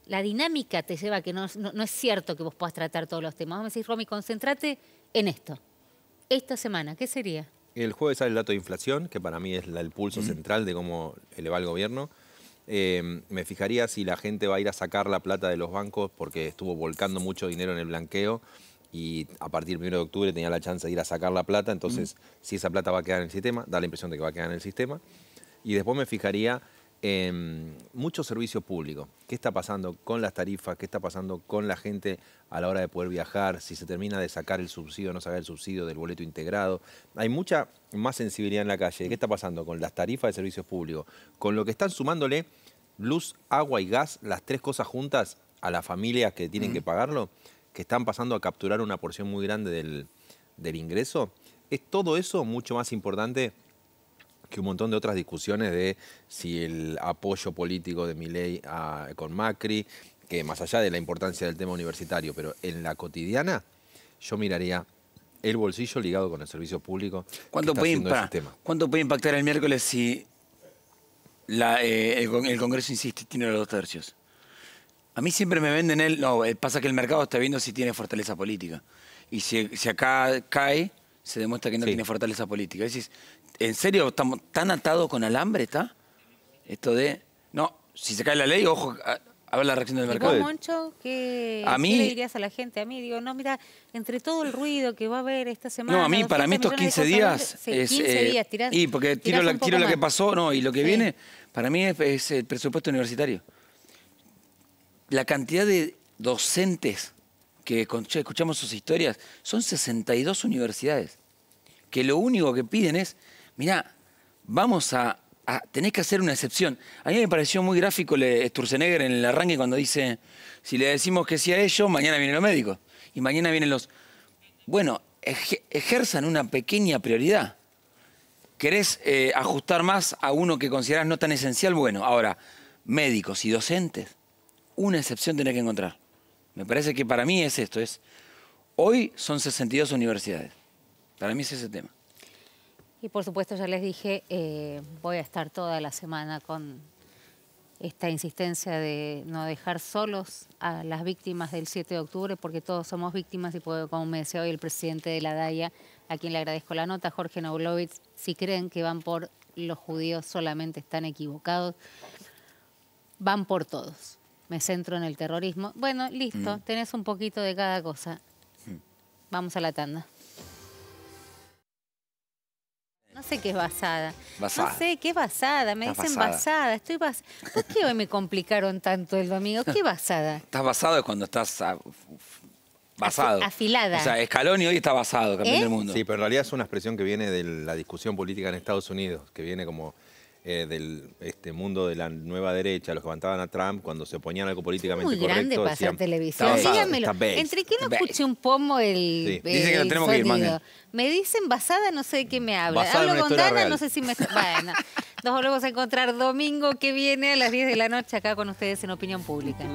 la dinámica te lleva a que no, es cierto que vos puedas tratar todos los temas. Vamos a decir, Romy, concéntrate en esto? Esta semana, ¿qué sería? El jueves sale el dato de inflación, que para mí es el pulso central de cómo eleva el gobierno. Eh, me fijaría si la gente va a ir a sacar la plata de los bancos porque estuvo volcando mucho dinero en el blanqueo y a partir del 1 de octubre tenía la chance de ir a sacar la plata, entonces si esa plata va a quedar en el sistema, da la impresión de que va a quedar en el sistema. Y después me fijaría muchos em, mucho servicio público. ¿Qué está pasando con las tarifas? ¿Qué está pasando con la gente a la hora de poder viajar? Si se termina de sacar el subsidio, no sacar el subsidio del boleto integrado. Hay mucha más sensibilidad en la calle. ¿Qué está pasando con las tarifas de servicios públicos? Con lo que están sumándole luz, agua y gas, las tres cosas juntas a las familias que tienen que pagarlo, que están pasando a capturar una porción muy grande del, del ingreso. Es todo eso mucho más importante que un montón de otras discusiones de si el apoyo político de mi ley con Macri, que más allá de la importancia del tema universitario, pero en la cotidiana yo miraría el bolsillo ligado con el servicio público. ¿Cuánto, puede, impactar, ¿cuánto puede impactar el miércoles si eh, el, Congreso insiste tiene los dos tercios? A mí siempre me venden el... No, eh, pasa que el mercado está viendo si tiene fortaleza política. Y si, acá cae, se demuestra que no tiene fortaleza política. Es decir, ¿En serio estamos tan atados con alambre, está? Esto de... No, si se cae la ley, ojo, a, ver la reacción del mercado. ¿qué, a mí, ¿qué le dirías a la gente? A mí, digo, no, mira, entre todo el ruido que va a haber esta semana... No, a mí, para mí estos 15 días... 15 eh, días, Y porque tiro, la, tiro lo que pasó, no, y lo que viene, para mí es, es el presupuesto universitario. La cantidad de docentes que escuchamos sus historias, son 62 universidades que lo único que piden es Mira, vamos a, tenés que hacer una excepción. A mí me pareció muy gráfico le, eh, Sturzenegger en el arranque cuando dice, si le decimos que sí a ellos, mañana vienen los médicos. Y mañana vienen los... Bueno, ejerzan una pequeña prioridad. ¿Querés eh, ajustar más a uno que consideras no tan esencial? Bueno, ahora, médicos y docentes, una excepción tenés que encontrar. Me parece que para mí es esto, es... Hoy son 62 universidades. Para mí es ese tema. Y por supuesto ya les dije, eh, voy a estar toda la semana con esta insistencia de no dejar solos a las víctimas del 7 de octubre, porque todos somos víctimas y puedo, como me decía hoy el presidente de la DAIA, a quien le agradezco la nota, Jorge Naulovic, si creen que van por los judíos solamente están equivocados, van por todos. Me centro en el terrorismo. Bueno, listo, mm. tenés un poquito de cada cosa. Mm. Vamos a la tanda. No sé qué es basada. basada. No sé qué es basada. Me dicen basada. Estoy basada. ¿Por qué hoy me complicaron tanto el domingo? ¿Qué basada? Estás basado cuando estás basado. Afilada. O sea, y hoy está basado, campeón ¿Eh? del mundo. Sí, pero en realidad es una expresión que viene de la discusión política en Estados Unidos, que viene como eh, del este mundo de la nueva derecha, los que levantaban a Trump, cuando se oponían algo políticamente muy grande televisión. ¿Entre quien no escuché un pomo el, Me dicen basada, no sé de qué me habla. Hablo con Dana, no sé si me... bueno, nos volvemos a encontrar domingo que viene a las 10 de la noche acá con ustedes en Opinión Pública.